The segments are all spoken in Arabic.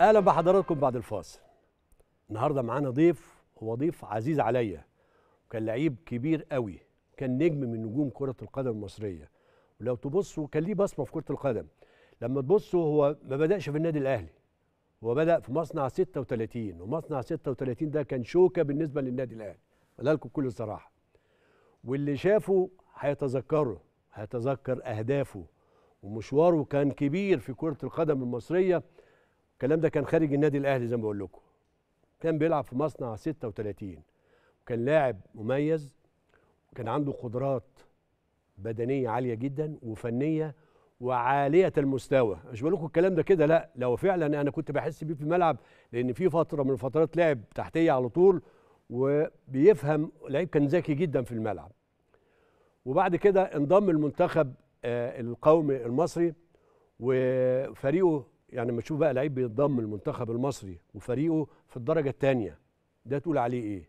اهلا بحضراتكم بعد الفاصل النهارده معانا ضيف هو ضيف عزيز عليا وكان لعيب كبير قوي كان نجم من نجوم كره القدم المصريه ولو تبصوا كان ليه بصمه في كره القدم لما تبصوا هو ما بداش في النادي الاهلي هو بدا في مصنع 36 ومصنع 36 ده كان شوكه بالنسبه للنادي الاهلي بقول لكم بكل صراحه واللي شافه هيتذكره هيتذكر اهدافه ومشواره كان كبير في كره القدم المصريه الكلام ده كان خارج النادي الاهلي زي ما بقول لكم كان بيلعب في مصنع 36 وكان لاعب مميز وكان عنده قدرات بدنيه عاليه جدا وفنيه وعاليه المستوى مش بقول لكم الكلام ده كده لا لو فعلا انا كنت بحس بيه في الملعب لان في فتره من الفترات لعب تحتيه على طول وبيفهم لعيب كان ذكي جدا في الملعب وبعد كده انضم المنتخب آه، القومي المصري وفريقه يعني لما تشوف بقى لعيب بينضم المنتخب المصري وفريقه في الدرجه الثانيه ده تقول عليه ايه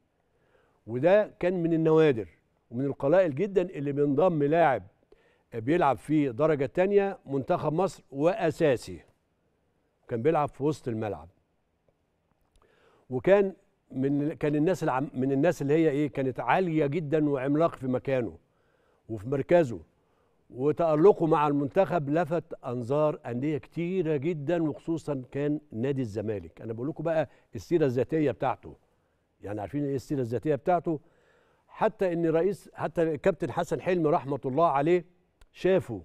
وده كان من النوادر ومن القلائل جدا اللي بينضم لاعب بيلعب في درجه ثانيه منتخب مصر واساسي كان بيلعب في وسط الملعب وكان من كان الناس من الناس اللي هي ايه كانت عاليه جدا وعملاق في مكانه وفي مركزه وتألقه مع المنتخب لفت أنظار أندية كتيرة جدا وخصوصا كان نادي الزمالك أنا بقول لكم بقى السيرة الذاتية بتاعته يعني عارفين إيه السيرة الذاتية بتاعته حتى إن رئيس حتى الكابتن حسن حلمي رحمة الله عليه شافه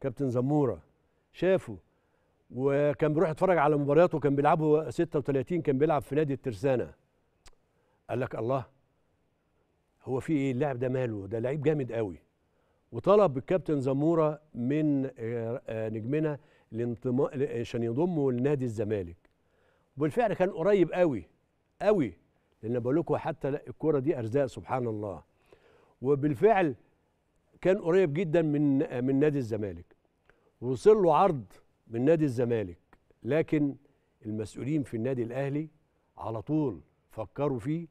كابتن زمورة شافه وكان بيروح يتفرج على مبارياته كان بيلعبه 36 كان بيلعب في نادي الترسانة قال لك الله هو في ايه اللاعب ده ماله ده لعيب جامد قوي وطلب الكابتن زموره من آه، آه، نجمنا عشان يضمه لنادي الزمالك وبالفعل كان قريب قوي قوي لان بقول لكم حتى الكوره دي ارزاق سبحان الله وبالفعل كان قريب جدا من آه، من نادي الزمالك وصل له عرض من نادي الزمالك لكن المسؤولين في النادي الاهلي على طول فكروا فيه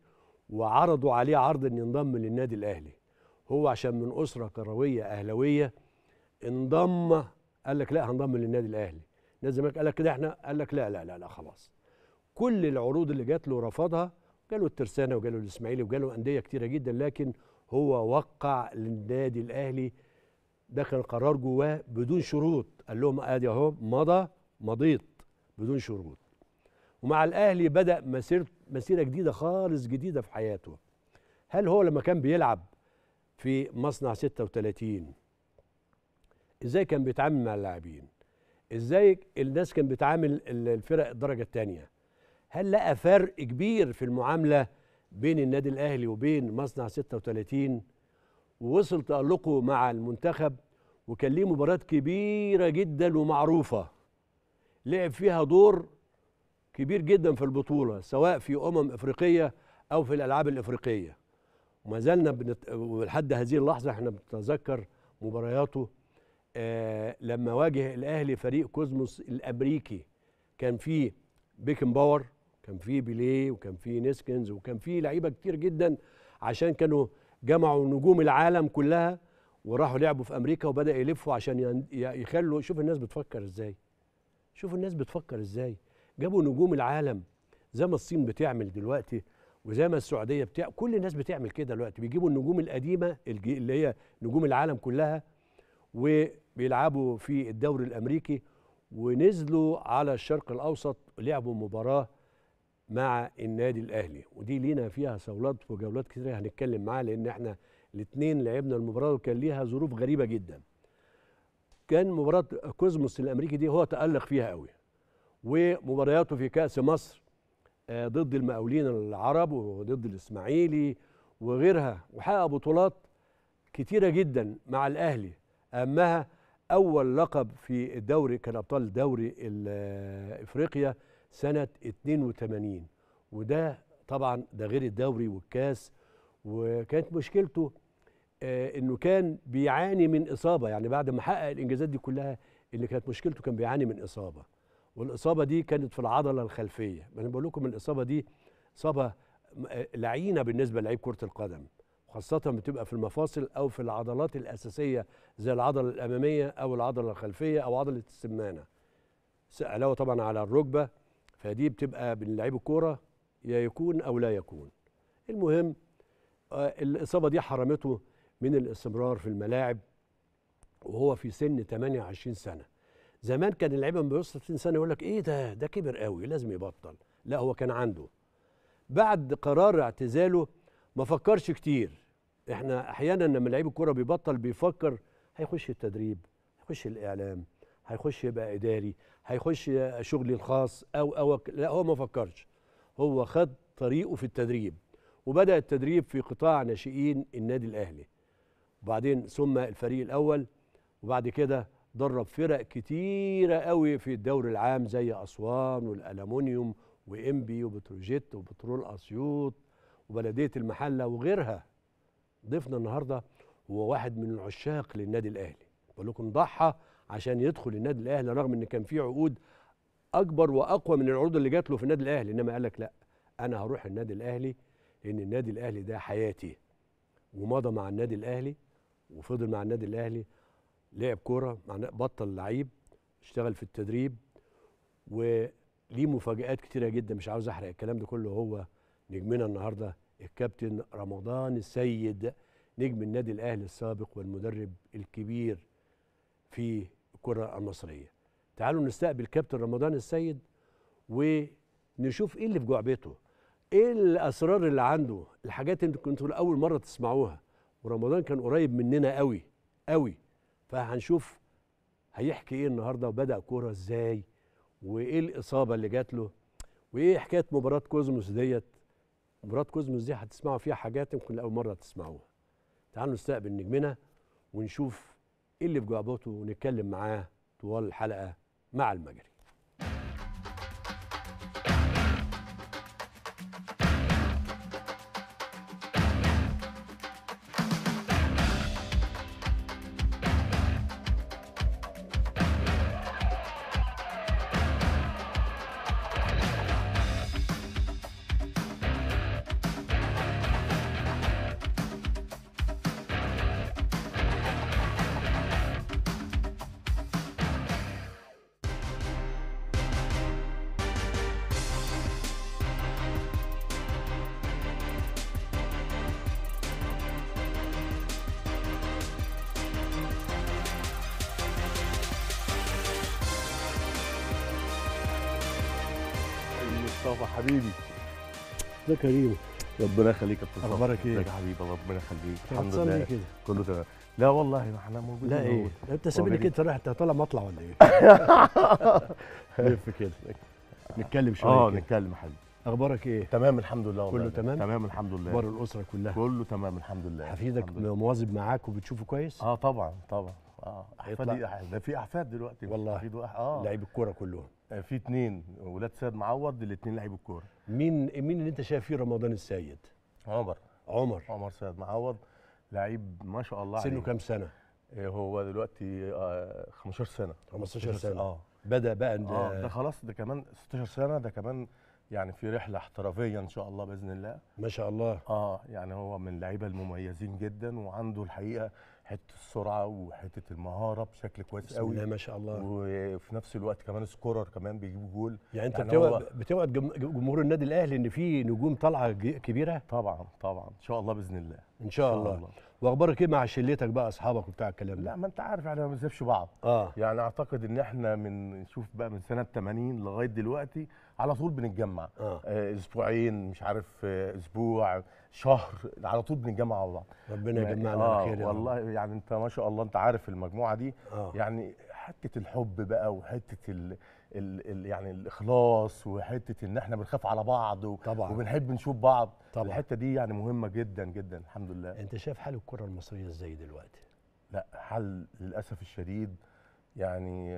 وعرضوا عليه عرض ان ينضم للنادي الاهلي هو عشان من اسره كرويه اهلاويه انضم قال لك لا هنضم للنادي الاهلي نادي الزمالك قال لك كده احنا قال لك لا لا لا لا خلاص كل العروض اللي جات له رفضها جاله الترسانه وجاله الاسماعيلي وجاله انديه كتيره جدا لكن هو وقع للنادي الاهلي ده كان قرار جواه بدون شروط قال لهم ادي اهو مضى مضيت بدون شروط ومع الاهلي بدا مسيرة مسيره جديده خالص جديده في حياته هل هو لما كان بيلعب في مصنع 36 ازاي كان بيتعامل مع اللاعبين ازاي الناس كان بتعامل الفرق الدرجه الثانيه هل لقى فرق كبير في المعامله بين النادي الاهلي وبين مصنع 36 ووصل تالقه مع المنتخب وكان ليه مباريات كبيره جدا ومعروفه لعب فيها دور كبير جدا في البطوله سواء في امم افريقيه او في الالعاب الافريقيه وما زلنا بنت... لحد هذه اللحظه احنا بنتذكر مبارياته آه لما واجه الاهلي فريق كوزموس الامريكي كان فيه بيكن باور كان فيه بيليه وكان فيه نيسكنز وكان فيه لعيبه كتير جدا عشان كانوا جمعوا نجوم العالم كلها وراحوا لعبوا في امريكا وبدا يلفوا عشان يخلوا شوف الناس بتفكر ازاي شوف الناس بتفكر ازاي جابوا نجوم العالم زي ما الصين بتعمل دلوقتي وزي ما السعوديه بتاع كل الناس بتعمل كده دلوقتي بيجيبوا النجوم القديمه اللي هي نجوم العالم كلها وبيلعبوا في الدوري الامريكي ونزلوا على الشرق الاوسط لعبوا مباراه مع النادي الاهلي ودي لينا فيها صولات وجولات كتير هنتكلم معاها لان احنا الاثنين لعبنا المباراه وكان ليها ظروف غريبه جدا كان مباراه كوزموس الامريكي دي هو تالق فيها قوي ومبارياته في كاس مصر آه، ضد المقاولين العرب وضد الاسماعيلي وغيرها وحقق بطولات كتيره جدا مع الاهلي اهمها اول لقب في الدوري كان ابطال دوري آه، افريقيا سنه 82 وده طبعا ده غير الدوري والكاس وكانت مشكلته آه، انه كان بيعاني من اصابه يعني بعد ما حقق الانجازات دي كلها اللي كانت مشكلته كان بيعاني من اصابه والاصابه دي كانت في العضله الخلفيه ما انا بقول لكم الاصابه دي اصابه آه، لعينه بالنسبه لعيب كره القدم خاصة بتبقى في المفاصل أو في العضلات الأساسية زي العضلة الأمامية أو العضلة الخلفية أو عضلة السمانة سألوه طبعا على الركبة فدي بتبقى من لعيب الكورة يا يكون أو لا يكون المهم آه، الإصابة دي حرمته من الاستمرار في الملاعب وهو في سن 28 سنة زمان كان اللعيبه لما بيوصل 60 سنه يقول لك ايه ده ده كبر قوي لازم يبطل لا هو كان عنده بعد قرار اعتزاله ما فكرش كتير احنا احيانا لما لعيب الكوره بيبطل بيفكر هيخش التدريب هيخش الاعلام هيخش يبقى اداري هيخش شغلي الخاص او او لا هو ما فكرش هو خد طريقه في التدريب وبدا التدريب في قطاع ناشئين النادي الاهلي وبعدين ثم الفريق الاول وبعد كده درب فرق كتيرة قوي في الدوري العام زي أسوان والألمونيوم وإمبي وبتروجيت وبترول أسيوط وبلدية المحلة وغيرها ضيفنا النهاردة هو واحد من العشاق للنادي الأهلي بقول لكم ضحى عشان يدخل النادي الأهلي رغم إن كان في عقود أكبر وأقوى من العروض اللي جات له في النادي الأهلي إنما قال لك لا أنا هروح النادي الأهلي لأن النادي الأهلي ده حياتي ومضى مع النادي الأهلي وفضل مع النادي الأهلي لعب كوره معناه بطل لعيب اشتغل في التدريب وليه مفاجآت كتيره جدا مش عاوز احرق الكلام ده كله هو نجمنا النهارده الكابتن رمضان السيد نجم النادي الاهلي السابق والمدرب الكبير في الكره المصريه. تعالوا نستقبل كابتن رمضان السيد ونشوف ايه اللي في جعبته ايه الاسرار اللي عنده الحاجات اللي كنتوا اول مره تسمعوها ورمضان كان قريب مننا قوي قوي فهنشوف هيحكي ايه النهارده وبدا كوره ازاي وايه الاصابه اللي جات له وايه حكايه مباراه كوزموس ديت مباراه كوزموس دي هتسمعوا فيها حاجات يمكن لاول مره تسمعوها تعالوا نستقبل نجمنا ونشوف ايه اللي في جعبته ونتكلم معاه طوال الحلقه مع المجري كريم ربنا يخليك يا استاذ اخبارك ايه؟ يا حبيبي ربنا يخليك الحمد لله كده كله تمام لا والله ما احنا موجودين لا ايه انت سامعني كده انت رايح انت طالع مطلع ولا ايه؟ لف كده نتكلم شويه اه نتكلم حبيبي اخبارك ايه تمام الحمد لله والله كله تمام تمام الحمد لله اخبار الاسره كلها كله تمام الحمد لله حفيدك مواظب معاك وبتشوفه كويس اه طبعا طبعا اه احفادي ده في احفاد دلوقتي والله اه لعيب الكوره كلهم آه، في اثنين ولاد سيد معوض الاثنين لعيب الكوره مين مين اللي انت شايف فيه رمضان السيد عمر عمر عمر سيد معوض لعيب ما شاء الله سنه كام سنه آه، هو دلوقتي 15 آه، سنه 15 سنه اه بدا بقى اه ده خلاص ده كمان 16 سنه ده كمان يعني في رحله احترافيه ان شاء الله باذن الله ما شاء الله اه يعني هو من اللعيبه المميزين جدا وعنده الحقيقه حته السرعه وحته المهاره بشكل كويس بسم قوي بسم الله ما شاء الله وفي نفس الوقت كمان سكورر كمان بيجيبوا جول يعني انت يعني بتوعد بتوعد جمهور النادي الاهلي ان في نجوم طالعه كبيره طبعا طبعا ان شاء الله باذن الله ان شاء, إن شاء الله, الله. واخبارك ايه مع شلتك بقى اصحابك وبتاع الكلام ده لا ما انت عارف احنا ما بنسيبش بعض اه يعني اعتقد ان احنا من شوف بقى من سنه 80 لغايه دلوقتي على طول بنتجمع آه. آه، اسبوعين مش عارف آه، اسبوع شهر على طول بنتجمع مع بعض ربنا يجمعنا آه على خير والله يعني. يعني انت ما شاء الله انت عارف المجموعه دي آه. يعني حته الحب بقى وحته الـ الـ الـ يعني الاخلاص وحته ان احنا بنخاف على بعض طبعا وبنحب نشوف بعض طبعا الحته دي يعني مهمه جدا جدا الحمد لله انت شايف حال الكره المصريه ازاي دلوقتي لا حال للاسف الشديد يعني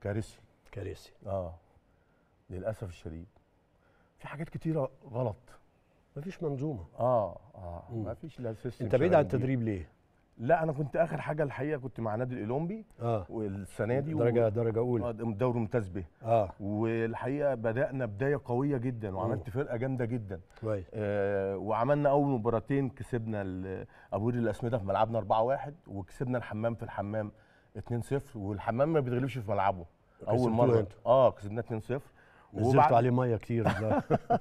كارثي كارثي اه للاسف الشديد في حاجات كتيره غلط مفيش منظومه اه اه ما مفيش لا سيستم انت بعيد عن التدريب ليه لا انا كنت اخر حاجه الحقيقه كنت مع نادي الاولمبي اه والسنه دي درجه و... درجه اولى آه، دوري ممتاز به اه والحقيقه بدانا بدايه قويه جدا وعملت أوه. فرقه جامده جدا كويس آه وعملنا اول مباراتين كسبنا ابو قير الاسمده في ملعبنا 4-1 وكسبنا الحمام في الحمام 2-0 والحمام ما بيتغلبش في ملعبه اول مره اه كسبنا 2-0 نزلت عليه ميه كتير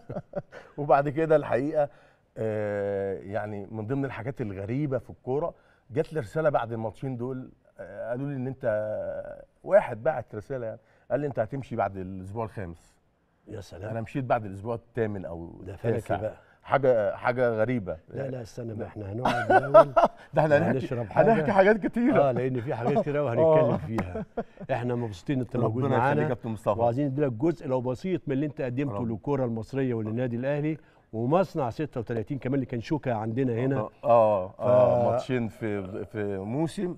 وبعد كده الحقيقه آه، يعني من ضمن الحاجات الغريبه في الكوره جات لي رساله بعد الماتشين دول آه، قالوا لي ان انت آه، واحد بعت رساله يعني قال لي انت هتمشي بعد الاسبوع الخامس يا سلام انا مشيت بعد الاسبوع الثامن او ده فلكي بقى حاجه حاجه غريبه لا لا استنى ما احنا هنقعد الاول ده احنا هنشرب حاجه هنحكي حاجات كتيره اه لان في حاجات كتيره وهنتكلم آه. فيها احنا مبسوطين انت موجود معانا يا كابتن مصطفى وعايزين نديلك جزء لو بسيط من اللي انت قدمته للكره المصريه وللنادي الاهلي ومصنع 36 كمان اللي كان شوكه عندنا هنا اه اه, اه ماتشين في في موسم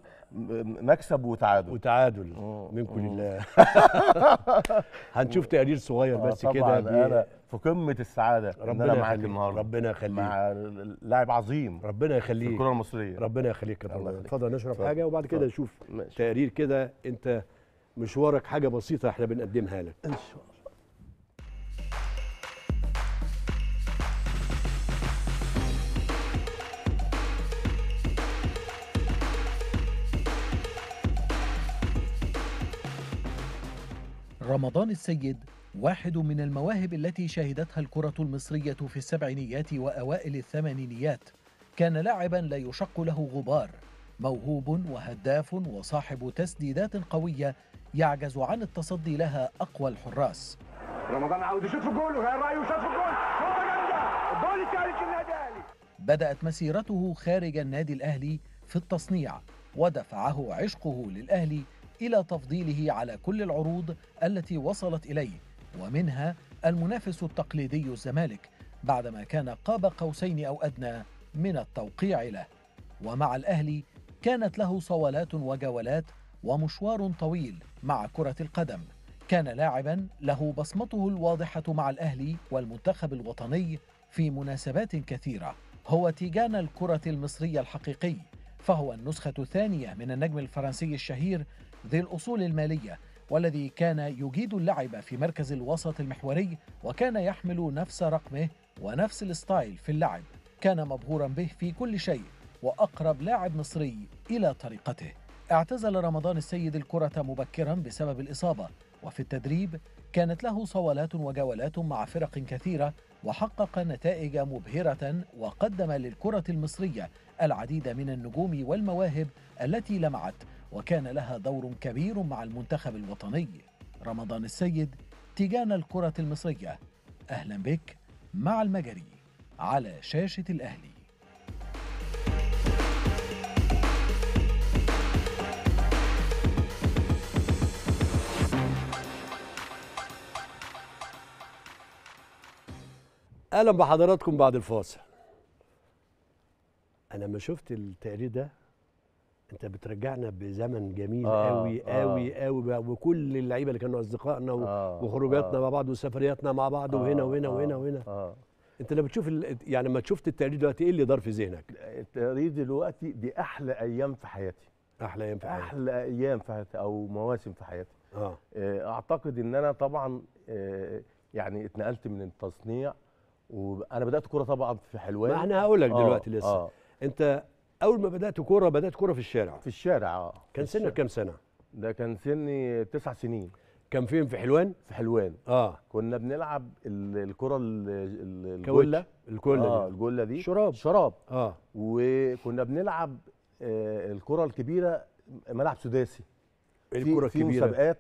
مكسب وتعادل وتعادل آه. منكم آه. لله هنشوف تقرير صغير بس كده في قمه السعاده ربنا إن انا معاك النهارده ربنا يخليك مع لاعب عظيم ربنا يخليك في الكره المصريه ربنا يخليك يا طارق اتفضل نشرب فضل. حاجه وبعد كده نشوف تقرير كده انت مشوارك حاجه بسيطه احنا بنقدمها لك ان شاء الله رمضان السيد واحد من المواهب التي شهدتها الكرة المصرية في السبعينيات وأوائل الثمانينيات كان لاعبا لا يشق له غبار موهوب وهداف وصاحب تسديدات قوية يعجز عن التصدي لها أقوى الحراس رمضان عاوز يشوف الجول وغير رأيه يشوف الجول شوطة الجول الثالث للنادي الأهلي بدأت مسيرته خارج النادي الأهلي في التصنيع ودفعه عشقه للأهلي إلى تفضيله على كل العروض التي وصلت إليه ومنها المنافس التقليدي الزمالك بعدما كان قاب قوسين أو أدنى من التوقيع له ومع الأهلي كانت له صولات وجولات ومشوار طويل مع كرة القدم كان لاعبا له بصمته الواضحة مع الأهلي والمنتخب الوطني في مناسبات كثيرة هو تيجان الكرة المصرية الحقيقي فهو النسخة الثانية من النجم الفرنسي الشهير ذي الأصول المالية والذي كان يجيد اللعب في مركز الوسط المحوري وكان يحمل نفس رقمه ونفس الستايل في اللعب كان مبهورا به في كل شيء وأقرب لاعب مصري إلى طريقته اعتزل رمضان السيد الكرة مبكرا بسبب الإصابة وفي التدريب كانت له صولات وجولات مع فرق كثيرة وحقق نتائج مبهرة وقدم للكرة المصرية العديد من النجوم والمواهب التي لمعت وكان لها دور كبير مع المنتخب الوطني رمضان السيد تيجان الكرة المصرية أهلا بك مع المجري على شاشة الأهلي اهلا بحضراتكم بعد الفاصل انا لما شفت التقرير ده انت بترجعنا بزمن جميل قوي قوي قوي وكل اللعيبه اللي كانوا اصدقائنا آه وخروجاتنا آه مع بعض وسفرياتنا مع بعض آه وهنا وهنا آه وهنا وهنا آه انت لما تشوف يعني لما شفت التقرير دلوقتي ايه اللي دار في ذهنك؟ التقرير دلوقتي دي احلى ايام في حياتي احلى ايام في حياتي احلى ايام في حياتي او مواسم في حياتي آه. آه، اعتقد ان انا طبعا آه، يعني اتنقلت من التصنيع وانا بدات كوره طبعا في حلوان ما انا هقول لك آه، دلوقتي آه لسه آه. انت اول ما بدات كوره بدات كوره في الشارع في الشارع اه كان سنك كام سنه ده كان سني تسع سنين كان فين في حلوان في حلوان اه كنا بنلعب الكره الجله الكله اه الجله دي شراب شراب اه وكنا بنلعب آه الكره الكبيره ملعب سداسي إيه الكره الكبيره في مسابقات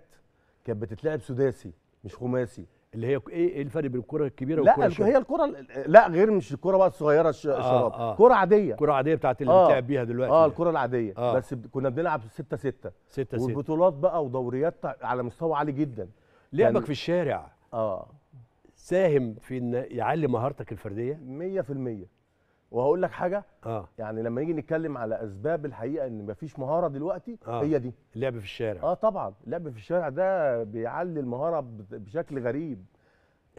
كانت بتتلعب سداسي مش خماسي اللي هي ايه،, ايه الفرق بين الكره الكبيره والكره لا هي الكره لا غير مش الكره بقى الصغيره آه، الشراب آه آه كره عاديه كره عاديه بتاعت اللي آه بتلعب بيها دلوقتي اه الكره العاديه آه بس كنا بنلعب 6 6 6 6 والبطولات بقى ودوريات على مستوى عالي جدا لعبك يعني في الشارع اه ساهم في ان يعلي مهارتك الفرديه 100% وهقول لك حاجه آه. يعني لما نيجي نتكلم على اسباب الحقيقه ان مفيش مهاره دلوقتي آه. هي دي اللعب في الشارع اه طبعا اللعب في الشارع ده بيعلي المهاره بشكل غريب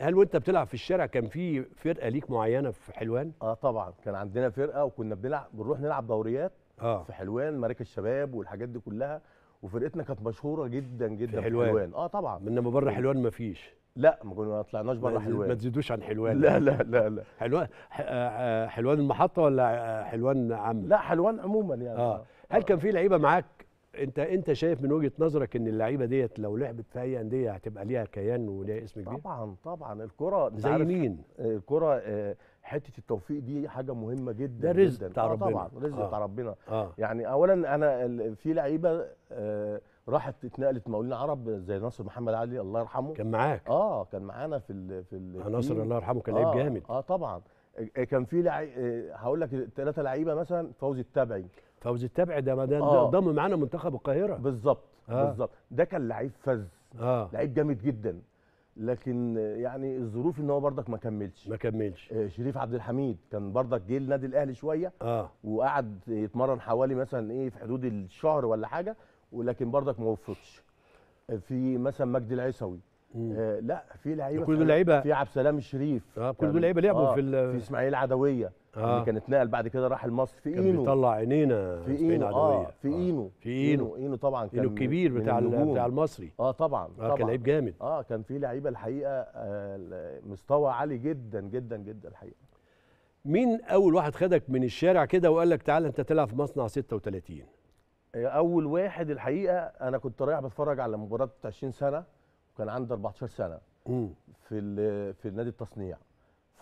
هل وانت بتلعب في الشارع كان في فرقه ليك معينه في حلوان اه طبعا كان عندنا فرقه وكنا بنلعب بنروح نلعب دوريات آه. في حلوان مراكز شباب والحاجات دي كلها وفرقتنا كانت مشهوره جدا جدا في حلوان, في حلوان. اه طبعا انما بره حلوان مفيش لا ما طلعناش بره حلوان ما تزيدوش عن حلوان لا لا لا لا حلوان آه، آه، حلوان المحطه ولا آه، حلوان عام لا حلوان عموما يعني اه هل كان في لعيبه معاك انت انت شايف من وجهه نظرك ان اللعيبه ديت لو لعبت في اي انديه هتبقى ليها كيان وليها اسم كبير طبعا طبعا الكره زي مين الكره حته التوفيق دي حاجه مهمه جدا ده رزق بتاع ربنا طبعا رزق بتاع ربنا آه. يعني اولا انا في لعيبه آه راحت اتنقلت مقاولين عرب زي ناصر محمد علي الله يرحمه كان معاك اه كان معانا في ال في ال آه، ناصر الله يرحمه كان آه، لعيب آه جامد اه طبعا إيه، كان في لعي... إيه، هقول لك ثلاثه لعيبه مثلا فوزي التبعي فوزي التبعي ده ده آه. ضم معانا منتخب القاهره بالظبط آه. بالظبط ده كان لعيب فذ آه. لعيب جامد جدا لكن يعني الظروف ان هو بردك ما كملش ما كملش آه، شريف عبد الحميد كان بردك جه النادي الاهلي شويه اه وقعد يتمرن حوالي مثلا ايه في حدود الشهر ولا حاجه ولكن برضك ما وفقش في مثلا مجدي العيسوي آه لا في لعيبه كل دول لعيبه في عبد السلام الشريف آه كل دول لعيبه لعبوا آه في في اسماعيل عدويه آه اللي كان اتنقل بعد كده راح لمصر في اينو كان بيطلع عينينا في اينو عدويه آه في آه. اينو في اينو اينو طبعا كان اينو الكبير بتاع بتاع المصري اه طبعا, آه طبعا كان لعيب جامد اه كان في لعيبه الحقيقه آه مستوى عالي جدا جدا جدا الحقيقه مين اول واحد خدك من الشارع كده وقال لك تعالى انت تلعب في مصنع 36 اول واحد الحقيقه انا كنت رايح بتفرج على مباراه 20 سنه وكان عندي 14 سنه مم. في في نادي التصنيع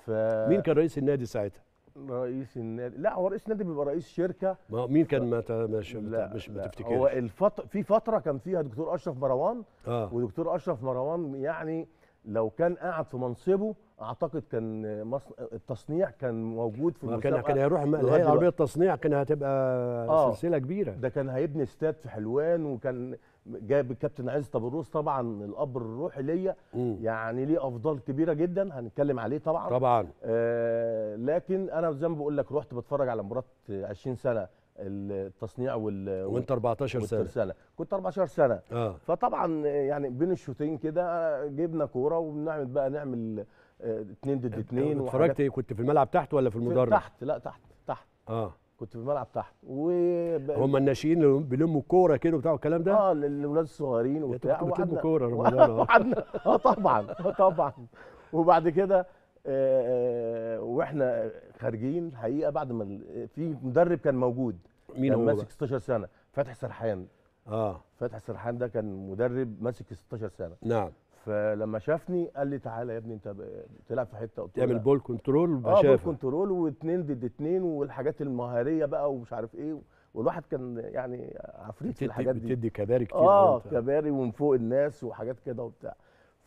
ف مين كان رئيس النادي ساعتها رئيس النادي لا هو رئيس النادي بيبقى رئيس شركه ما مين كان ما ت... مش لا مش لا. تفتكرش هو الفط... في فتره كان فيها دكتور اشرف مروان آه. ودكتور اشرف مروان يعني لو كان قاعد في منصبه اعتقد كان مصنع التصنيع كان موجود في المسابقه كان كان هيروح الهيئه العربيه للتصنيع كان هتبقى آه سلسله كبيره ده كان هيبني استاد في حلوان وكان جاب الكابتن عز طبروس طبعا الاب الروحي ليا يعني ليه افضال كبيره جدا هنتكلم عليه طبعا طبعا آه لكن انا زي ما بقول لك رحت بتفرج على مباراه 20 سنه التصنيع وال وانت 14 سنه سنه كنت 14 سنه آه. فطبعا يعني بين الشوطين كده جبنا كوره وبنعمل بقى نعمل 2 ضد 2 اتفرجت كنت في الملعب تحت ولا في المدرج؟ تحت لا تحت تحت اه كنت في الملعب تحت و هم الناشئين اللي بيلموا الكوره كده وبتاع الكلام ده اه للولاد الصغيرين وبتاع بتلموا كوره رمضان اه طبعا آه، طبعا وبعد كده آه، آه، واحنا خارجين الحقيقه بعد ما في مدرب كان موجود مين هو ماسك 16 سنه فتح سرحان اه فتح سرحان ده كان مدرب ماسك 16 سنه نعم فلما شافني قال لي تعالى يا ابني انت بتلعب في حته قلت له تعمل بول كنترول بشافه اه بول كنترول واثنين ضد اثنين والحاجات المهاريه بقى ومش عارف ايه والواحد كان يعني عفريت في الحاجات دي بتدي كباري كتير اه كباري ومن فوق الناس وحاجات كده وبتاع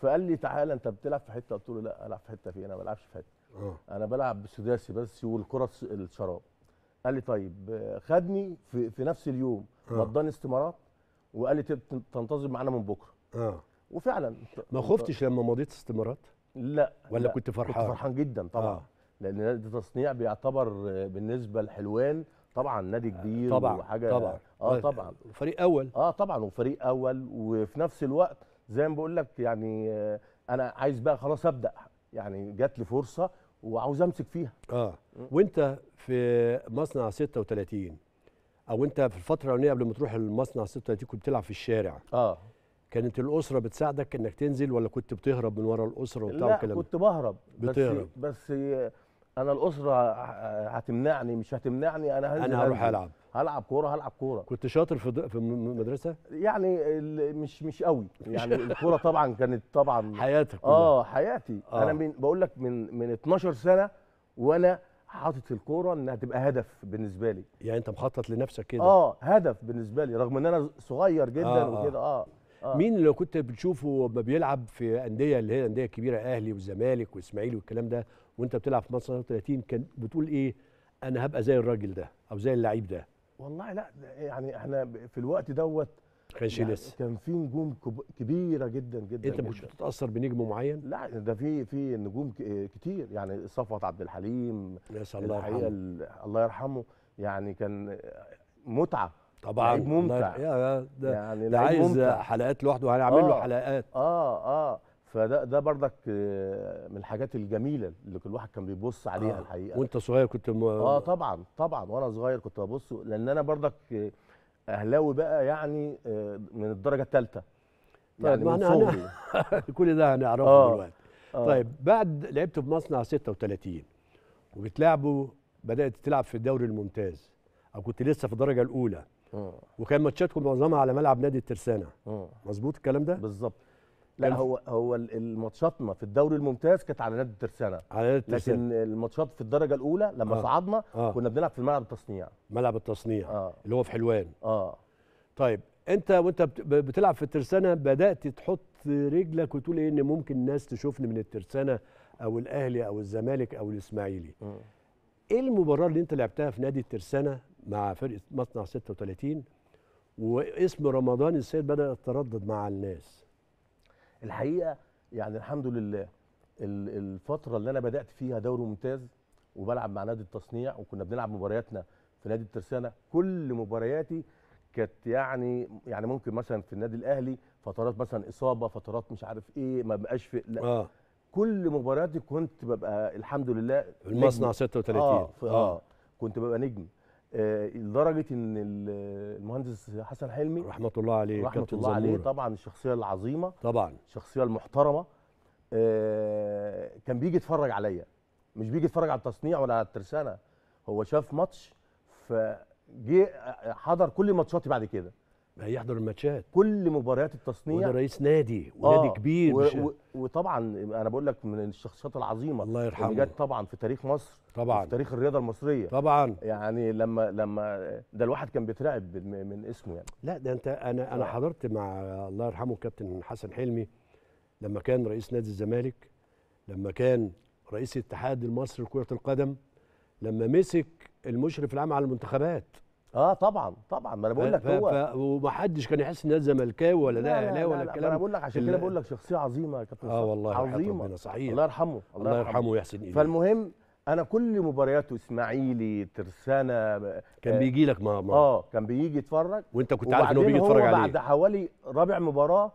فقال لي تعالى انت بتلعب في حته قلت له لا العب في حته فين انا ما بلعبش في حته آه. انا بلعب بسداسي بس والكره الشراب قال لي طيب خدني في, في نفس اليوم وداني آه. استمارات وقال لي تنتظم معانا من بكره اه وفعلا ما خفتش لما مضيت استمارات لا ولا لا. كنت فرحان كنت فرحان جدا طبعا آه. لان نادي تصنيع بيعتبر بالنسبه لحلوان طبعا نادي آه، كبير طبعا وحاجه طبعا آه،, اه طبعا فريق اول اه طبعا وفريق اول وفي نفس الوقت زي ما بقول لك يعني آه، انا عايز بقى خلاص ابدا يعني جات لي فرصه وعاوز امسك فيها اه وانت في مصنع 36 او انت في الفتره الاولانيه قبل ما تروح المصنع 36 كنت بتلعب في الشارع اه كانت الاسره بتساعدك انك تنزل ولا كنت بتهرب من ورا الاسره وبتاع لا كنت بهرب بتهرب بس بس انا الاسره هتمنعني مش هتمنعني انا هنزل انا هروح العب هلعب كوره هلعب كوره كنت شاطر في في المدرسه يعني مش مش قوي يعني الكوره طبعا كانت طبعا حياتك اه حياتي آه. انا من بقول لك من من 12 سنه وانا حاطط الكوره انها تبقى هدف بالنسبه لي يعني انت مخطط لنفسك كده اه هدف بالنسبه لي رغم ان انا صغير جدا آه, آه. وكده اه آه. مين اللي كنت بتشوفه ما بيلعب في انديه اللي هي الانديه الكبيره اهلي والزمالك والاسماعيلي والكلام ده وانت بتلعب في مصر 30 كان بتقول ايه انا هبقى زي الراجل ده او زي اللعيب ده والله لا يعني احنا في الوقت دوت كانش يعني لسه كان في نجوم كبيره جدا جدا انت مش بتتاثر بنجم معين؟ لا ده في في نجوم كتير يعني صفوت عبد الحليم الله يرحمه الله يرحمه يعني كان متعه طبعا لعيب ممتع ده يا ده, يعني ده عايز ممتع. حلقات لوحده هنعمل له آه. حلقات اه اه فده ده بردك آه، من الحاجات الجميله اللي كل واحد كان بيبص عليها آه. الحقيقه وانت صغير كنت م... اه طبعا طبعا وانا صغير كنت ببص لان انا بردك آه، اهلاوي بقى يعني من الدرجه الثالثه طيب، يعني من أنا... كل ده هنعرفه آه. دلوقتي آه. طيب بعد لعبت في مصنع 36 وبتلعبوا بدات تلعب في الدوري الممتاز او كنت لسه في الدرجه الاولى آه. وكان ماتشاتكم معظمها على ملعب نادي الترسانه آه. مظبوط الكلام ده بالظبط لا هو هو ماتشاتنا في الدوري الممتاز كانت على نادي الترسانه على نادي الترسانه لكن الماتشات في الدرجه الاولى لما آه. صعدنا آه. كنا بنلعب في ملعب التصنيع ملعب التصنيع آه. اللي هو في حلوان اه طيب انت وانت بتلعب في الترسانه بدات تحط رجلك وتقول ايه ان ممكن الناس تشوفني من الترسانه او الاهلي او الزمالك او الاسماعيلي آه. ايه المباراه اللي انت لعبتها في نادي الترسانه مع فرقه مصنع 36 واسم رمضان السيد بدا يتردد مع الناس الحقيقه يعني الحمد لله الفتره اللي انا بدات فيها دوري ممتاز وبلعب مع نادي التصنيع وكنا بنلعب مبارياتنا في نادي الترسانه كل مبارياتي كانت يعني يعني ممكن مثلا في النادي الاهلي فترات مثلا اصابه فترات مش عارف ايه ما بقاش في لا آه. كل مبارياتي كنت ببقى الحمد لله المصنع 36 اه, آه. آه. كنت ببقى نجم آه، لدرجه ان المهندس حسن حلمي رحمه الله عليه رحمه الله زمورة. عليه طبعا الشخصيه العظيمه طبعا الشخصيه المحترمه آه، كان بيجي يتفرج عليا مش بيجي يتفرج على التصنيع ولا على الترسانه هو شاف ماتش فجي آه، حضر كل ماتشاتي بعد كده هيحضر الماتشات كل مباريات التصنيع وده رئيس نادي ونادي آه كبير و... و... وطبعا انا بقول لك من الشخصيات العظيمه الله يرحمه اللي جت طبعا في تاريخ مصر طبعا في تاريخ الرياضه المصريه طبعا يعني لما لما ده الواحد كان بيترعب من اسمه يعني لا ده انت انا آه. انا حضرت مع الله يرحمه كابتن حسن حلمي لما كان رئيس نادي الزمالك لما كان رئيس الاتحاد المصري لكره القدم لما مسك المشرف العام على المنتخبات اه طبعا طبعا ما انا بقول لك هو ومحدش كان يحس ان ده زملكاوي ولا ده اهلاوي ولا الكلام انا بقول لك عشان كده بقول لك شخصيه عظيمه يا كابتن اه والله عظيمه صحيح الله يرحمه الله يرحمه ويحسن اليه فالمهم انا كل مبارياته اسماعيلي ترسانه كان آه، بيجي لك ما, ما اه كان بيجي يتفرج وانت كنت عارف ان هو بيجي يتفرج عليك بعد حوالي رابع مباراه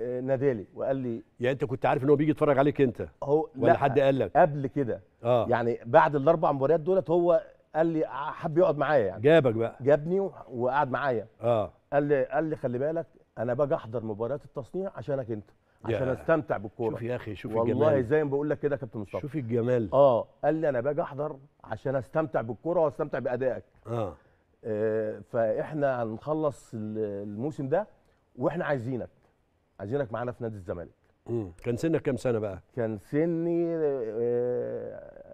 آه، نادالي وقال لي يعني انت كنت عارف ان هو بيجي يتفرج عليك انت هو ولا لا حد قال لك قبل كده آه. يعني بعد الاربع مباريات دولت هو قال لي حب يقعد معايا يعني جابك بقى جابني وقعد معايا اه قال لي قال لي خلي بالك انا باجي احضر مباريات التصنيع عشانك انت عشان استمتع بالكوره شوف يا اخي شوف والله الجمال والله زي ما بقول لك كده يا كابتن مصطفى شوف الجمال اه قال لي انا باجي احضر عشان استمتع بالكوره واستمتع بادائك اه, آه فاحنا هنخلص الموسم ده واحنا عايزينك عايزينك معانا في نادي الزمالك كان سنك كام سنه بقى كان سني آه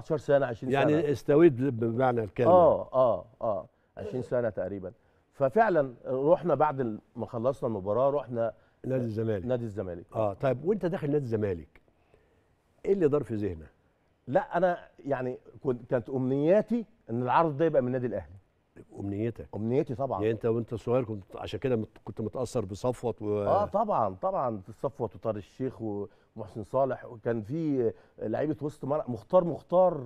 19 سنه 20 يعني سنه يعني استويت بمعنى الكلمه اه اه اه 20 سنه تقريبا ففعلا رحنا بعد ما خلصنا المباراه رحنا نادي الزمالك نادي الزمالك اه طيب وانت داخل نادي الزمالك ايه اللي دار في ذهنك؟ لا انا يعني كنت كانت امنياتي ان العرض ده يبقى من النادي الاهلي امنيتك امنيتي طبعا يعني انت وانت صغير كنت عشان كده كنت متاثر بصفوت و... اه طبعا طبعا صفوت وطار الشيخ و... محسن صالح وكان في لعيبه وسط ملعب مختار مختار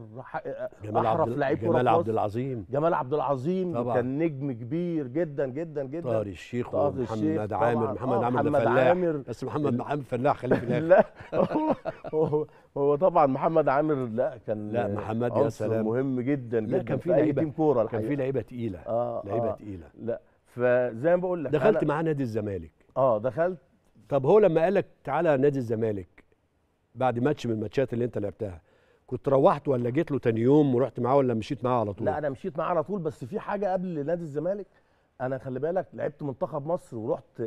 جمال احرف لعيب كوره جمال عبد العظيم جمال عبد العظيم طبعا. كان نجم كبير جدا جدا جدا طاري الشيخ طاهر ومحمد عامر محمد عامر آه، محمد عامر بس محمد عامر فلاح خليك في لا هو هو طبعا محمد عامر لا كان لا محمد يا سلام مهم جدا جدا لا كان في لعيبه كوره كان في لعيبه تقيله آه لعيبه آه تقيله لا فزي ما بقول لك دخلت معاه نادي الزمالك اه دخلت طب هو لما قال لك تعالى نادي الزمالك بعد ماتش من الماتشات اللي انت لعبتها كنت روحت ولا جيت له تاني يوم ورحت معاه ولا مشيت معاه على طول لا انا مشيت معاه على طول بس في حاجه قبل نادي الزمالك انا خلي بالك لعبت منتخب مصر ورحت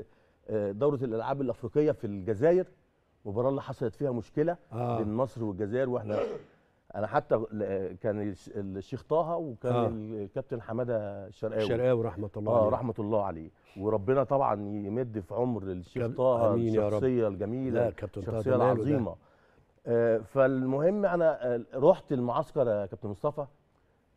آه، دوره الالعاب الافريقيه في الجزائر المباراه اللي حصلت فيها مشكله آه. بين مصر والجزائر واحنا انا حتى آه، كان الشيخ طه وكان آه. الكابتن حماده الشرقاوي الشرقاوي رحمه الله آه عليه رحمه الله عليه وربنا طبعا يمد في عمر الشيخ طه الشخصيه الجميله الشخصيه العظيمه آه، فالمهم انا آه، رحت المعسكر يا كابتن مصطفى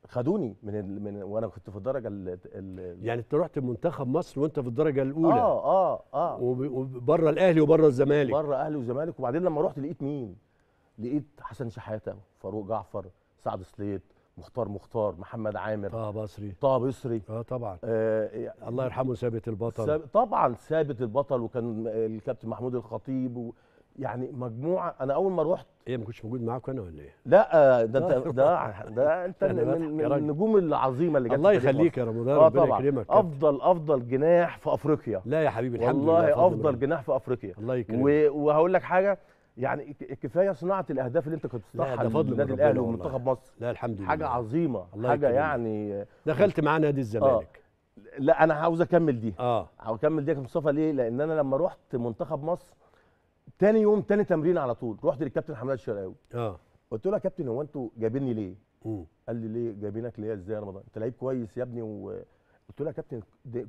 خدوني من, ال... من وانا كنت في الدرجه ال... ال... يعني انت رحت منتخب مصر وانت في الدرجه الاولى اه اه اه وبره الاهلي وبره الزمالك بره اهلي وزمالك وبعدين لما رحت لقيت مين؟ لقيت حسن شحاته فاروق جعفر سعد سليط مختار مختار محمد عامر طه بصري طه بصري اه طبعا آه،, آه الله يرحمه ثابت البطل ساب... طبعا ثابت البطل وكان الكابتن محمود الخطيب و... يعني مجموعه انا اول ما رحت ايه ما كنتش موجود معاكم انا ولا ايه؟ لا آه، ده انت ده ده انت من, من النجوم العظيمه اللي جت الله يخليك يا رمضان آه ربنا يكرمك افضل افضل جناح في افريقيا لا يا حبيبي الحمد لله والله افضل جناح في افريقيا الله يكرمك وهقول لك حاجه يعني كفايه صناعه الاهداف اللي انت كنت بتطلعها للنادي الاهلي ومنتخب مصر لا الحمد لله حاجه عظيمه الله حاجه يعني دخلت معاه نادي الزمالك آه. لا انا عاوز اكمل دي اه عاوز اكمل دي يا مصطفى ليه لان انا لما رحت منتخب مصر تاني يوم تاني تمرين على طول رحت للكابتن حماد الشرقاوي اه قلت له يا كابتن هو انتوا جايبيني ليه؟ مم. قال لي ليه جايبينك ليه ازاي يا رمضان؟ انت لعيب كويس يا ابني و... قلت له يا كابتن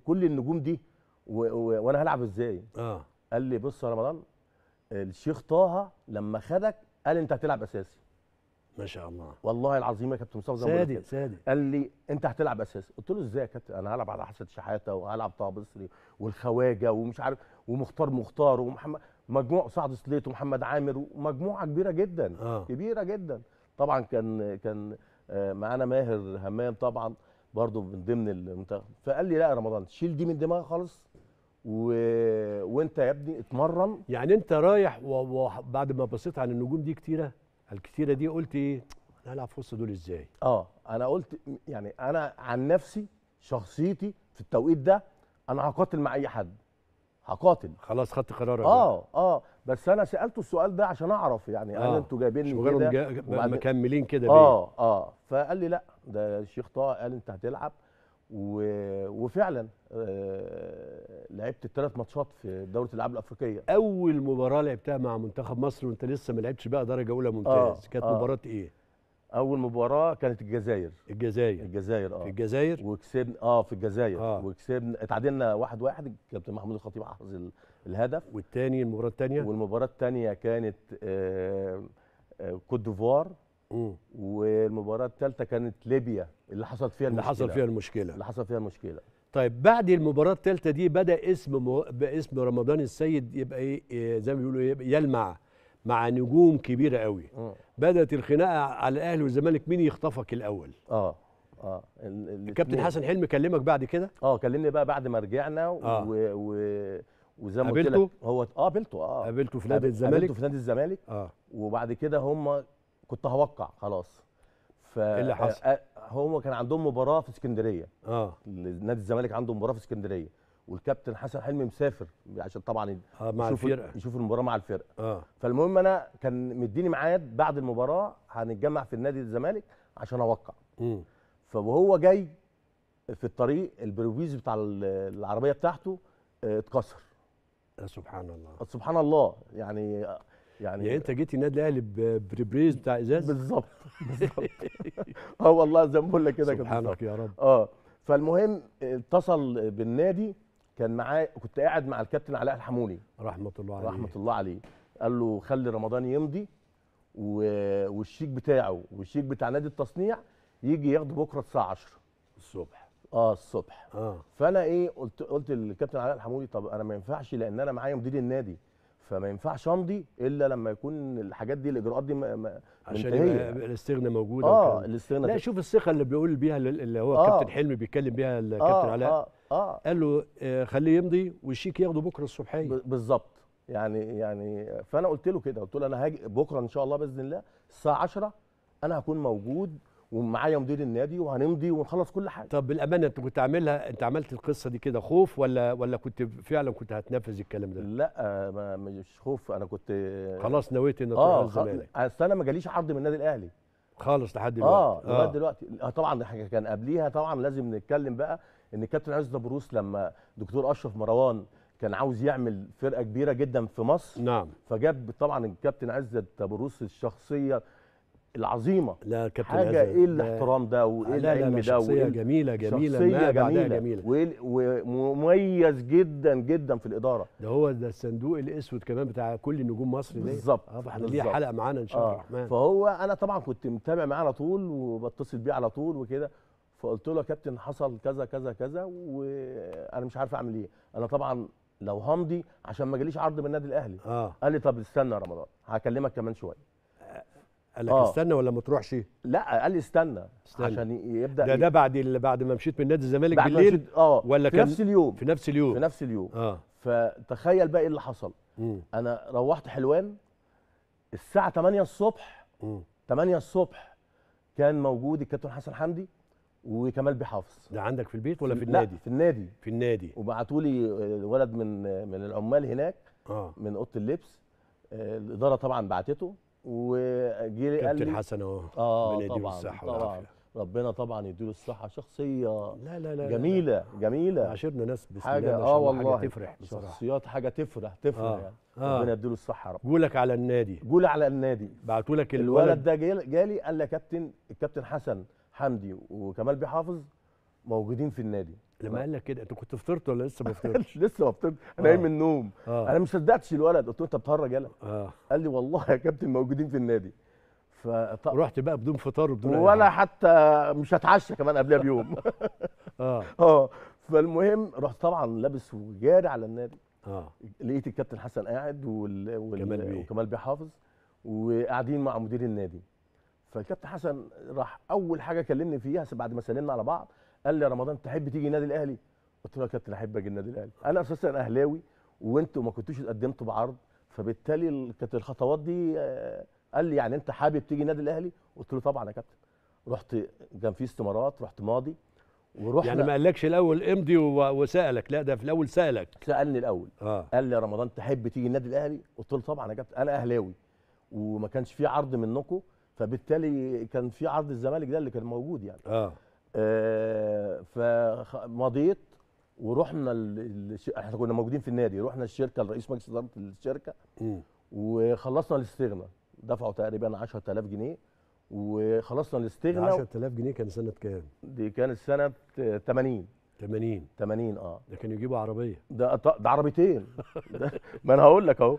كل النجوم دي و... و... وانا هلعب ازاي؟ اه قال لي بص يا رمضان الشيخ طه لما خدك قال انت هتلعب اساسي ما شاء الله والله العظيم يا كابتن مصطفى سادي سادي قال لي انت هتلعب اساسي قلت له ازاي يا كابتن انا هلعب على حسن شحاته وهلعب طه بصري والخواجه ومش عارف ومختار مختار ومحمد مجموعه سعد سليط ومحمد عامر ومجموعه كبيره جدا آه. كبيره جدا طبعا كان كان آه، معانا ماهر همام طبعا برضو من ضمن المنتخب فقال لي لا يا رمضان شيل دي من دماغك خالص و... وانت يا ابني اتمرن يعني انت رايح وبعد و... ما بصيت على النجوم دي كتيره الكتيره دي قلت ايه انا هلعب في وسط دول ازاي اه انا قلت يعني انا عن نفسي شخصيتي في التوقيت ده انا هقاتل مع اي حد هقاتل خلاص خدت قرار اه اه بس انا سالته السؤال ده عشان اعرف يعني آه. هل انتوا جايبيني كده جا... وبعد... مكملين كده اه اه فقال لي لا ده الشيخ طه قال انت هتلعب و... وفعلا آه... لعبت الثلاث ماتشات في دوره الالعاب الافريقيه اول مباراه لعبتها مع منتخب مصر وانت لسه ما لعبتش بقى درجه اولى ممتاز آه. كانت آه. مباراه ايه اول مباراه كانت الجزائر الجزائر الجزائر اه في الجزائر وكسبنا اه في الجزائر آه. وكسبنا اتعادلنا 1-1 واحد واحد. كابتن محمود الخطيب احرز الهدف والتاني المباراه الثانيه والمباراه الثانيه كانت آه،, آه كوت ديفوار والمباراه الثالثه كانت ليبيا اللي حصل فيها المشكله اللي حصل فيها المشكله اللي حصل فيها المشكله طيب بعد المباراة الثالثة دي بدأ اسم مو... باسم رمضان السيد يبقى ايه, إيه، زي ما بيقولوا إيه، يلمع مع نجوم كبيرة قوي م. بدات الخناقه على الاهلي والزمالك مين يخطفك الاول اه اه الكابتن حسن حلمي كلمك بعد كده اه كلمني بقى بعد ما رجعنا و... آه. و... و... وزي ما قلت لك هو اه قابلته اه قابلته في نادي الزمالك قابلته في نادي الزمالك اه وبعد كده هم كنت هوقع خلاص ف إيه اللي حصل هم كان عندهم مباراه في اسكندريه اه نادي الزمالك عنده مباراه في اسكندريه والكابتن حسن حلمي مسافر عشان طبعا آه، يشوف الفرقه يشوف المباراه مع الفرقه آه. فالمهم انا كان مديني ميعاد بعد المباراه هنتجمع في النادي الزمالك عشان اوقع فهو جاي في الطريق البروفيز بتاع العربيه بتاعته آه، اتكسر سبحان الله آه، سبحان الله يعني يعني يعني انت جيت النادي الاهلي بريبريز بتاع ازاز بالظبط بالظبط اه والله زي ما بقول لك كده سبحانك يا رب اه فالمهم اتصل بالنادي كان معايا كنت قاعد مع الكابتن علاء الحمولي رحمه الله عليه رحمه الله عليه قال له خلي رمضان يمضي و... والشيك بتاعه والشيك بتاع نادي التصنيع يجي ياخده بكره الساعه 10 الصبح اه الصبح اه فانا ايه قلت قلت للكابتن علاء الحمولي طب انا ما ينفعش لان انا معايا مدير النادي فما ينفعش امضي الا لما يكون الحاجات دي الاجراءات دي عشان يبقى الاستغنى موجوده اه الاستغنى لا شوف الثقه اللي بيقول بيها اللي هو آه كابتن حلمي بيتكلم بيها الكابتن آه علاء آه آه قال له آه خليه يمضي والشيك ياخده بكره الصبحيه بالظبط يعني يعني فانا قلت له كده قلت له انا هاجي بكره ان شاء الله باذن الله الساعه 10 انا هكون موجود ومعايا مدير النادي وهنمضي ونخلص كل حاجه طب بالامانه انت كنت عاملها انت عملت القصه دي كده خوف ولا ولا كنت فعلا كنت هتنفذ الكلام ده لا ما مش خوف انا كنت خلاص نويت ان آه الزمالك اصل انا ما جاليش عرض من النادي الاهلي خالص لحد آه، دلوقتي اه لغايه آه. دلوقتي آه طبعا كان قبليها طبعا لازم نتكلم بقى ان كابتن عز بروس لما دكتور اشرف مروان كان عاوز يعمل فرقه كبيره جدا في مصر نعم فجاب طبعا الكابتن عزت طبروس الشخصيه العظيمه لا كابتن حاجه ايه الاحترام ده وايه العلم ده شخصيه جميله جميله شخصيه جميله, جميلة. ومميز جدا جدا في الاداره ده هو ده الصندوق الاسود كمان بتاع كل نجوم مصر بالظبط اه احنا ليه حلقه معانا ان شاء الله آه. الرحمن فهو انا طبعا كنت متابع معاه على طول وبتصل بيه على طول وكده فقلت له يا كابتن حصل كذا كذا كذا وانا مش عارف اعمل ايه انا طبعا لو همضي عشان ما جاليش عرض من النادي الاهلي آه. قال لي طب استنى يا رمضان هكلمك كمان شويه قال لك آه. استنى ولا ما تروحش؟ لا قال لي استنى, استنى. عشان يبدا ده ده بعد بعد ما مشيت من نادي الزمالك بالليل اه ولا في كان... نفس اليوم في نفس اليوم في نفس اليوم اه فتخيل بقى ايه اللي حصل مم. انا روحت حلوان الساعه 8 الصبح مم. 8 الصبح كان موجود الكابتن حسن حمدي وكمال بحافظ ده عندك في البيت ولا في, في النادي؟ لا في النادي في النادي وبعتوا لي ولد من من العمال هناك آه. من اوضه اللبس آه، الاداره طبعا بعتته قال لي كابتن حسن اهو اه طبعا طبعا ربنا طبعا يديله الصحه شخصيه لا لا لا جميله لا لا. جميله عاشرنا ناس بسم حاجه اه والله حاجه تفرح بصراحه شخصيات حاجه تفرح تفرح آه. يعني. آه. ربنا يديله الصحه يا رب جولك على النادي قول على النادي بعتوا لك الولد, الولد ده جالي قال لي يا كابتن الكابتن حسن حمدي وكمال بيحافظ حافظ موجودين في النادي لما آه. قال لك كده انت كنت فطرت ولا لسه ما فطرتش؟ لسه ما فطرتش انا قايم آه. من النوم آه. انا ما صدقتش الولد قلت له انت بتهرج يلا آه. قال لي والله يا كابتن موجودين في النادي فط... رحت بقى بدون فطار وبدون ولا يعني. حتى مش هتعشى كمان قبلها بيوم اه اه فالمهم رحت طبعا لابس وجاري على النادي اه لقيت الكابتن حسن قاعد وال... وال... كمال بيه وكمال بيه حافظ وقاعدين مع مدير النادي فالكابتن حسن راح اول حاجه كلمني فيها بعد ما سلمنا على بعض قال لي يا رمضان تحب تيجي النادي الاهلي قلت له يا كابتن احب اجي النادي الاهلي انا اساسا اهلاوي وانتوا ما كنتوش اتقدمتوا بعرض فبالتالي كانت الخطوات دي آه، قال لي يعني انت حابب تيجي النادي الاهلي قلت له طبعا يا كابتن رحت كان في استمارات رحت ماضي ورحنا يعني ما قالكش الاول امضي وسالك لا ده في الاول سالك سالني الاول آه. قال لي يا رمضان تحب تيجي النادي الاهلي قلت له طبعا يا كابتن انا اهلاوي وما كانش في عرض منكم فبالتالي كان في عرض الزمالك ده اللي كان موجود يعني آه. آه، فمضيت ورحنا احنا كنا موجودين في النادي رحنا الشركه لرئيس مجلس اداره الشركه وخلصنا الاستغنى دفعوا تقريبا 10000 جنيه وخلصنا الاستغنى 10000 جنيه كان سنه كام؟ دي كانت سنه 80 80 80 اه ده كانوا يجيبوا عربيه ده ده عربيتين ما انا هقول لك اهو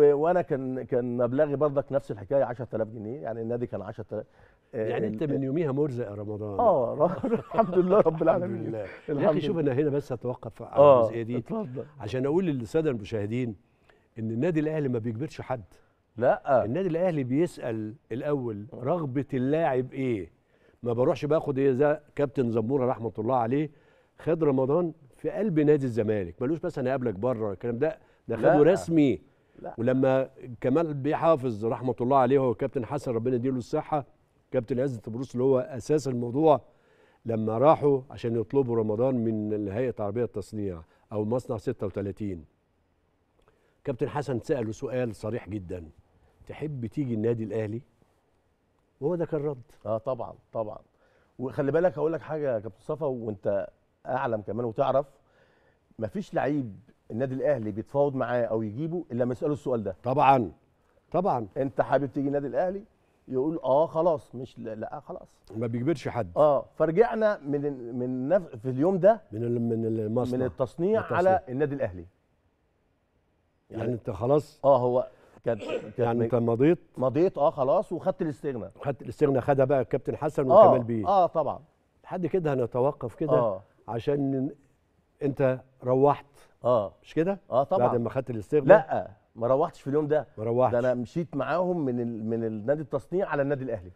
وانا كان كان مبلغي برضك نفس الحكايه 10000 جنيه يعني النادي كان 10000 آه، يعني انت من يوميها مرزق يا رمضان اه الحمد لله رب العالمين الحمد لله يا اخي شوف انا هنا بس هتوقف على آه، الجزئيه دي اتفضل عشان اقول للساده المشاهدين ان النادي الاهلي ما بيجبرش حد لا النادي الاهلي بيسال الاول آه. رغبه اللاعب ايه ما بروحش باخد ايه زي كابتن زموره رحمه الله عليه خد رمضان في قلب نادي الزمالك ملوش بس انا هقابلك بره الكلام ده ده خده رسمي لا. ولما كمال بيحافظ رحمه الله عليه هو كابتن حسن ربنا يديله الصحه كابتن عز طبروس اللي هو اساس الموضوع لما راحوا عشان يطلبوا رمضان من الهيئه العربيه التصنيع او مصنع 36 كابتن حسن ساله سؤال صريح جدا تحب تيجي النادي الاهلي وهو ده كان رد اه طبعا طبعا وخلي بالك هقول لك حاجه يا كابتن صفا وانت اعلم كمان وتعرف مفيش لعيب النادي الاهلي بيتفاوض معاه او يجيبه الا لما يساله السؤال ده طبعا طبعا انت حابب تيجي النادي الاهلي يقول اه خلاص مش لا خلاص ما بيجبرش حد اه فرجعنا من من نف... في اليوم ده من ال... من المصنع من التصنيع, التصنيع على النادي الاهلي يعني, يعني انت خلاص اه هو كان يعني انت مضيت مضيت اه خلاص وخدت الاستغناء خدت الاستغناء خدها بقى الكابتن حسن آه، وكمال آه بيه اه طبعا لحد كده هنتوقف كده آه عشان انت روحت اه مش كده اه طبعا بعد ما خدت الاستغلال لا ما روحتش في اليوم ده ما روحتش ده انا مشيت معاهم من ال... من النادي التصنيع على النادي الاهلي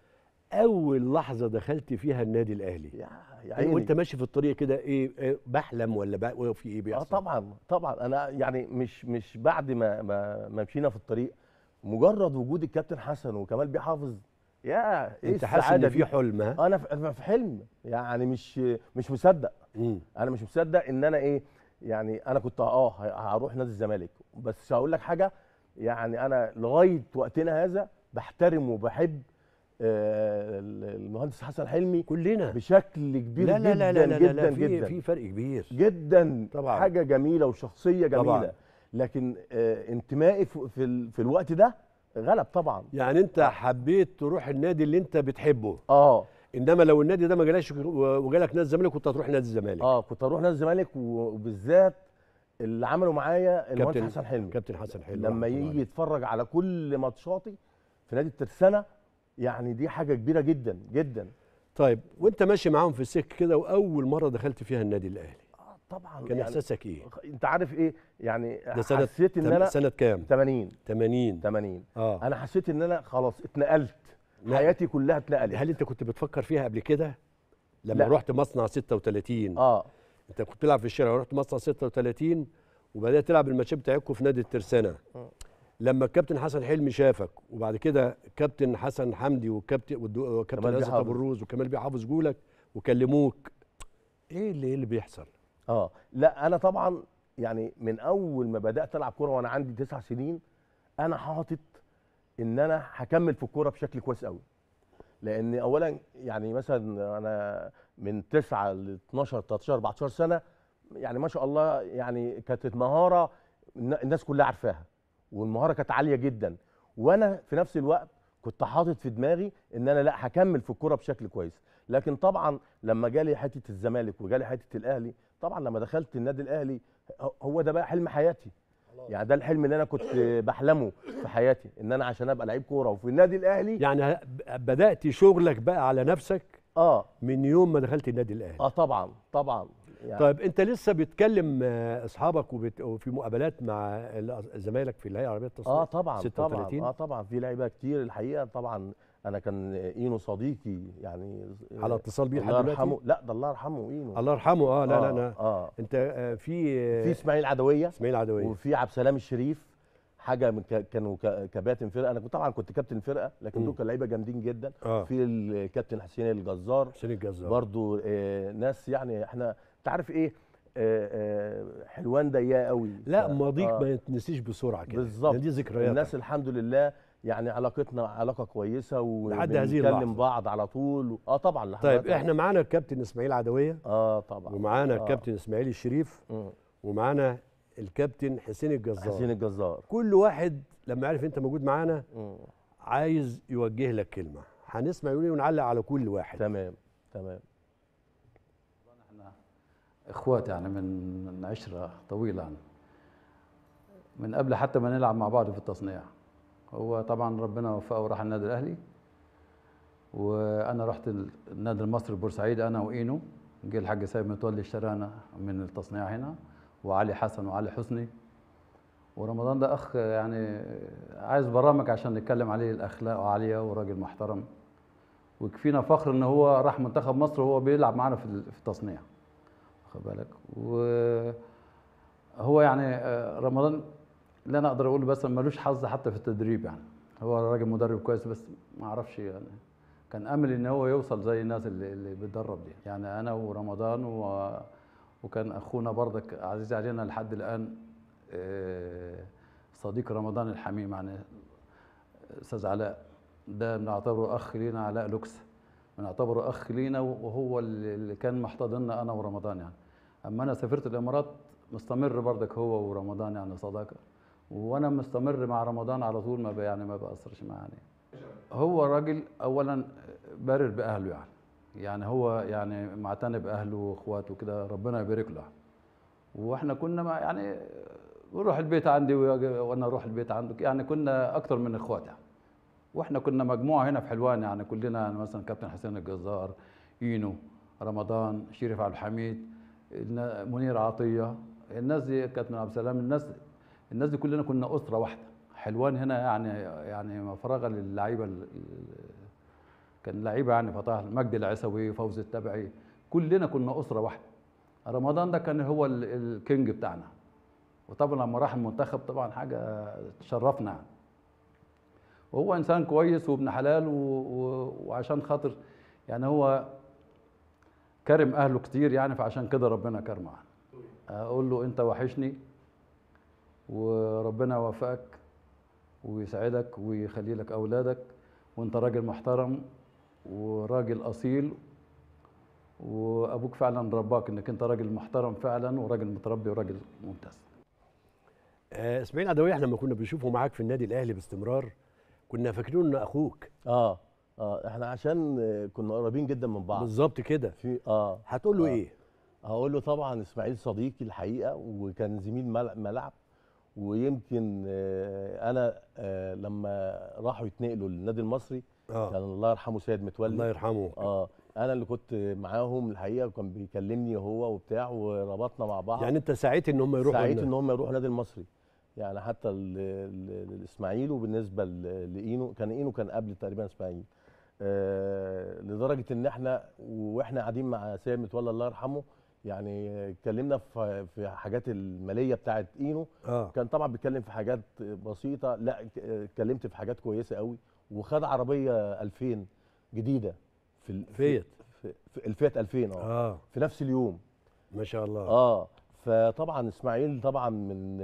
اول لحظه دخلت فيها النادي الاهلي يا يعني وانت ماشي في الطريق كده إيه, ايه بحلم ولا بق... إيه، في ايه بيحصل اه طبعا طبعا انا يعني مش مش بعد ما ما, ما مشينا في الطريق مجرد وجود الكابتن حسن وكمال بيحافظ يا ايه انت حاسس ان في حلم ها انا في حلم يعني مش مش مصدق انا مش مصدق ان انا ايه يعني انا كنت اه هروح نادي الزمالك بس هقول لك حاجه يعني انا لغايه وقتنا هذا بحترم وبحب آه، المهندس حسن حلمي كلنا بشكل كبير لا لا لا جدا لا لا لا لا في جدا في فرق كبير جدا طبعا حاجه جميله وشخصيه جميله طبعا لكن آه، انتمائي في في الوقت ده غلب طبعا يعني انت حبيت تروح النادي اللي انت بتحبه اه انما لو النادي ده ما جالكش وجالك نادي الزمالك كنت هتروح نادي الزمالك اه كنت هروح نادي الزمالك وبالذات اللي عمله معايا كابتن حسن حلمي كابتن حسن حلمي لما يجي يتفرج على كل ماتشاتي في نادي الترسانه يعني دي حاجه كبيره جدا جدا طيب وانت ماشي معاهم في السكه كده واول مره دخلت فيها النادي الاهلي آه طبعا كان يعني احساسك ايه انت عارف ايه يعني حسيت ان انا سنه كام 80 80 80 اه انا حسيت ان انا خلاص اتنقلت لا. حياتي كلها اتنقلت هل انت كنت بتفكر فيها قبل كده لما لا. رحت مصنع 36 اه انت كنت بتلعب في الشارع ورحت مصنع 36 وبدات تلعب الماتش بتاعكم في نادي الترسانه آه. لما الكابتن حسن حلمي شافك وبعد كده كابتن حسن حمدي والكابتن والكابتن ياسر ابو الروز وكمال حافظ جولك وكلموك ايه اللي ايه اللي بيحصل اه لا انا طبعا يعني من اول ما بدات العب كوره وانا عندي تسع سنين انا حاطط ان انا هكمل في الكوره بشكل كويس قوي لان اولا يعني مثلا انا من 9 ل 12 13 14 سنه يعني ما شاء الله يعني كانت مهاره الناس كلها عارفاها والمهاره كانت عاليه جدا وانا في نفس الوقت كنت حاطط في دماغي ان انا لا هكمل في الكوره بشكل كويس لكن طبعا لما جالي حته الزمالك وجالي حته الاهلي طبعا لما دخلت النادي الاهلي هو ده بقى حلم حياتي يعني ده الحلم اللي انا كنت بحلمه في حياتي ان انا عشان ابقى لعيب كوره وفي النادي الاهلي يعني بدات شغلك بقى على نفسك اه من يوم ما دخلت النادي الاهلي اه طبعا طبعا يعني طيب انت لسه بتكلم آه، اصحابك وفي مقابلات مع زمايلك في الهيئه العربيه للتصوير اه طبعا 36. طبعا اه طبعا في لعيبه كتير الحقيقه طبعا انا كان اينو صديقي يعني على اتصال بيه لحد دلوقتي لا ده الله يرحمه اينو الله يرحمه اه لا آه لا لا آه انت آه في آه، في اسماعيل عدويه اسماعيل عدويه وفي عبد السلام الشريف حاجه من كانوا كباتن فرقه انا طبعا كنت كابتن فرقه لكن دول كانوا لعيبه جامدين جدا آه. في الكابتن حسين الجزار حسين الجزار برضو آه ناس يعني احنا انت عارف ايه آه, آه، حلوان ضيقه قوي لا ماضيك آه ما يتنسيش بسرعه كده بالظبط يعني دي ذكريات الناس الحمد لله يعني علاقتنا علاقه كويسه لحد هذه اللحظه بعض على طول اه طبعا لحد طيب احنا معانا الكابتن اسماعيل عدويه اه طبعا ومعانا آه. الكابتن اسماعيل الشريف ومعانا الكابتن حسين الجزار حسين الجزار كل واحد لما عرف انت موجود معانا عايز يوجه لك كلمه هنسمع يقول إيه ونعلق على كل واحد تمام تمام احنا اخوات يعني من من عشره طويله من قبل حتى ما نلعب مع بعض في التصنيع هو طبعا ربنا وفقه وراح النادي الاهلي وانا رحت النادي المصري بورسعيد انا واينو جه الحاج سيد متولي اشترانا من التصنيع هنا وعلي حسن وعلي حسني ورمضان ده اخ يعني عايز برامج عشان نتكلم عليه الاخلاق عاليه وراجل محترم وكفينا فخر ان هو راح منتخب مصر وهو بيلعب معانا في التصنيع واخد بالك وهو يعني آه، رمضان اللي انا اقدر اقوله بس ملوش حظ حتى في التدريب يعني هو راجل مدرب كويس بس ما اعرفش يعني كان امل ان هو يوصل زي الناس اللي, اللي بتدرب دي يعني انا ورمضان و... وكان اخونا برضك عزيز علينا لحد الان آه، صديق رمضان الحميم يعني استاذ علاء ده بنعتبره اخ لينا علاء لوكس بنعتبره اخ لينا وهو اللي كان محتضننا انا ورمضان يعني اما انا سافرت الامارات مستمر برضك هو ورمضان يعني صداقه وانا مستمر مع رمضان على طول ما يعني ما بأثرش معاه يعني هو راجل اولا بارر باهله يعني يعني هو يعني معتني باهله واخواته كده ربنا يبارك له واحنا كنا مع يعني بنروح البيت عندي وانا اروح البيت عندك يعني كنا اكتر من اخوات يعني واحنا كنا مجموعه هنا في حلوان يعني كلنا يعني مثلا كابتن حسين الجزار اينو رمضان شريف عبد الحميد منير عطيه الناس دي كابتن عبد السلام الناس الناس دي كلنا كنا اسره واحده حلوان هنا يعني يعني ما للعيبه كان لعيبه يعني فتح مجدي العسوي فوزي التبعي كلنا كنا اسره واحده رمضان ده كان هو الكينج بتاعنا وطبعا لما راح المنتخب طبعا حاجه تشرفنا يعني وهو انسان كويس وابن حلال و... و... وعشان خاطر يعني هو كرم اهله كتير يعني فعشان كده ربنا كرمه يعني. اقول له انت وحشني وربنا يوفقك ويسعدك ويخلي لك اولادك وانت راجل محترم وراجل اصيل وابوك فعلا رباك انك انت راجل محترم فعلا وراجل متربي وراجل ممتاز آه، اسماعيل عدويه احنا لما كنا بنشوفه معاك في النادي الاهلي باستمرار كنا فاكرين انه اخوك اه اه احنا عشان كنا قريبين جدا من بعض بالظبط كده في اه هتقول له آه. ايه هقول له طبعا اسماعيل صديقي الحقيقه وكان زميل ملعب ويمكن آه، انا آه، لما راحوا يتنقلوا للنادي المصري آه. كان الله يرحمه سيد متولي الله يرحمه اه انا اللي كنت معاهم الحقيقه وكان بيكلمني هو وبتاع وربطنا مع بعض يعني انت سعيت ان هم يروحوا سعيت ان هم يروحوا النادي المصري يعني حتى الاسماعيلي وبالنسبه لاينو كان اينو كان قبل تقريبا اسماعيلي آه لدرجه ان احنا واحنا قاعدين مع سيد متولي الله يرحمه يعني اتكلمنا في في حاجات الماليه بتاعه اينو آه. كان طبعا بيتكلم في حاجات بسيطه لا اتكلمت في حاجات كويسه قوي وخد عربيه 2000 جديده في الفيت في, الفيت 2000 آه. اه في نفس اليوم ما شاء الله اه فطبعا اسماعيل طبعا من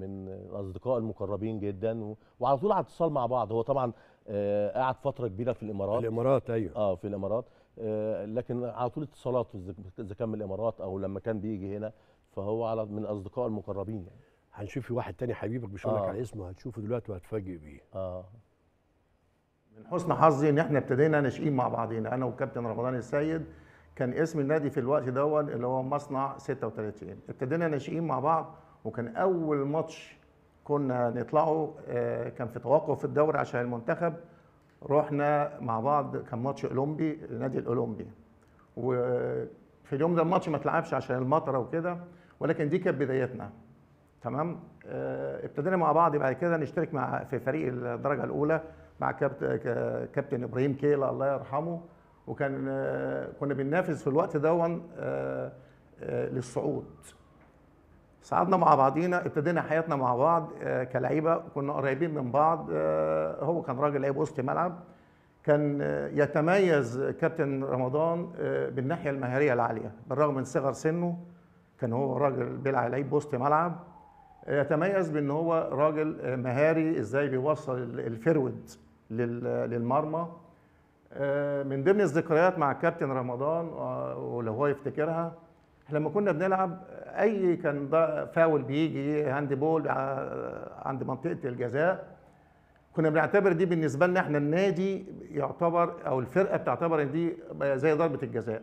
من الاصدقاء المقربين جدا وعلى طول على اتصال مع بعض هو طبعا آه، قعد فتره كبيره في الامارات الامارات ايوه اه في الامارات آه، لكن على طول اتصالات اذا كان من الامارات او لما كان بيجي هنا فهو على من الاصدقاء المقربين يعني هنشوف في واحد تاني حبيبك مش آه. على اسمه هتشوفه دلوقتي وهتفاجئ بيه اه من حسن حظي ان احنا ابتدينا ناشئين مع بعضينا انا وكابتن رمضان السيد كان اسم النادي في الوقت دوت اللي هو مصنع 36 ابتدينا ناشئين مع بعض وكان اول ماتش كنا نطلعه آه، كان في توقف الدوري عشان المنتخب رحنا مع بعض كان ماتش اولمبي النادي الاولمبي وفي اليوم ده الماتش ما اتلعبش عشان المطره وكده ولكن دي كانت بدايتنا تمام آه، ابتدينا مع بعض بعد كده نشترك مع في فريق الدرجه الاولى مع كابتن ابراهيم كيلا الله يرحمه وكان آه، كنا بننافس في الوقت دون آه، للصعود صعدنا مع بعضينا ابتدينا حياتنا مع بعض آه، كلعيبه كنا قريبين من بعض آه، هو كان راجل لعيب وسط ملعب كان آه، يتميز كابتن رمضان بالناحيه المهاريه العاليه بالرغم من صغر سنه كان هو راجل بيلعب لعيب وسط ملعب يتميز بان هو راجل مهاري ازاي بيوصل الفرود للمرمى من ضمن الذكريات مع كابتن رمضان ولو هو يفتكرها احنا لما كنا بنلعب اي كان فاول بيجي هاند بول آه، عند منطقه الجزاء كنا بنعتبر دي بالنسبه لنا احنا النادي يعتبر او الفرقه بتعتبر ان دي زي ضربه الجزاء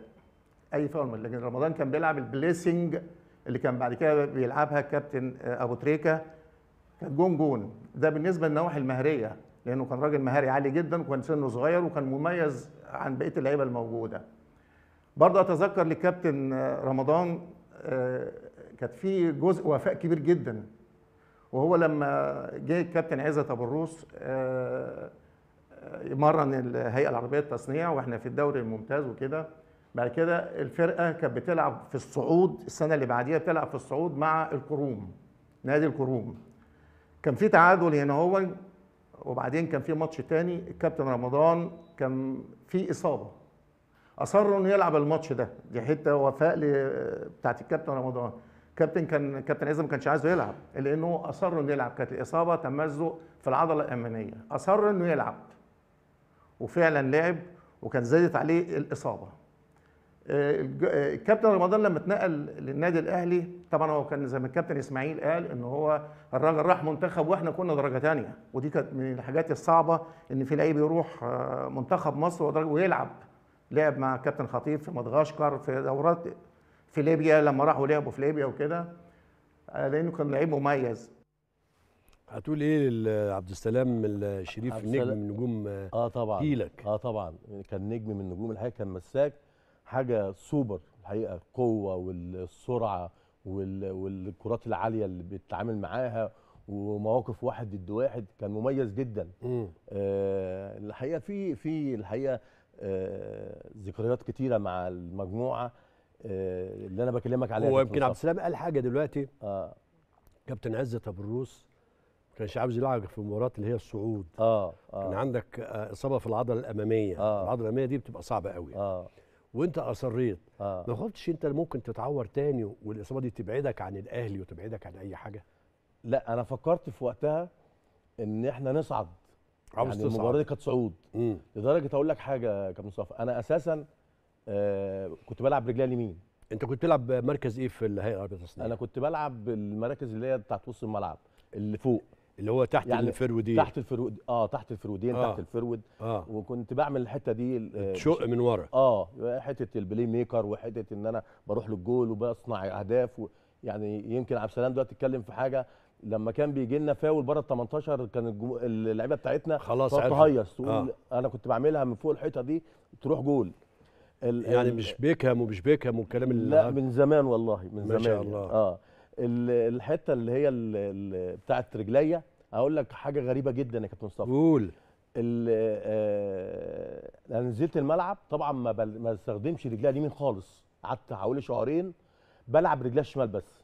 اي فاول لكن رمضان كان بيلعب البليسنج اللي كان بعد كده بيلعبها كابتن آه، ابو تريكه كانت جون جون ده بالنسبه للنواحي المهريه لانه كان راجل مهاري عالي جدا وكان سنه صغير وكان مميز عن بقيه اللعيبه الموجوده برضه اتذكر لكابتن آه، رمضان آه، كانت في جزء وفاء كبير جدا وهو لما جه الكابتن عزت ابو الروس آه، مرن الهيئه العربيه للتصنيع واحنا في الدوري الممتاز وكده بعد كده الفرقه كانت بتلعب في الصعود السنه اللي بعديها بتلعب في الصعود مع الكروم نادي الكروم كان في تعادل هنا هو وبعدين كان في ماتش تاني الكابتن رمضان كان في اصابه اصر انه يلعب الماتش ده دي حته وفاء بتاعت الكابتن رمضان كابتن كان كابتن عزم ما كانش عايزه يلعب لانه اصر انه يلعب كانت الاصابه تمزق في العضله الاماميه اصر انه يلعب وفعلا لعب وكان زادت عليه الاصابه آه، آه، الكابتن رمضان لما اتنقل للنادي الاهلي طبعا هو كان زي ما الكابتن اسماعيل قال ان هو الراجل راح منتخب واحنا كنا درجه ثانيه ودي كانت من الحاجات الصعبه ان في لعيب يروح آه، منتخب مصر ويلعب لعب مع كابتن خطيب في مدغشقر في دورات في ليبيا لما راحوا لعبوا في ليبيا وكده آه، لانه كان لعيب مميز هتقول ايه لعبد السلام الشريف عبد نجم من نجوم اه, آه، طبعا جيلك اه طبعا كان نجم من نجوم الحقيقه كان مساك حاجه سوبر الحقيقه القوه والسرعه والكرات العاليه اللي بيتعامل معاها ومواقف واحد ضد واحد كان مميز جدا آه الحقيقه في في الحقيقه آه، ذكريات كتيره مع المجموعه آه، اللي انا بكلمك عليها هو يمكن عبد السلام قال حاجه دلوقتي اه كابتن عزت ابو الروس ما كانش عاوز يلعب في المباراه اللي هي الصعود اه, آه. كان عندك آه، اصابه في العضله الاماميه آه. العضله الاماميه دي بتبقى صعبه قوي اه وانت اصريت آه. ما خفتش انت ممكن تتعور تاني والاصابه دي تبعدك عن الاهلي وتبعدك عن اي حاجه لا انا فكرت في وقتها ان احنا نصعد عاوز يعني المباراه دي كانت صعود لدرجه اقول لك حاجه يا كابتن مصطفى انا اساسا آه كنت بلعب رجلي اليمين انت كنت بتلعب مركز ايه في الهيئه العربيه التصنيع انا كنت بلعب المراكز اللي هي بتاعت وسط الملعب اللي فوق اللي هو تحت يعني الفرودين تحت الفرود اه تحت الفرودين آه. تحت الفرود آه. وكنت بعمل الحته دي آه، شق من ورا اه حته البلاي ميكر وحته ان انا بروح للجول وبصنع اهداف و... يعني يمكن عبد السلام دلوقتي اتكلم في حاجه لما كان بيجي لنا فاول بره ال 18 كان اللعيبه بتاعتنا خلاص تهيص تقول آه. انا كنت بعملها من فوق الحيطه دي تروح جول ال... يعني الـ مش بيكهام ومش بيكهام والكلام اللي لا من زمان والله من ما زمان ما شاء الله يعني. اه الحته اللي هي بتاعه رجليا هقول لك حاجه غريبه جدا يا كابتن مصطفى قول آه انا نزلت الملعب طبعا ما بستخدمش ما استخدمش رجليا اليمين خالص قعدت حوالي شهرين بلعب رجلي الشمال بس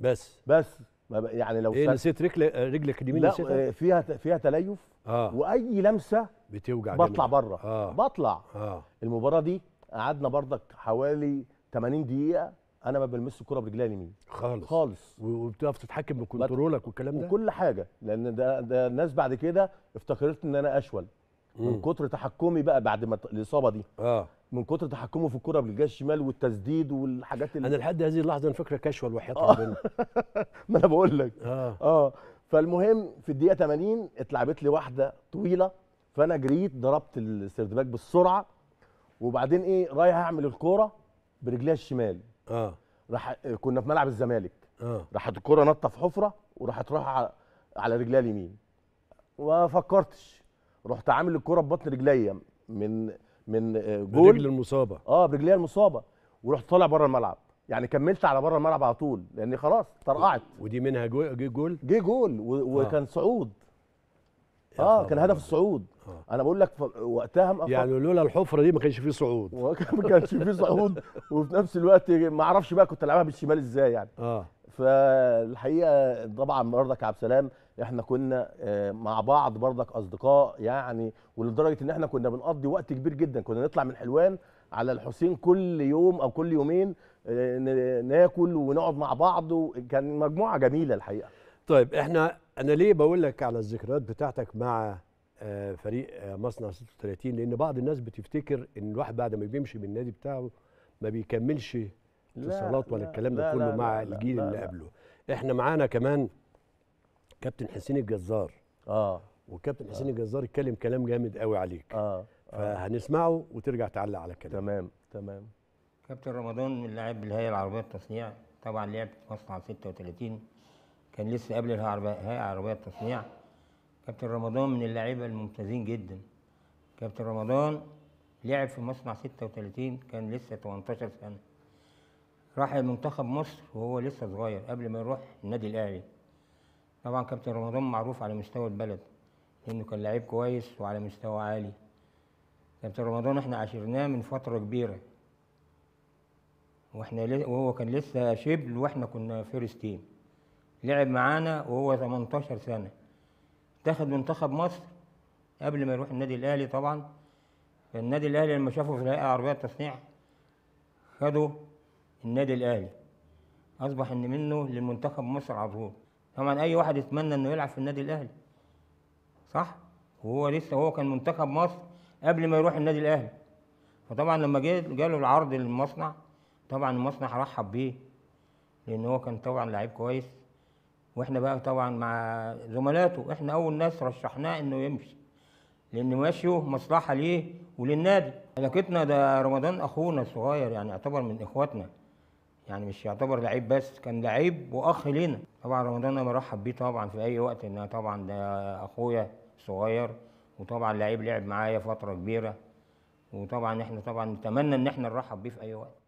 بس بس ما يعني لو ايه نسيت رجلك رجلك اليمين نسيتها آه، فيها فيها تليف آه. واي لمسه بتوجع بطلع بره آه. بطلع آه. المباراه دي قعدنا بردك حوالي 80 دقيقه انا ما بلمسش الكره برجلي اليمين خالص خالص وبتقف تتحكم بكنترولك والكلام ده وكل حاجه لان ده, ده الناس بعد كده افتكرت ان انا اشول من كتر تحكمي بقى بعد ما الاصابه دي اه من كتر تحكمه في الكره بالجهه الشمال والتسديد والحاجات اللي انا لحد هذه اللحظه انا فاكره كشوه الوحيد آه. ما انا بقول لك اه اه فالمهم في الدقيقه 80 اتلعبت لي واحده طويله فانا جريت ضربت السيرد بالسرعه وبعدين ايه رايح اعمل الكوره برجليها الشمال اه راح كنا في ملعب الزمالك اه راحت الكوره نطه في حفره وراحت رايحه على رجليها اليمين وما فكرتش رحت عامل الكوره ببطن رجليا من من آه، جول برجل المصابه اه برجليه المصابه ورحت طالع بره الملعب يعني كملت على بره الملعب على طول لان خلاص طرقعت ودي منها جو... جه جول جه جول و... وكان آه. صعود اه كان هدف الصعود آه. انا بقول لك ف... وقتها مقفر. يعني لولا الحفره دي ما كانش فيه صعود ما كانش فيه صعود وفي نفس الوقت ما اعرفش بقى كنت العبها بالشمال ازاي يعني اه فالحقيقه طبعا مرضك عبد السلام احنا كنا آه، مع بعض بردك اصدقاء يعني ولدرجه ان احنا كنا بنقضي وقت كبير جدا كنا نطلع من حلوان على الحسين كل يوم او كل يومين آه، ناكل ونقعد مع بعض وكان مجموعه جميله الحقيقه طيب احنا انا ليه بقول لك على الذكريات بتاعتك مع آه، فريق مصنع 36 لان بعض الناس بتفتكر ان الواحد بعد ما بيمشي من النادي بتاعه ما بيكملش اتصالات ولا الكلام ده كله مع الجيل اللي قبله احنا معانا كمان كابتن حسين الجزار اه وكابتن حسين آه. الجزار اتكلم كلام جامد قوي عليك اه, آه. فهنسمعه وترجع تعلق على الكلام تمام تمام كابتن رمضان من لاعب الهيئه العربيه للتصنيع طبعا لعب في مصنع 36 كان لسه قبل الهيئه العربيه للتصنيع كابتن رمضان من اللعيبه الممتازين جدا كابتن رمضان لعب في مصنع 36 كان لسه 18 سنه راح منتخب مصر وهو لسه صغير قبل ما يروح النادي الاهلي طبعا كابتن رمضان معروف على مستوى البلد لانه كان لعيب كويس وعلى مستوى عالي كابتن رمضان احنا عاشرناه من فتره كبيره واحنا وهو كان لسه شبل واحنا كنا فيرست تيم لعب معانا وهو 18 سنه اتخذ منتخب مصر قبل ما يروح النادي الاهلي طبعا فالنادي الاهلي لما شافوا في الهيئه العربيه التصنيع خدوا النادي الاهلي اصبح ان منه لمنتخب مصر على طول طبعا اي واحد يتمنى انه يلعب في النادي الاهلي صح وهو لسه هو كان منتخب مصر قبل ما يروح النادي الاهلي فطبعا لما جه جاله العرض للمصنع طبعا المصنع رحب بيه لان هو كان طبعا لعيب كويس واحنا بقى طبعا مع زملاته احنا اول ناس رشحناه انه يمشي لان مشيوا مصلحه ليه وللنادي علاقتنا ده رمضان اخونا الصغير يعني يعتبر من اخواتنا يعني مش يعتبر لعيب بس كان لعيب واخ لينا طبعا رمضان انا برحب بيه طبعا في اي وقت ان طبعا ده اخويا صغير وطبعا لعيب لعب معايا فتره كبيره وطبعا احنا طبعا نتمنى ان احنا نرحب بيه في اي وقت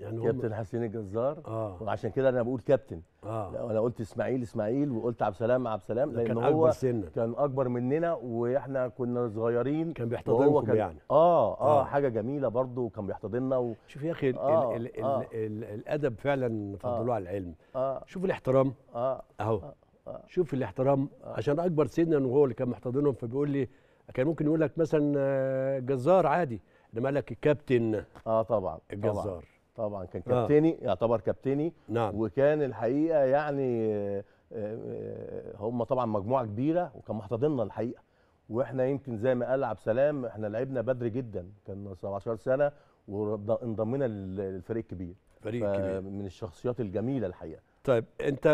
يعني كابتن حسين الجزار آه. وعشان كده انا بقول كابتن آه. انا قلت اسماعيل اسماعيل وقلت عبد السلام عبد السلام لان كان هو سنة. كان اكبر مننا واحنا كنا صغيرين كان بيحتضنكم كان يعني آه, اه اه حاجه جميله برده وكان بيحتضننا و... شوف يا اخي آه ال ال آه ال ال الادب فعلا فضلوه آه على العلم آه شوف الاحترام آه. اهو آه آه شوف الاحترام آه عشان اكبر سنا وهو اللي كان محتضنهم فبيقول لي كان ممكن يقول لك مثلا آه، جزار عادي انما قال لك الكابتن اه طبعا الجزار طبعا. طبعا كان آه. كابتني آه. يعتبر كابتني نعم. وكان الحقيقه يعني آه، آه، هم طبعا مجموعه كبيره وكان محتضننا الحقيقه واحنا يمكن زي ما قال عبد السلام احنا لعبنا بدري جدا كان 17 سنه وانضمينا للفريق الكبير فريق كبير من الشخصيات الجميله الحقيقه طيب انت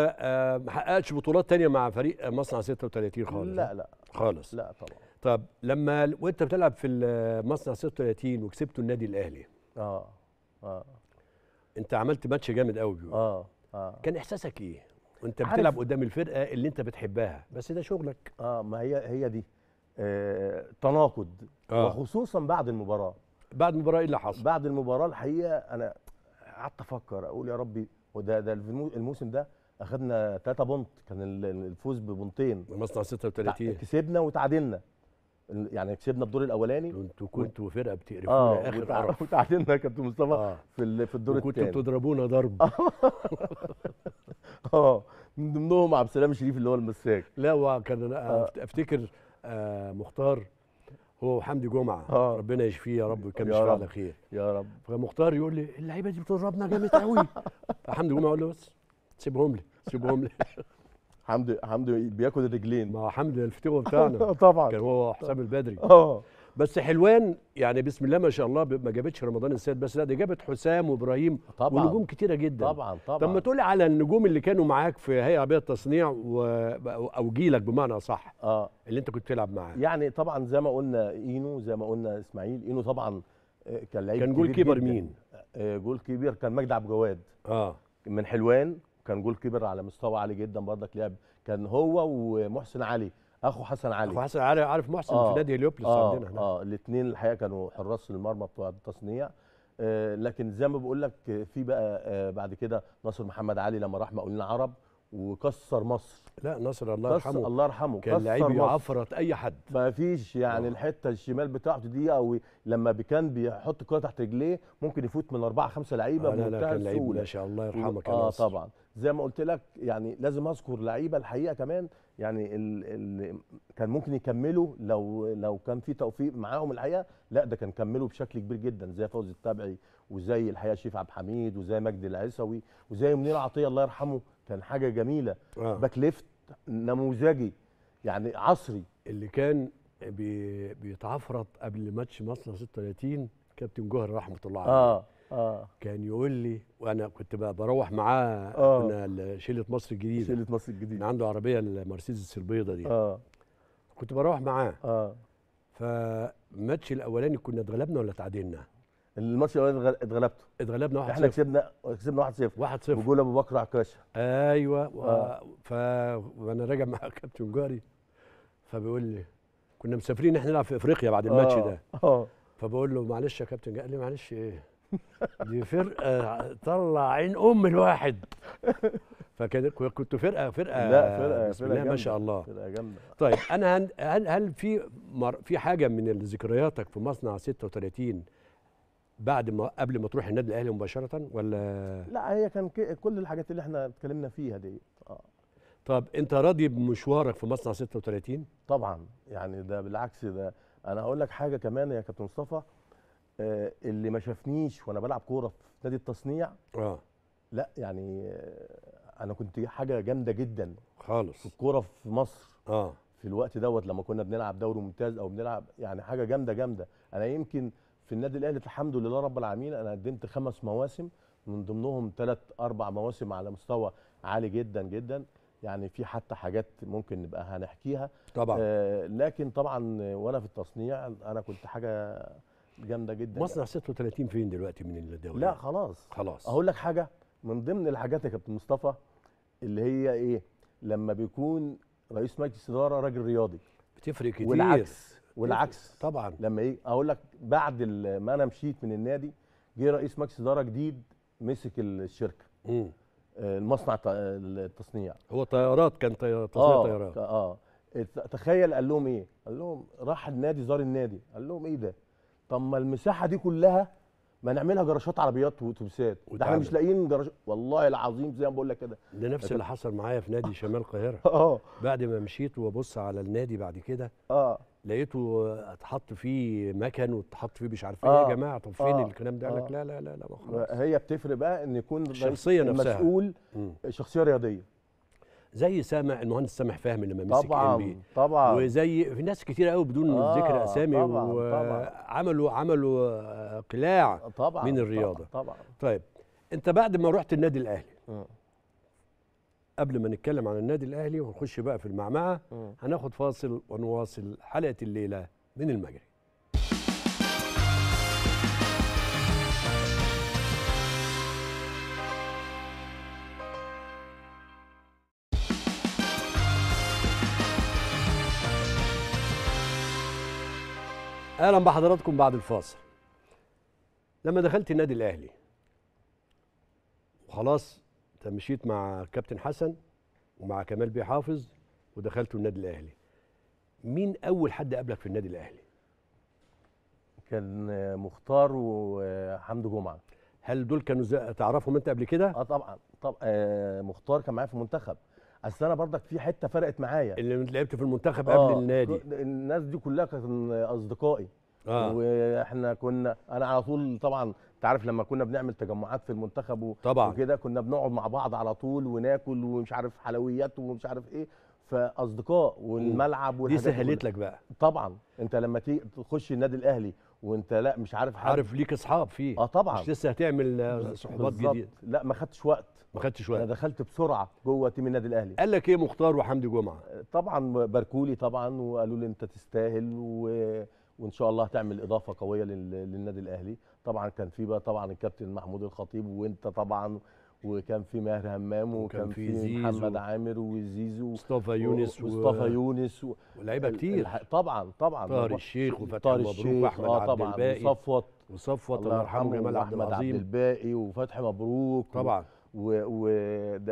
ما حققتش بطولات تانية مع فريق مصنع 36 خالص لا لا خالص لا طبعا طب لما وانت بتلعب في مصنع 36 وكسبتوا النادي الاهلي اه اه انت عملت ماتش جامد قوي اه اه كان احساسك ايه وانت بتلعب قدام الفرقه اللي انت بتحبها بس ده شغلك اه ما هي هي دي آه تناقض آه. وخصوصا بعد المباراه بعد المباراه ايه اللي حصل بعد المباراه الحقيقه انا قعدت افكر اقول يا ربي وده ده الموسم ده اخذنا 3 بونت كان الفوز ببونتين مصنع 36 كسبنا وتعادلنا يعني كسبنا الدور الاولاني انتوا كنتوا فرقه بتقرفونا آه اخر قرف وتعادلنا يا كابتن مصطفى آه في في الدور الثاني كنتوا بتضربونا ضرب اه من ضمنهم عبد السلام شريف اللي هو المساك لا وكان انا آه افتكر آه مختار هو وحمدي جمعه آه. ربنا يشفيه يا رب ويكمل شفاعه على خير يا رب فمختار يقول لي اللعيبه دي بتضربنا جامد قوي فحمدي جمعه يقول له بس سيبهم لي سيبهم لي حمدي حمدي بياكل الرجلين ما حمدي الفتوه بتاعنا طبعا كان هو حسام البدري اه بس حلوان يعني بسم الله ما شاء الله ما جابتش رمضان السيد بس لا دي جابت حسام وابراهيم طبعا ونجوم كتيره جدا طبعا طبعا طب ما تقول على النجوم اللي كانوا معاك في هيئه عربيه التصنيع و... او جيلك بمعنى صح اه اللي انت كنت تلعب معاه يعني طبعا زي ما قلنا اينو زي ما قلنا اسماعيل اينو طبعا آه، كان لعيب كان جول كبير مين؟ آه، جول كبير كان مجدي عبد الجواد اه من حلوان كان جول كبر على مستوى عالي جدا برضك لعب كان هو ومحسن علي اخو حسن علي اخو حسن علي عارف محسن آه في نادي هليوبلس آه عندنا هنا اه الاثنين الحقيقه كانوا حراس المرمى بتوع التصنيع آه لكن زي ما بقول لك في بقى آه بعد كده ناصر محمد علي لما راح مقاولين العرب وكسر مصر لا ناصر الله يرحمه الله يرحمه كان لعيب يعفرت اي حد ما فيش يعني أوه. الحته الشمال بتاعته دي او لما كان بيحط الكره تحت رجليه ممكن يفوت من اربعه خمسه لعيبه آه لا لا كان لعيب ما شاء الله يرحمه آه، كان اه طبعا زي ما قلت لك يعني لازم اذكر لعيبه الحقيقه كمان يعني اللي كان ممكن يكملوا لو لو كان في توفيق معاهم الحقيقه لا ده كان كملوا بشكل كبير جدا زي فوزي التابعي وزي الحقيقه شريف عبد الحميد وزي مجدي العيسوي وزي منير عطيه الله يرحمه كان حاجه جميله آه. باك ليفت نموذجي يعني عصري اللي كان بي بيتعفرط قبل ماتش مصر 36 كابتن جوهر رحمه الله عليه آه. اه كان يقول لي وانا كنت بروح معاه آه. شله مصر الجديده شله مصر الجديده كان عنده عربيه المرسيدس البيضه دي اه كنت بروح معاه اه فالماتش الاولاني كنا اتغلبنا ولا تعادلنا؟ الماتش الاولاني اتغلبتوا اتغلبنا 1 احنا كسبنا كسبنا 1-0 1-0 وجول ابو بكر عكاشه ايوه و... آه. ف وانا راجع مع كابتن جاري فبيقول لي كنا مسافرين احنا نلعب في افريقيا بعد الماتش آه. ده اه فبقول له معلش يا كابتن قال لي معلش ايه دي فرقه طلع عين ام الواحد فكان كنت فرقه فرقه لا فرقه بسم فرقة الله ما شاء الله فرقه جامده طيب انا هل هل, في مر في حاجه من ذكرياتك في مصنع 36 بعد ما قبل ما تروح النادي الاهلي مباشره ولا لا هي كان كل الحاجات اللي احنا اتكلمنا فيها دي اه طب انت راضي بمشوارك في مصنع 36 طبعا يعني ده بالعكس ده انا هقول لك حاجه كمان يا كابتن مصطفى آه، اللي ما شافنيش وانا بلعب كوره في نادي التصنيع اه لا يعني آه، انا كنت حاجه جامده جدا خالص في الكوره في مصر اه في الوقت دوت لما كنا بنلعب دوري ممتاز او بنلعب يعني حاجه جامده جامده انا يمكن في النادي الاهلي الحمد لله رب العالمين انا قدمت خمس مواسم من ضمنهم ثلاث اربع مواسم على مستوى عالي جدا جدا يعني في حتى حاجات ممكن نبقى هنحكيها طبعا آه لكن طبعا وانا في التصنيع انا كنت حاجه جامده جدا مصنع 36 فين دلوقتي من الدوري لا خلاص خلاص اقول لك حاجه من ضمن الحاجات يا كابتن مصطفى اللي هي ايه لما بيكون رئيس مجلس اداره راجل رياضي بتفرق كتير والعكس والعكس طبعا لما ايه اقول لك بعد ما انا مشيت من النادي جه رئيس مجلس اداره جديد مسك الشركه امم المصنع التصنيع هو طيارات كان تصنيع آه طيارات اه تخيل قال لهم ايه قال لهم راح النادي زار النادي قال لهم ايه ده طب ما المساحه دي كلها ما نعملها جراشات عربيات واتوبيسات ده احنا مش لاقيين جراش والله العظيم زي ما بقول لك كده ده نفس اللي حصل معايا في نادي شمال القاهره اه بعد ما مشيت وابص على النادي بعد كده اه لقيته اتحط فيه مكن واتحط فيه مش عارف ايه يا آه. جماعه طب فين آه الكلام ده؟ قال لك آه. لا لا لا لا خلاص هي بتفرق بقى ان يكون الشخصيه نفسها المسؤول شخصيه رياضيه زي سامع المهندس سامح فهمي لما مسك طبعا طبعا وزي في ناس كتير قوي بدون آه ذكر اسامي طبعا وعملوا عملوا آه، قلاع طبعا من الرياضه طبعا, طبعا طيب انت بعد ما رحت النادي الاهلي آه. قبل ما نتكلم عن النادي الاهلي ونخش بقى في المعمعه آه. هناخد فاصل ونواصل حلقه الليله من المجري اهلا بحضراتكم بعد الفاصل لما دخلت النادي الاهلي وخلاص مشيت مع كابتن حسن ومع كمال بيه حافظ ودخلت النادي الاهلي مين اول حد قابلك في النادي الاهلي كان مختار وحمد جمعه هل دول كانوا تعرفهم انت قبل كده اه طبعا طب آه، مختار كان معايا في المنتخب اصل انا برضك في حته فرقت معايا اللي لعبت في المنتخب آه قبل النادي الناس دي كلها كان اصدقائي آه. واحنا كنا انا على طول طبعا انت عارف لما كنا بنعمل تجمعات في المنتخب طبعا وكده كنا بنقعد مع بعض على طول وناكل ومش عارف حلويات ومش عارف ايه فاصدقاء والملعب والحاجات دي سهلت لك بقى طبعا انت لما تيجي تخش النادي الاهلي وانت لا مش عارف حد عارف ليك اصحاب فيه اه طبعا مش لسه هتعمل صحبات جديده لا ما خدتش وقت ما خدتش وقت انا دخلت بسرعه جوه تيم النادي الاهلي قال لك ايه مختار وحمدي جمعه طبعا باركولي طبعا وقالوا لي انت تستاهل و... وان شاء الله هتعمل اضافه قويه لل... للنادي الاهلي طبعا كان في بقى طبعا الكابتن محمود الخطيب وانت طبعا وكان في ماهر همام وكان, وكان في, محمد و... عامر وزيزو مصطفى يونس ومصطفى يونس و... ولاعيبه كتير الح... طبعا طبعا طاهر الشيخ وفتحي مبروك واحمد آه عبد الباقي وصفوت وصفوت الله يرحمه جمال عبد العظيم عبد الباقي وفتحي مبروك طبعا وجمال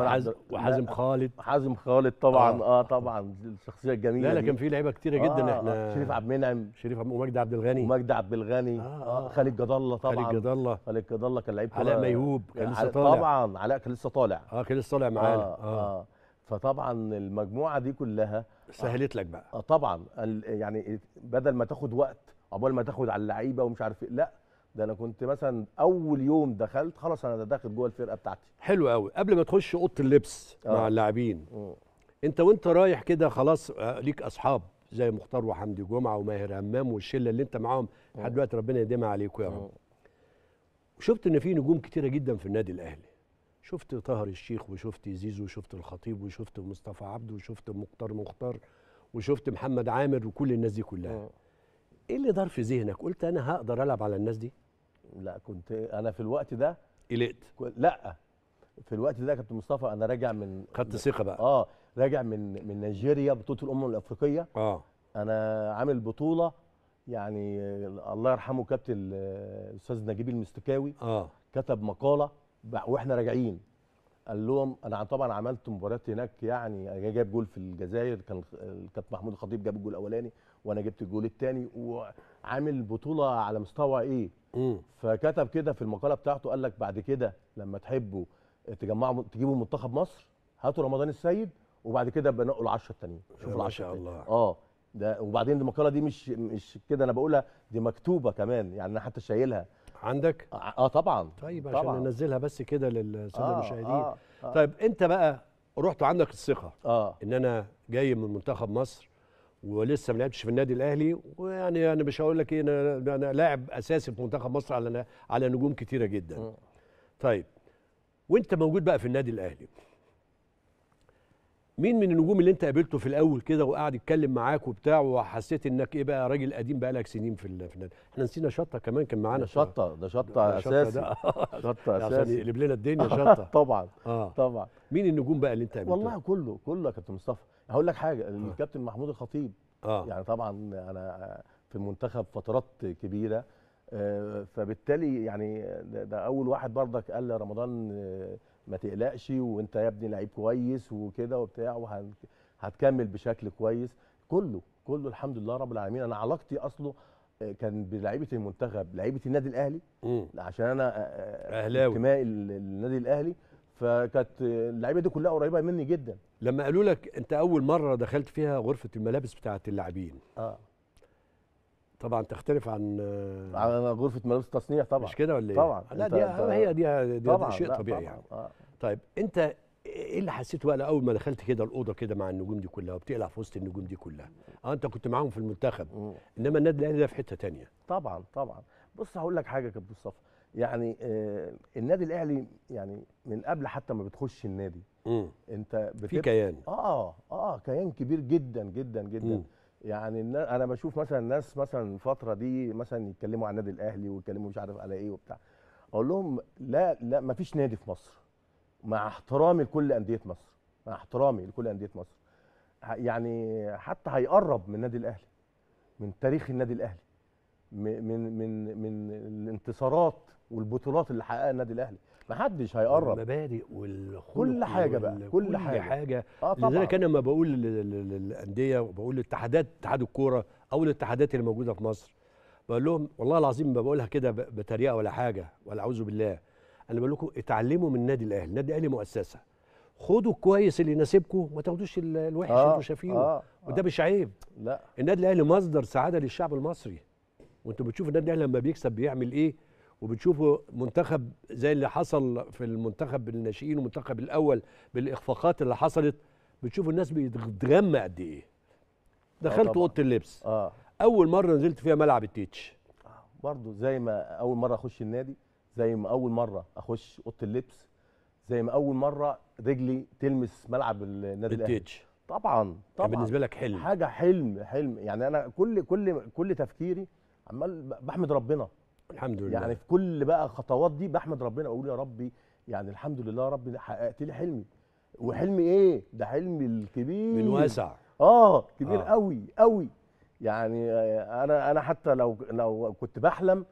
آه، عبد وحازم خالد حازم خالد طبعا اه, آه طبعا الشخصيه الجميله لا لا كان في لعيبه كتيره آه جدا احنا آه شريف عبد المنعم شريف عبد ومجدي عبد الغني ومجدي عبد الغني آه،, آه آه خالد جد الله طبعا خالد جد الله خالد جد الله كان لعيب علاء ميهوب كان لسه طالع طبعا علاء كان لسه طالع اه كان لسه طالع معانا آه, آه, آه فطبعا المجموعه دي كلها سهلت لك بقى اه طبعا يعني بدل ما تاخد وقت عقبال ما تاخد على اللعيبه ومش عارف إيه، لا ده انا كنت مثلا اول يوم دخلت خلاص انا داخل جوه الفرقه بتاعتي حلو قوي قبل ما تخش اوضه اللبس أوه. مع آه. اللاعبين انت وانت رايح كده خلاص آه، ليك اصحاب زي مختار وحمدي جمعه وماهر همام والشله اللي انت معاهم لحد دلوقتي ربنا يديمها عليكم يا رب وشفت ان في نجوم كتيره جدا في النادي الاهلي شفت طاهر الشيخ وشفت زيزو وشفت الخطيب وشفت مصطفى عبده وشفت مختار مختار وشفت محمد عامر وكل الناس دي كلها ايه اللي دار في ذهنك قلت انا هقدر العب على الناس دي لا كنت انا في الوقت ده قلقت لا في الوقت ده كابتن مصطفى انا راجع من خدت ثقه بقى اه راجع من من نيجيريا بطوله الامم الافريقيه اه انا عامل بطوله يعني الله يرحمه كابتن الاستاذ نجيب المستكاوي اه كتب مقاله واحنا راجعين قال لهم انا طبعا عملت مباريات هناك يعني جايب جول في الجزائر كان الكابتن محمود الخطيب جاب الجول الاولاني وانا جبت الجول الثاني وعامل بطوله على مستوى ايه فكتب كده في المقاله بتاعته قال لك بعد كده لما تحبوا تجمعوا تجيبوا منتخب مصر هاتوا رمضان السيد وبعد كده بنقوا العشره 10 التانيين شوفوا العشره الله اه ده وبعدين المقاله دي مش مش كده انا بقولها دي مكتوبه كمان يعني انا حتى شايلها عندك اه طبعا طيب عشان طبعا. ننزلها بس كده للساده آه المشاهدين آه آه طيب انت بقى رحت عندك الثقه آه. ان انا جاي من منتخب مصر ولسه ما لعبتش في النادي الاهلي ويعني انا مش هقول لك ايه انا انا لاعب اساسي في منتخب مصر على على نجوم كتيره جدا م. طيب وانت موجود بقى في النادي الاهلي مين من النجوم اللي انت قابلته في الاول كده وقعد يتكلم معاك وبتاع وحسيت انك ايه بقى راجل قديم بقى لك سنين في النادي احنا نسينا شطه كمان كان معانا شطه ده شطه اساسي شطه اساسي عشان يقلب لنا الدنيا شطه طبعا آه. طبعا مين النجوم بقى اللي انت قابلته والله كله كله يا كابتن مصطفى هقول لك حاجه آه. الكابتن محمود الخطيب آه. يعني طبعا انا في المنتخب فترات كبيره آه، فبالتالي يعني ده اول واحد برضك قال لي رمضان آه، ما تقلقش وانت يا ابني لعيب كويس وكده وبتاع وهتكمل بشكل كويس كله كله الحمد لله رب العالمين انا علاقتي اصله كان بلعيبه المنتخب لعيبه النادي الاهلي مم. عشان انا اهلاوي انتمائي للنادي الاهلي فكانت اللعيبه دي كلها قريبه مني جدا لما قالوا لك انت اول مره دخلت فيها غرفه الملابس بتاعه اللاعبين اه طبعا تختلف عن عن غرفه ملابس التصنيع طبعا مش كده ولا ايه؟ طبعا لا دي هي دي, دي طبعا شيء طبيعي طبعا. يعني آه. طيب انت ايه اللي حسيته بقى اول ما دخلت كده الاوضه كده مع النجوم دي كلها وبتقلع في وسط النجوم دي كلها اه انت كنت معاهم في المنتخب انما النادي الاهلي ده في حته تانية طبعا طبعا بص هقول لك حاجه يا كابتن مصطفى يعني آه النادي الاهلي يعني من قبل حتى ما بتخش النادي مم. انت بتبقى في كيان اه اه كيان كبير جدا جدا جدا مم. يعني انا بشوف مثلا ناس مثلا الفتره دي مثلا يتكلموا عن النادي الاهلي ويتكلموا مش عارف على ايه وبتاع اقول لهم لا لا ما فيش نادي في مصر مع احترامي لكل انديه مصر مع احترامي لكل انديه مصر يعني حتى هيقرب من النادي الاهلي من تاريخ النادي الاهلي من من من الانتصارات والبطولات اللي حققها النادي الاهلي محدش هيقرب المبادئ والخلق كل حاجه بقى كل, كل حاجه, حاجة. آه طبعا لذلك انا لما بقول للانديه وبقول للاتحادات اتحاد الكوره او الاتحادات اللي موجوده في مصر بقول لهم والله العظيم ما بقولها كده بطريقه ولا حاجه ولا اعوذ بالله انا بقول لكم اتعلموا من النادي الاهلي النادي الاهلي مؤسسه خدوا الكويس اللي يناسبكم ما تاخدوش الوحش آه انتوا شايفينه آه،, آه وده مش عيب لا النادي الاهلي مصدر سعاده للشعب المصري وانتم بتشوفوا النادي الاهلي لما بيكسب بيعمل ايه وبتشوفوا منتخب زي اللي حصل في المنتخب الناشئين والمنتخب الاول بالاخفاقات اللي حصلت بتشوفوا الناس بتتغمى قد ايه آه دخلت اوضه اللبس آه. اول مره نزلت فيها ملعب التيتش آه، برضه زي ما اول مره اخش النادي زي ما اول مره اخش اوضه اللبس زي ما اول مره رجلي تلمس ملعب النادي الاهلي طبعا طبعا بالنسبه لك حلم حاجه حلم حلم يعني انا كل كل كل تفكيري عمال بحمد ربنا الحمد لله يعني في كل بقى خطوات دي بحمد ربنا اقول يا ربي يعني الحمد لله ربي حققت لي حلمي وحلمي ايه ده حلمي الكبير من واسع اه كبير آه. قوي قوي يعني انا انا حتى لو لو كنت بحلم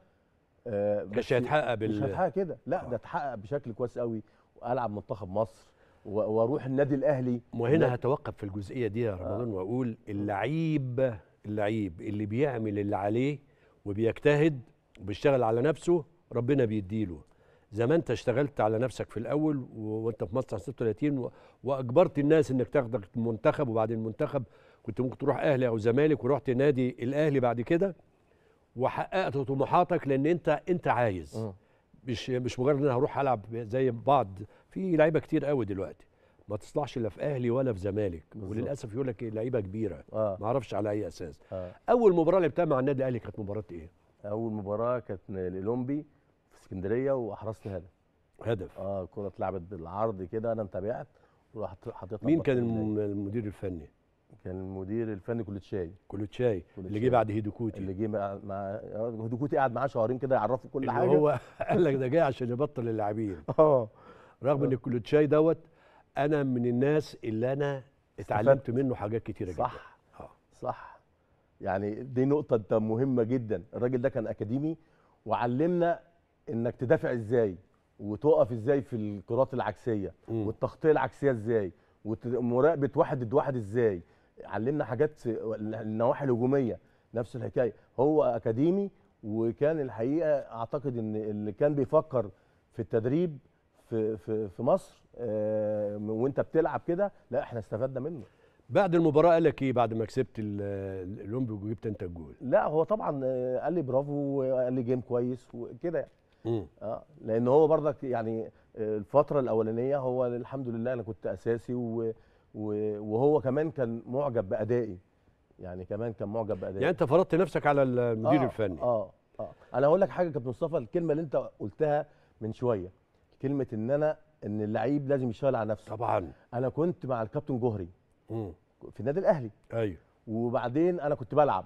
آه مش هيتحقق بال مش هيتحقق كده لا آه. ده اتحقق بشكل كويس قوي والعب منتخب مصر واروح النادي الاهلي وهنا هتوقف في الجزئيه دي يا رمضان آه. واقول اللعيب اللعيب اللي بيعمل اللي عليه وبيجتهد وبيشتغل على نفسه ربنا بيديله زي ما انت اشتغلت على نفسك في الاول وانت في مصر 36 واجبرت الناس انك تاخدك المنتخب وبعد المنتخب كنت ممكن تروح اهلي او زمالك ورحت نادي الاهلي بعد كده وحققت طموحاتك لان انت انت عايز مش مش مجرد ان انا هروح العب زي بعض في لعيبه كتير قوي دلوقتي ما تصلحش لا في اهلي ولا في زمالك وللاسف يقول لك إيه، لعيبه كبيره آه. ما اعرفش على اي اساس آه. اول مباراه لعبتها مع النادي الاهلي كانت مباراه ايه اول مباراه كانت الاولمبي في اسكندريه واحرزت هدف هدف اه الكره اتلعبت بالعرض كده انا متابعت ورحت حطيتها مين كان المدير الفني؟ كان المدير الفني كلوتشاي كلوتشاي اللي جه بعد هيدوكوتي اللي جه مع, مع هيدوكوتي قعد معاه شهرين كده يعرفه كل اللي حاجه هو قال لك ده جاي عشان يبطل اللاعبين اه رغم ان كلوتشاي دوت انا من الناس اللي انا اتعلمت منه حاجات كتيره صح جدا صح آه. صح يعني دي نقطه ده مهمه جدا الراجل ده كان اكاديمي وعلمنا انك تدافع ازاي وتقف ازاي في الكرات العكسيه والتغطيه العكسيه ازاي ومراقبه واحد ضد واحد ازاي علمنا حاجات النواحي الهجوميه نفس الحكايه هو اكاديمي وكان الحقيقه اعتقد ان اللي كان بيفكر في التدريب في في في مصر آه، وانت بتلعب كده لا احنا استفدنا منه بعد المباراه قال لك ايه بعد ما كسبت الاولمبيك وجبت انت الجول لا هو طبعا آه، قال لي برافو وقال لي جيم كويس وكده يعني. اه لان هو برضك يعني آه، الفتره الاولانيه هو الحمد لله انا كنت اساسي و وهو كمان كان معجب بادائي يعني كمان كان معجب بادائي يعني انت فرضت نفسك على المدير آه الفني اه اه انا هقول لك حاجه كابتن مصطفى الكلمه اللي انت قلتها من شويه كلمه ان انا ان اللعيب لازم يشتغل على نفسه طبعا انا كنت مع الكابتن جهري في النادي الاهلي ايوه وبعدين انا كنت بلعب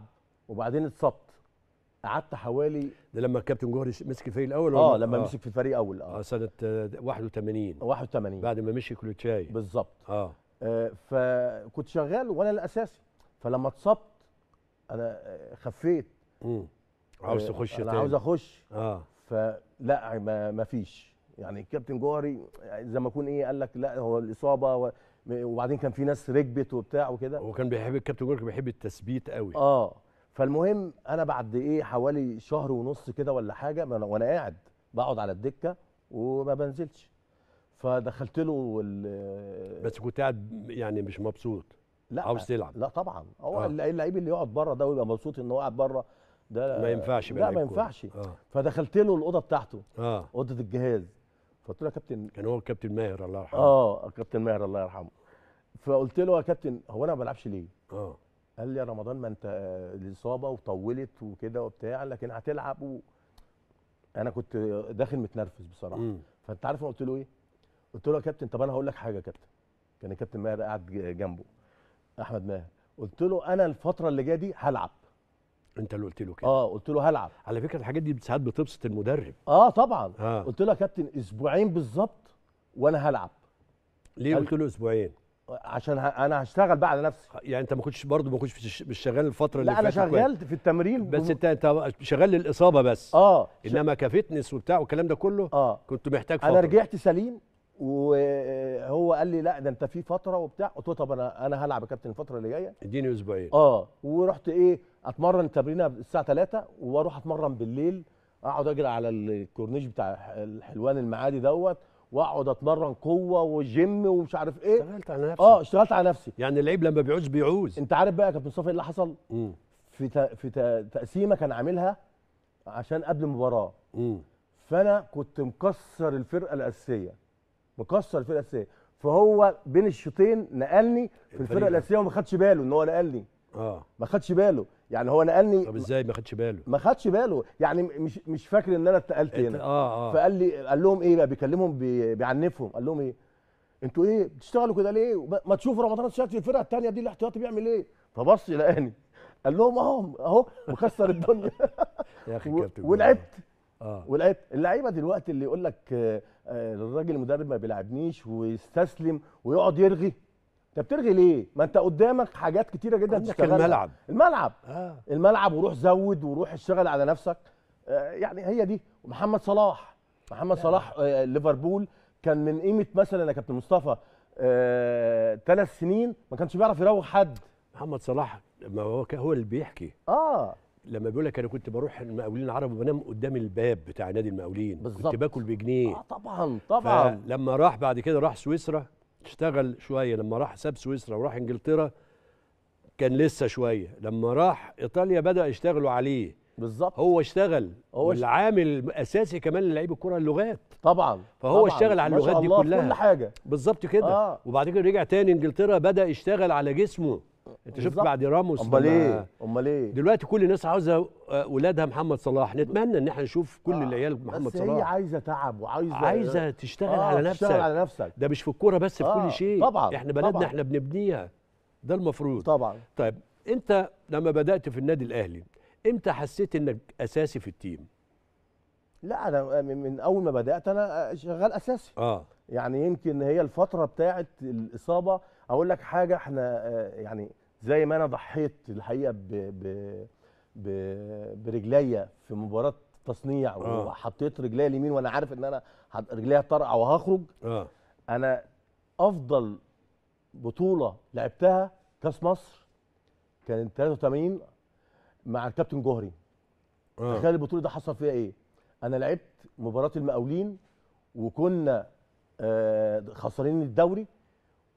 وبعدين اتصبت قعدت حوالي ده لما الكابتن جوهري مسك الفريق الاول اه لما آه. مسك في الفريق الاول آه. اه سنه 81 آه، 81 بعد ما مشي كلوتشاي بالظبط آه. اه فكنت شغال وانا الاساسي فلما اتصبت انا آه، خفيت امم عاوز تخش تاني انا عاوز اخش اه فلا ما فيش يعني الكابتن جوهري زي ما اكون ايه قال لك لا هو الاصابه وبعدين كان في ناس ركبت وبتاع وكده هو كان بيحب الكابتن جورج بيحب التثبيت قوي اه فالمهم انا بعد ايه حوالي شهر ونص كده ولا حاجه وانا قاعد بقعد على الدكه وما بنزلش فدخلت له ال بس كنت قاعد يعني مش مبسوط لا عاوز تلعب لا طبعا هو آه. اللعيب اللي يقعد بره ده ويبقى مبسوط ان هو قاعد بره ده ما ينفعش لا ما ينفعش آه. فدخلت له الاوضه بتاعته آه. اوضه الجهاز فقلت له يا كابتن كان هو الكابتن ماهر الله يرحمه اه الكابتن ماهر الله يرحمه فقلت له يا كابتن هو انا ما بلعبش ليه؟ اه قال لي يا رمضان ما انت آه، الاصابه وطولت وكده وبتاع لكن هتلعب و... انا كنت داخل متنرفز بصراحه مم. فانت عارف انا قلت له ايه؟ قلت له يا كابتن طب انا هقول لك حاجه يا كابتن كان الكابتن ماهر قاعد جنبه احمد ماهر قلت له انا الفتره اللي جايه دي هلعب انت اللي قلت له كده اه قلت له هلعب على فكره الحاجات دي ساعات بتبسط المدرب اه طبعا آه. قلت له يا كابتن اسبوعين بالظبط وانا هلعب ليه قلت له اسبوعين عشان ه... انا هشتغل بقى على نفسي آه، يعني انت ما كنتش برضه ما كنتش مش شغال الفتره اللي فاتت لا انا شغال في التمرين بس انت انت شغال للاصابه بس اه انما كفتنس وبتاع والكلام ده كله اه كنت محتاج فتره انا رجعت سليم وهو قال لي لا ده انت في فتره وبتاع قلت له طب انا انا هلعب يا كابتن الفتره اللي جايه اديني اسبوعين اه ورحت ايه اتمرن التمرين الساعه 3 واروح اتمرن بالليل اقعد اجري على الكورنيش بتاع الحلوان المعادي دوت واقعد اتمرن قوه وجيم ومش عارف ايه اشتغلت على نفسي اه اشتغلت على نفسي يعني اللعيب لما بيعوز بيعوز انت عارف بقى يا كابتن مصطفى ايه اللي حصل مم. في تا... في تا... تقسيمه كان عاملها عشان قبل المباراه فانا كنت مكسر الفرقه الاساسيه مكسر الفرقه الاساسيه فهو بين الشوطين نقلني في الفرقه الاساسيه وما خدش باله ان هو نقلني اه ما خدش باله يعني هو نقلني طب ازاي ما خدش باله ما خدش باله يعني مش مش فاكر ان انا اتنقلت هنا اه اه فقال لي قال لهم ايه بقى بيكلمهم بي بيعنفهم قال لهم ايه انتوا ايه بتشتغلوا كده ليه ما تشوفوا رمضان في الفرقه الثانيه دي الاحتياطي بيعمل ايه فبص لقاني قال لهم اهو اهو مكسر الدنيا يا اخي ولعبت اه ولعبت اللعيبه دلوقتي اللي يقول لك آه، آه، الراجل المدرب ما بيلعبنيش ويستسلم ويقعد يرغي انت بترغي ليه؟ ما انت قدامك حاجات كتيره جدا في الملعب الملعب آه. الملعب وروح زود وروح اشتغل على نفسك آه يعني هي دي ومحمد صلاح محمد لا. صلاح آه ليفربول كان من قيمه مثلا يا كابتن مصطفى آه ثلاث سنين ما كانش بيعرف يروح حد محمد صلاح ما هو هو اللي بيحكي اه لما بيقول لك انا كنت بروح المقاولين العرب وبنام قدام الباب بتاع نادي المقاولين كنت باكل بجنيه اه طبعا طبعا لما راح بعد كده راح سويسرا اشتغل شويه لما راح ساب سويسرا وراح انجلترا كان لسه شويه لما راح ايطاليا بدا يشتغلوا عليه بالظبط هو اشتغل هو العامل الاساسي كمان للعيب الكره اللغات طبعا فهو طبعًا. اشتغل على اللغات دي كلها كل حاجه بالظبط كده آه. وبعد كده رجع تاني انجلترا بدا يشتغل على جسمه انت شفت بعد راموس امال ايه امال ايه دلوقتي كل الناس عاوزه اولادها محمد صلاح نتمنى ان احنا نشوف كل آه. العيال محمد بس صلاح بس هي عايزه تعب وعايزه عايزه تشتغل آه على نفسها تشتغل على نفسك ده مش في الكوره بس آه. في كل آه، شيء طبعا احنا بلدنا طبعًا. احنا بنبنيها ده المفروض طبعا طيب انت لما بدات في النادي الاهلي امتى حسيت انك اساسي في التيم لا انا من اول ما بدات انا شغال اساسي اه يعني يمكن هي الفتره بتاعه الاصابه اقول لك حاجه احنا آه، يعني زي ما انا ضحيت الحقيقه ب ب ب برجليا في مباراه تصنيع آه. وحطيت رجليا اليمين وانا عارف ان انا رجليا طرقع وهخرج آه. انا افضل بطوله لعبتها كاس مصر كانت 83 مع الكابتن جوهري آه. تخيل البطوله دي حصل فيها ايه انا لعبت مباراه المقاولين وكنا آه خسرانين الدوري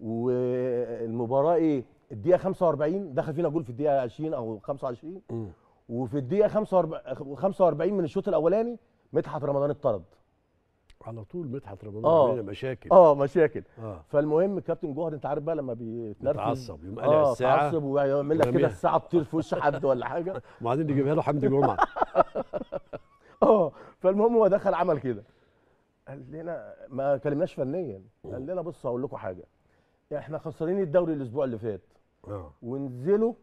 والمباراه ايه الدقيقه 45 دخل فينا جول في الدقيقه 20 او 25 م. وفي الدقيقه 45 45 من الشوط الاولاني مدحت رمضان اتطرد على طول مدحت رمضان آه. مشاكل اه مشاكل آه. فالمهم الكابتن جوهر انت عارف بقى لما بيتنرفز بيتعصب يقوم قلع آه الساعه يتعصب ويعمل لك كده الساعه تطير في وش حد ولا حاجه وبعدين نجيبها له حمدي جمعه اه فالمهم هو دخل عمل كده قال لنا ما كلمناش فنيا قال لنا بص هقول لكم حاجه احنا خسرانين الدوري الاسبوع اللي فات اه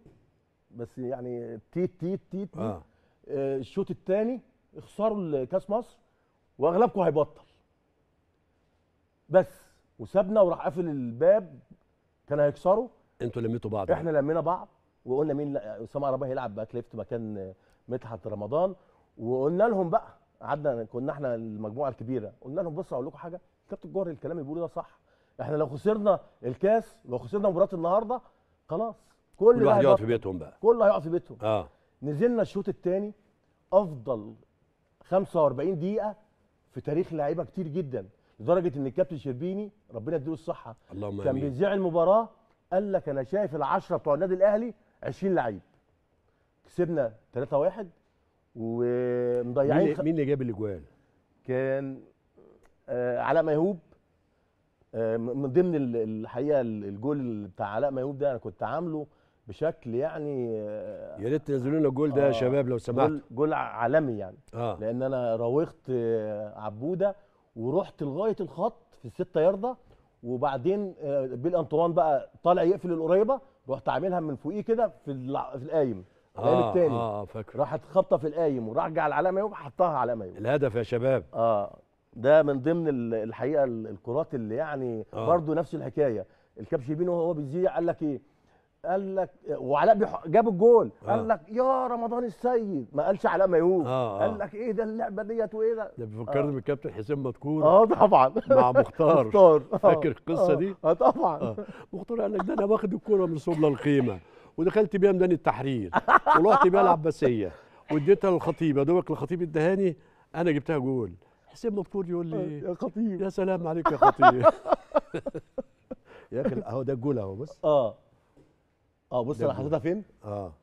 بس يعني تيت تيت تيت, آه. آه، الشوط الثاني اخسروا كاس مصر واغلبكم هيبطل بس وسابنا وراح قافل الباب كان هيكسروا انتوا لميتوا بعض احنا لمينا بعض وقلنا مين اسامه عربيه هيلعب باك ليفت مكان مدحت رمضان وقلنا لهم بقى قعدنا كنا احنا المجموعه الكبيره قلنا لهم بصوا اقول لكم حاجه كابتن جوهر الكلام اللي بيقوله ده صح احنا لو خسرنا الكاس لو خسرنا مباراه النهارده خلاص كل, كل واحد يقعد في بيتهم بقى كله هيقعد في بيتهم اه نزلنا الشوط الثاني افضل 45 دقيقه في تاريخ لعيبه كتير جدا لدرجه ان الكابتن شربيني ربنا يديله الصحه اللهم كان بيذيع المباراه قال لك انا شايف ال10 بتوع النادي الاهلي 20 لعيب كسبنا 3 1 ومضيعين مين, خ... مين اللي جاب الاجوال؟ كان آه علاء ميهوب آه، من ضمن الحقيقه الجول بتاع علاء ميهوب ده انا كنت عامله بشكل يعني آه، يا ريت تنزلوا لنا الجول ده آه يا شباب لو سمحتوا جول, جول عالمي يعني آه. لان انا راوغت آه، عبوده ورحت لغايه الخط في السته يارده وبعدين بيل انطوان بقى طالع يقفل القريبه رحت عاملها من فوقيه كده في في القايم آه التاني اه فاكر راحت خبطه في القايم وراح جه على علاء ميهوب حطها على ميهوب الهدف يا شباب اه ده من ضمن الحقيقه الكرات اللي يعني آه. برضه نفس الحكايه الكبش بينه وهو بيزيع قال لك ايه قال لك وعلاء جاب الجول آه. قال لك يا رمضان السيد ما قالش علاء ميهوب آه،, آه. قال لك ايه ده اللعبه ديت وايه ده ده بيفكرني آه. بالكابتن حسين مدكور اه طبعا مع مختار مختار آه. فاكر القصه آه. دي اه طبعا آه. مختار قال لك ده انا واخد الكوره من صبله الخيمه ودخلت بيها ميدان التحرير ورحت بيها العباسيه واديتها للخطيب يا دوبك الخطيب الدهاني انا جبتها جول حسين مبكور يقول لي يا خطيب يا سلام عليك يا خطيب يا اخي اهو ده الجول اهو بص اه اه بص انا حطيتها فين؟ آه.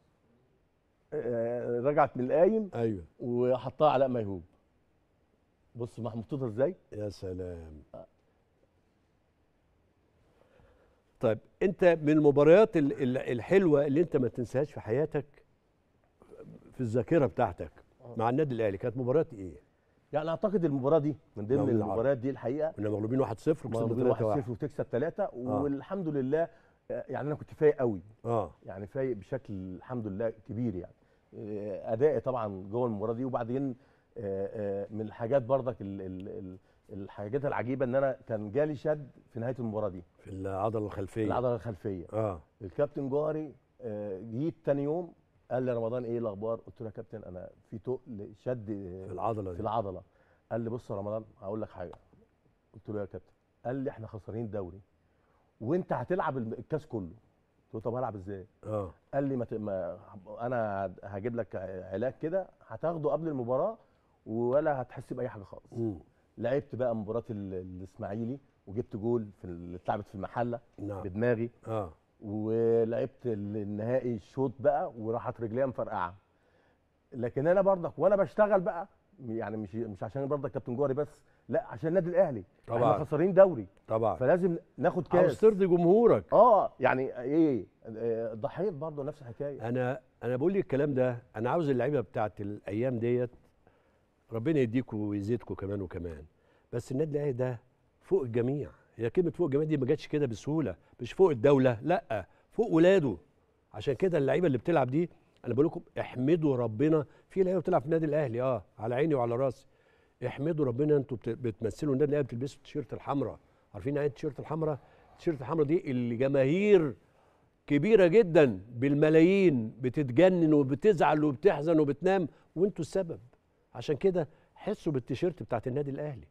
اه رجعت من القايم ايوه وحطها علاء ميهوب بص محطوطه ازاي؟ يا سلام آه. طيب انت من المباريات الحلوه اللي انت ما تنساهاش في حياتك في الذاكره بتاعتك آه. مع النادي الاهلي كانت مباراه ايه؟ يعني اعتقد المباراه دي من ضمن المباريات دي الحقيقه كنا مغلوبين 1-0 مغلوبين 3-1 وتكسب 3 آه. والحمد لله يعني انا كنت فايق قوي اه يعني فايق بشكل الحمد لله كبير يعني آه، ادائي طبعا جوه المباراه دي وبعدين آه، من الحاجات بردك الحاجات العجيبه ان انا كان جالي شد في نهايه المباراه دي في العضله الخلفيه العضله الخلفيه اه الكابتن جوهري جيت تاني يوم قال لي رمضان ايه الاخبار قلت له يا كابتن انا في تقل شد في العضله دي. في العضله قال لي بص يا رمضان هقول لك حاجه قلت له يا كابتن قال لي احنا خسرانين دوري وانت هتلعب الكاس كله قلت له طب هلعب ازاي اه قال لي ما, ت... ما انا هجيب لك علاج كده هتاخده قبل المباراه ولا هتحس باي حاجه خالص م. لعبت بقى مباراه الاسماعيلي وجبت جول في اتلعبت في المحله نعم. بدماغي آه. ولعبت النهائي الشوط بقى وراحت رجليا مفرقعه لكن انا برضك وانا بشتغل بقى يعني مش مش عشان برضك كابتن جوهري بس لا عشان النادي الاهلي طبعا احنا خسرانين دوري طبعا فلازم ناخد كاس عاوز ترضي جمهورك اه يعني إيه،, إيه،, ايه ضحيت برضه نفس الحكايه انا انا بقول لك الكلام ده انا عاوز اللعيبه بتاعت الايام ديت ربنا يديكم ويزيدكم كمان وكمان بس النادي الاهلي ده فوق الجميع هي كلمه فوق الجماهير دي ما جاتش كده بسهوله مش فوق الدوله لا فوق ولاده عشان كده اللعيبه اللي بتلعب دي انا بقول لكم احمدوا ربنا في لعيبه بتلعب في النادي الاهلي اه على عيني وعلى راسي احمدوا ربنا انتوا بتمثلوا النادي الاهلي بتلبسوا التيشيرت الحمراء عارفين يعني إيه التيشيرت الحمراء التيشيرت الحمراء دي اللي جماهير كبيره جدا بالملايين بتتجنن وبتزعل وبتحزن وبتنام وانتوا السبب عشان كده حسوا بالتيشيرت بتاعت النادي الاهلي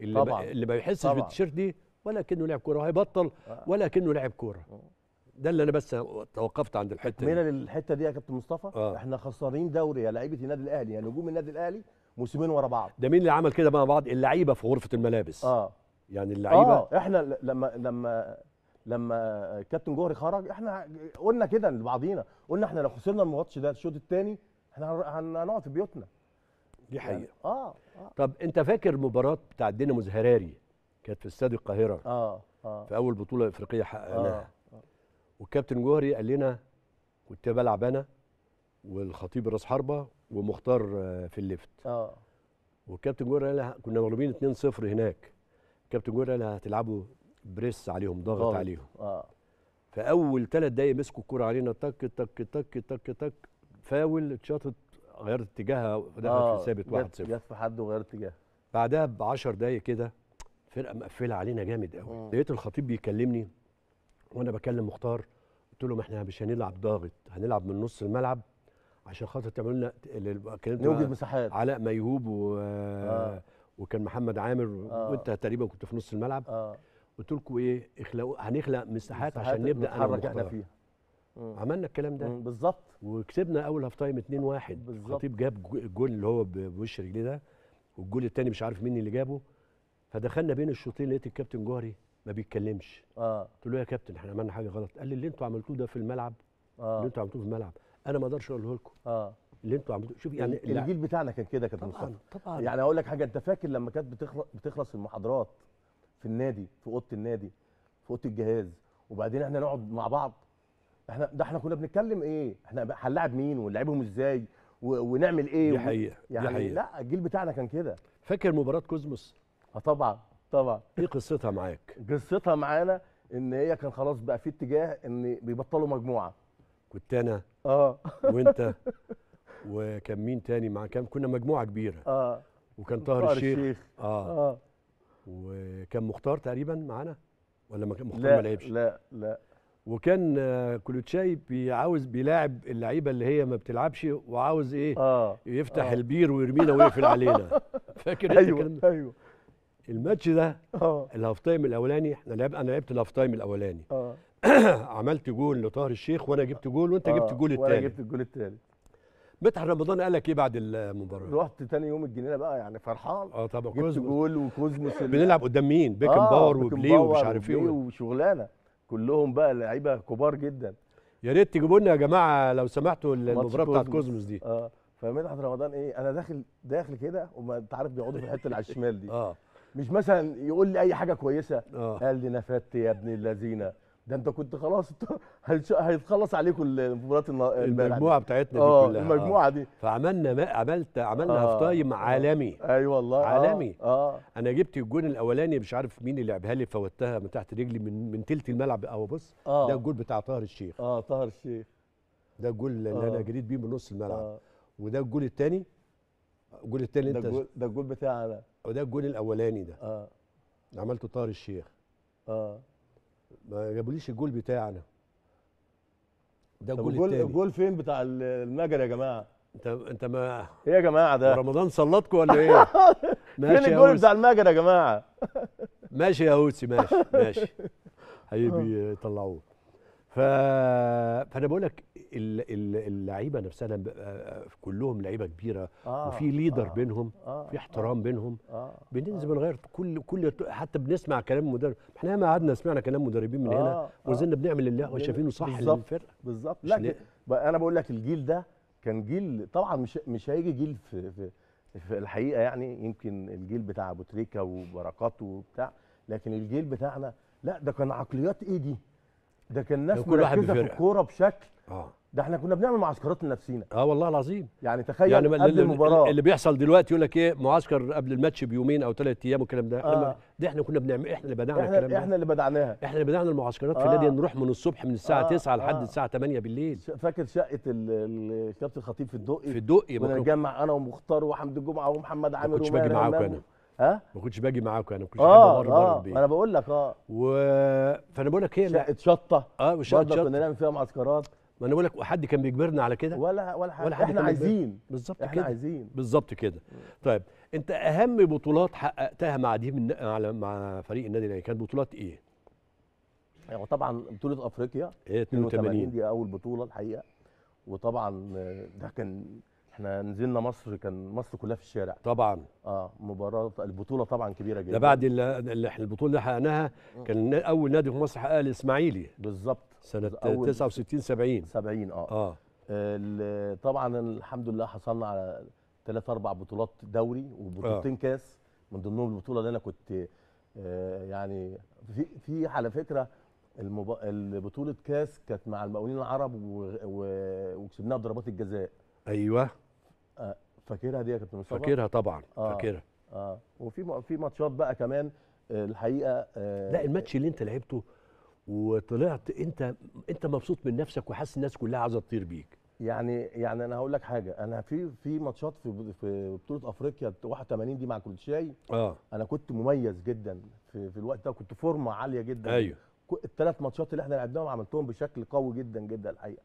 اللي طبعا. اللي ما بيحسش بالتيشيرت دي ولكنه لعب كورة وهيبطل آه. ولكنه لعب كورة ده اللي انا بس توقفت عند الحته تكمله للحته دي يا كابتن مصطفى آه. احنا خسرانين دوري يا لعيبه النادي الاهلي يا يعني نجوم النادي الاهلي موسمين ورا بعض ده مين اللي عمل كده مع بعض اللعيبه في غرفه الملابس اه يعني اللعيبه اه احنا لما لما لما كابتن جوهري خرج احنا قلنا كده لبعضينا قلنا احنا لو خسرنا الماتش ده الشوط الثاني احنا هنقعد في بيوتنا دي حقيقه يعني. آه. اه طب انت فاكر مباراه بتاع دينامو زهراري كانت في استاد القاهره اه اه في اول بطوله افريقيه حققناها آه. آه. والكابتن جوهري قال لنا كنت بلعب انا والخطيب راس حربه ومختار آه، في الليفت اه والكابتن جوهري قال كنا مغلوبين 2-0 هناك الكابتن جوهري قال هتلعبوا بريس عليهم ضغط عليهم اه فاول ثلاث دقايق مسكوا الكوره علينا تك تك تك تك تك فاول اتشاطت غيرت اتجاهها ودخلت آه في ثابت 1-0 جت في حد وغيرت اتجاهها بعدها ب 10 دقايق كده فرقه مقفله علينا جامد قوي لقيت الخطيب بيكلمني وانا بكلم مختار قلت له ما احنا مش هنلعب ضاغط هنلعب من نص الملعب عشان خاطر تعملوا لنا نوجد مساحات علاء ميهوب و... آه. وكان محمد عامر آه. وانت تقريبا كنت في نص الملعب آه. قلت لكم ايه اخلقوا هنخلق مساحات عشان نبدا انا احنا فيها مم. عملنا الكلام ده بالظبط وكسبنا اول هاف تايم 2-1 الخطيب جاب الجول اللي هو بوش رجليه ده والجول الثاني مش عارف مين اللي جابه فدخلنا بين الشوطين لقيت الكابتن جوهري ما بيتكلمش اه قلت له يا كابتن احنا عملنا حاجه غلط قال لي اللي انتوا عملتوه ده في الملعب اه اللي انتوا عملتوه في الملعب انا ما اقدرش اقوله لكم اه اللي انتوا عملتوه شوف يعني الجيل بتاعنا كان كده كابتن مصطفى طبعا يعني اقول لك حاجه انت فاكر لما كانت بتخلص بتخلص المحاضرات في النادي في اوضه النادي في اوضه الجهاز وبعدين احنا نقعد مع بعض احنا ده احنا كنا بنتكلم ايه احنا هنلاعب مين ونلعبهم ازاي ونعمل ايه دي حقيقه يعني دي حقيقة. لا الجيل بتاعنا كان كده فاكر مباراه كوزموس اه طبعا طبعا ايه قصتها معاك قصتها معانا ان هي كان خلاص بقى في اتجاه ان بيبطلوا مجموعه كنت انا اه وانت وكان مين تاني مع كام كنا مجموعه كبيره اه وكان طاهر الشيخ, الشيخ. آه. اه وكان مختار تقريبا معانا ولا مختار ما لعبش لا لا وكان آه، كلوتشاي بيعاوز بيلاعب اللعيبه اللي هي ما بتلعبش وعاوز ايه آه. يفتح آه. البير ويرمينا ويقفل علينا فاكر أيوة. ايوه الماتش ده اه الهاف تايم الاولاني احنا لعب انا لعبت الهاف تايم الاولاني اه عملت جول لطاهر الشيخ وانا جبت جول وانت آه. جبت الجول الثاني وانا جبت الجول الثاني مدحت رمضان قال لك ايه بعد المباراه؟ رحت تاني يوم الجنينه بقى يعني فرحان اه طبعا جبت جول وكوزموس بنلعب قدام مين؟ آه، بيكن باور وبلي ومش عارف ايه وشغلانه كلهم بقى لعيبه كبار جدا يا ريت تجيبوا لنا يا جماعه لو سمحتوا المباراه بتاعت كوزموس دي اه فمدحت رمضان ايه انا داخل داخل كده وما انت عارف بيقعدوا في الحته اللي على الشمال دي اه مش مثلا يقول لي اي حاجه كويسه آه. قال لي نفدت يا ابن اللذينه ده انت كنت خلاص هيتخلص عليكم المباريات المجموعه بتاعتنا دي آه، كلها آه. المجموعه دي فعملنا ما عملت عملنا آه. تايم آه. عالمي اي أيوة والله عالمي آه. انا جبت الجون الاولاني مش عارف مين اللي لعبها لي فوتها من تحت رجلي من من تلت الملعب اهو بص آه. ده الجول بتاع طاهر الشيخ اه طاهر الشيخ ده الجول اللي آه. انا جريت بيه من نص الملعب آه. وده الجول الثاني الجول الثاني انت ده الجول بتاعنا ده الجون الاولاني ده اه اللي عملته طاهر الشيخ اه ما جابوليش الجول بتاعنا ده الجول الثاني الجول فين بتاع المجر يا جماعه انت انت ما ايه يا جماعه ده رمضان سلطكم ولا ايه ماشي فين الجول بتاع المجر يا جماعه ماشي يا هوسي ماشي ماشي حبيبي آه. طلعوه ف... فانا بقول لك اللعيبه نفسها آه، كلهم لعيبه كبيره آه وفي ليدر آه بينهم آه،, آه في احترام آه بينهم آه, آه. بننزل بنغير كل كل حتى بنسمع كلام المدرب احنا ما قعدنا سمعنا كلام مدربين من آه هنا وزلنا بنعمل اللي احنا شايفينه صح للفرقه بالظبط لكن انا بقول لك الجيل ده كان جيل طبعا مش مش هيجي جيل في, في في الحقيقه يعني يمكن الجيل بتاع ابو تريكه وبركات وبتاع لكن الجيل بتاعنا لا ده كان عقليات ايه دي؟ ده كان الناس كلها في الكوره بشكل اه ده احنا كنا بنعمل معسكرات لنفسينا اه والله العظيم يعني تخيل يعني قبل المباراه اللي بيحصل دلوقتي يقول لك ايه معسكر قبل الماتش بيومين او ثلاث ايام والكلام ده آه. ده احنا كنا بنعمل احنا اللي بدعنا الكلام ده احنا اللي بدعناها احنا اللي بدعنا المعسكرات آه. في النادي نروح من الصبح من الساعه آه. 9 لحد آه. الساعه 8 بالليل فاكر شقه الكابتن الخطيب في الدقي في الدقي كنا نجمع انا ومختار وحمد الجمعه ومحمد عامر كنتش باجي معاكم انا ها ما كنتش باجي معاكم انا يعني، ما كنتش آه بره اه انا بقول لك اه و... فانا بقول لك هي شقه شطه اه وشقه شطه كنا نعمل فيها معسكرات ما انا بقول لك وحد كان بيجبرنا على كده ولا ولا حد, ولا حد احنا عايزين بالظبط كده احنا عايزين بالظبط كده طيب انت اهم بطولات حققتها مع دي من على مع فريق النادي الاهلي كانت بطولات ايه؟ يعني طبعا بطوله افريقيا 82 إيه، دي اول بطوله الحقيقه وطبعا ده كان احنا نزلنا مصر كان مصر كلها في الشارع طبعا اه مباراه البطوله طبعا كبيره جدا ده بعد اللي احنا البطوله اللي حققناها كان اول نادي في مصر حققها الاسماعيلي بالظبط سنه 69 70 70 اه اه طبعا الحمد لله حصلنا على ثلاث اربع بطولات دوري وبطولتين آه. كاس من ضمنهم البطوله اللي انا كنت آه يعني في في على فكره المب... البطوله كاس كانت مع المقاولين العرب و... و... وكسبناها بضربات الجزاء ايوه آه، فاكرها دي يا كابتن مصطفى فاكرها طبعا آه فاكرها اه وفي في ماتشات بقى كمان آه، الحقيقه آه لا الماتش اللي انت لعبته وطلعت انت انت مبسوط من نفسك وحاسس الناس كلها عايزه تطير بيك يعني يعني انا هقول لك حاجه انا في في ماتشات في في بطوله افريقيا 81 دي مع كولتشاي اه انا كنت مميز جدا في, في الوقت ده كنت فورمه عاليه جدا ايوه الثلاث ماتشات اللي احنا لعبناهم عملتهم بشكل قوي جدا جدا الحقيقه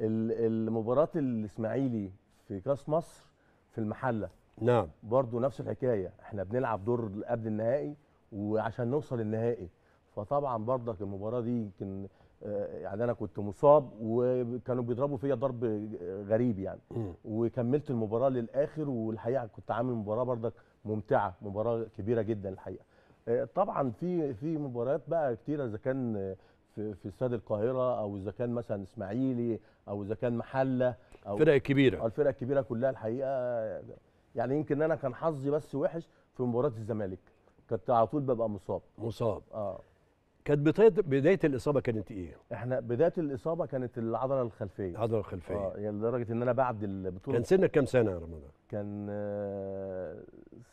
المباراه الاسماعيلي في كاس مصر في المحله نعم برضو نفس الحكايه احنا بنلعب دور قبل النهائي وعشان نوصل النهائي فطبعا برضك المباراه دي كان آه، يعني انا كنت مصاب وكانوا بيضربوا فيا ضرب غريب يعني وكملت المباراه للاخر والحقيقه كنت عامل مباراه برضك ممتعه مباراه كبيره جدا الحقيقه آه، طبعا في في مباريات بقى كتيره اذا كان في في استاد القاهره او اذا كان مثلا اسماعيلي او اذا كان محله الفرق الكبيره الفرق الكبيره كلها الحقيقه يعني يمكن انا كان حظي بس وحش في مباراه الزمالك كنت على طول ببقى مصاب مصاب اه كانت بدايه بدايه الاصابه كانت ايه؟ احنا بدايه الاصابه كانت العضله الخلفيه العضله الخلفيه اه يعني لدرجه ان انا بعد البطوله كان سنك كام سنه يا رمضان؟ كان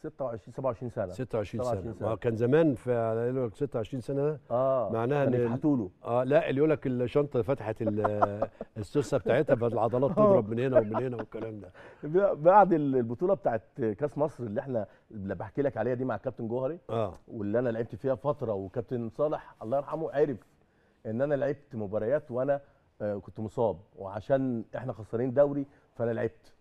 26 آه، 27 سنه 26 سنه, سنة. ما آه، كان زمان في 26 سنه اه معناها ان له اه لا اللي يقول لك الشنطه فتحت آه، السوسه بتاعتها فالعضلات تضرب من هنا ومن هنا والكلام ده بعد البطوله بتاعت كاس مصر اللي احنا اللي بحكي لك عليها دي مع الكابتن جوهري اه واللي انا لعبت فيها فتره وكابتن صالح الله يرحمه عرف ان انا لعبت مباريات وانا كنت مصاب وعشان احنا خسرانين دوري فانا لعبت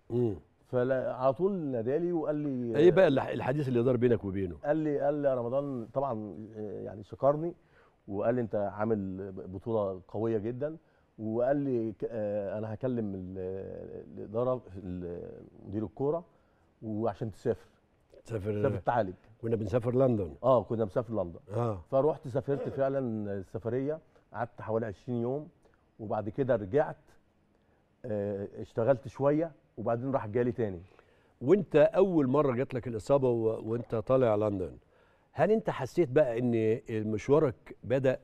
فعلى طول نادالي وقال لي ايه بقى الحديث اللي دار بينك وبينه؟ قال لي قال لي رمضان طبعا آه، يعني شكرني وقال لي انت عامل بطوله قويه جدا وقال لي آه، انا هكلم الاداره مدير الكوره وعشان تسافر تسافر تسافر تعالج كنا بنسافر لندن اه كنا بنسافر لندن اه فروحت سافرت فعلا السفريه قعدت حوالي 20 يوم وبعد كده رجعت آه، اشتغلت شويه وبعدين راح جالي تاني وانت اول مره جات لك الاصابه و... وانت طالع لندن هل انت حسيت بقى ان مشوارك بدا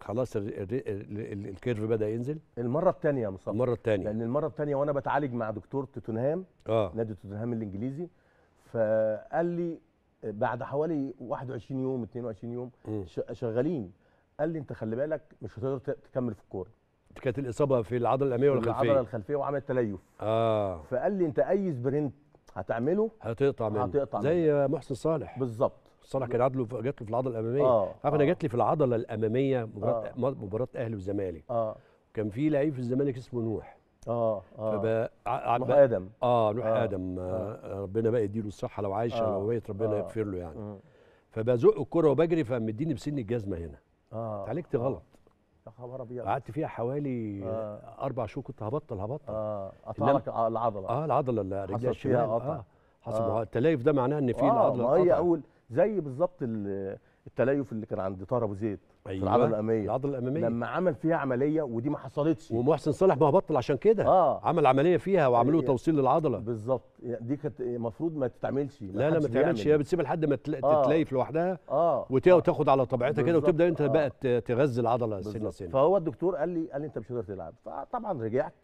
خلاص ال... ال... ال... الكيرف بدا ينزل المره الثانيه يا مصطفى المره الثانيه لان المره الثانيه وانا بتعالج مع دكتور توتنهام آه. نادي توتنهام الانجليزي فقال لي بعد حوالي 21 يوم 22 يوم م. شغالين قال لي انت خلي بالك مش هتقدر تكمل في الكوره كانت الاصابه في العضله الاماميه ولا الخلفيه؟ العضله الخلفيه وعملت تليف اه فقال لي انت اي سبرنت هتعمله هتقطع منه هتقطع زي منه. محسن صالح بالظبط صالح كان عدله جات له في العضله الاماميه آه عارف انا آه. جات لي في العضله الاماميه مباراه آه مباراه اهلي والزمالك اه كان في لعيب في الزمالك اسمه نوح اه اه فبقى نوح ادم اه نوح آه ادم آه. آه ربنا بقى يديله الصحه لو عايش آه لو ميت ربنا آه يغفر له يعني آه فبزق الكره وبجري فمديني بسن الجزمه هنا آه اتعالجت غلط خبر ابيض قعدت فيها حوالي آه. اربع شهور كنت هبطل هبطل اه قطعلك العضله اه العضله اللي فيها قطع اه حصل آه. التليف ده معناه ان في آه العضله ما هي اول زي بالظبط التليف اللي كان عند طارق ابو زيد أيوة. في العضله الاماميه العضله الاماميه لما عمل فيها عمليه ودي ما حصلتش ومحسن صالح ما بطل عشان كده آه. عمل عمليه فيها وعملوا له توصيل للعضله بالظبط دي كانت المفروض ما تتعملش لا لا ما تعملش هي بتسيبها لحد ما تل... آه. لوحدها آه. وتاخد على طبيعتها كده وتبدا انت آه. بقى تغذي العضله سنه سنه فهو الدكتور قال لي قال لي انت مش هتقدر تلعب فطبعا رجعت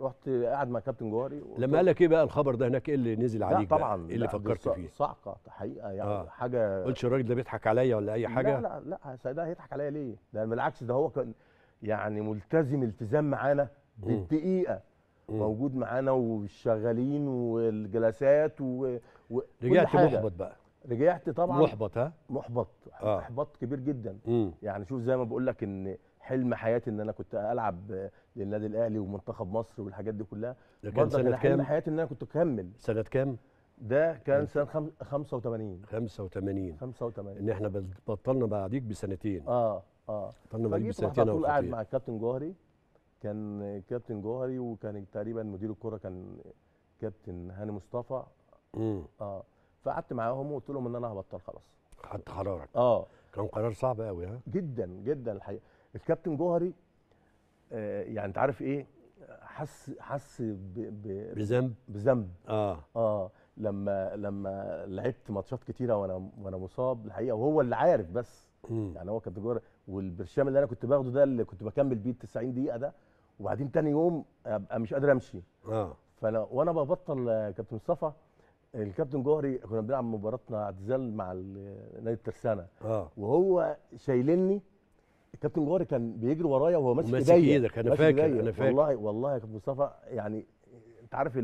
رحت قاعد مع كابتن جوهري لما قال لك ايه بقى الخبر ده هناك ايه اللي نزل عليك طبعا ايه اللي فكرت فيه صعقه حقيقه يعني آه. حاجه قلتش الراجل ده بيضحك عليا ولا اي حاجه لا لا لا ده هيضحك عليا ليه ده بالعكس ده هو كان يعني ملتزم التزام معانا بالدقيقه موجود معانا والشغالين والجلسات و... و... رجعت محبط بقى رجعت طبعا محبط ها محبط آه. احباط كبير جدا مم. يعني شوف زي ما بقول لك ان حلم حياتي ان انا كنت العب للنادي الاهلي ومنتخب مصر والحاجات دي كلها ده كان سنه كام؟ حلم حياتي ان انا كنت اكمل سنه كام؟ ده كان يعني سنه 85 85 85 ان احنا بطلنا بعديك بسنتين اه اه بطلنا بعديك بسنتين على طول قاعد مع الكابتن جوهري كان كابتن جوهري وكان تقريبا مدير الكوره كان كابتن هاني مصطفى امم اه فقعدت معاهم وقلت لهم ان انا هبطل خلاص خدت قرارك اه كان قرار صعب قوي ها جدا جدا الحقيقه الكابتن جوهري آه، يعني انت عارف ايه حس حس بذنب بذنب اه اه لما لما لعبت ماتشات كتيره وانا وانا مصاب الحقيقه وهو اللي عارف بس م. يعني هو كابتن جوهري والبرشام اللي انا كنت باخده ده اللي كنت بكمل بيه ال 90 دقيقه ده وبعدين تاني يوم ابقى مش قادر امشي اه فانا وانا ببطل كابتن مصطفى الكابتن جوهري كنا بنلعب مباراتنا اعتزال مع نادي الترسانه آه. وهو شايلني كابتن جوهري كان بيجري ورايا وهو ماسك ايديا ماسك ايدك انا فاكر انا فاكر والله والله يا كابتن مصطفى يعني انت عارف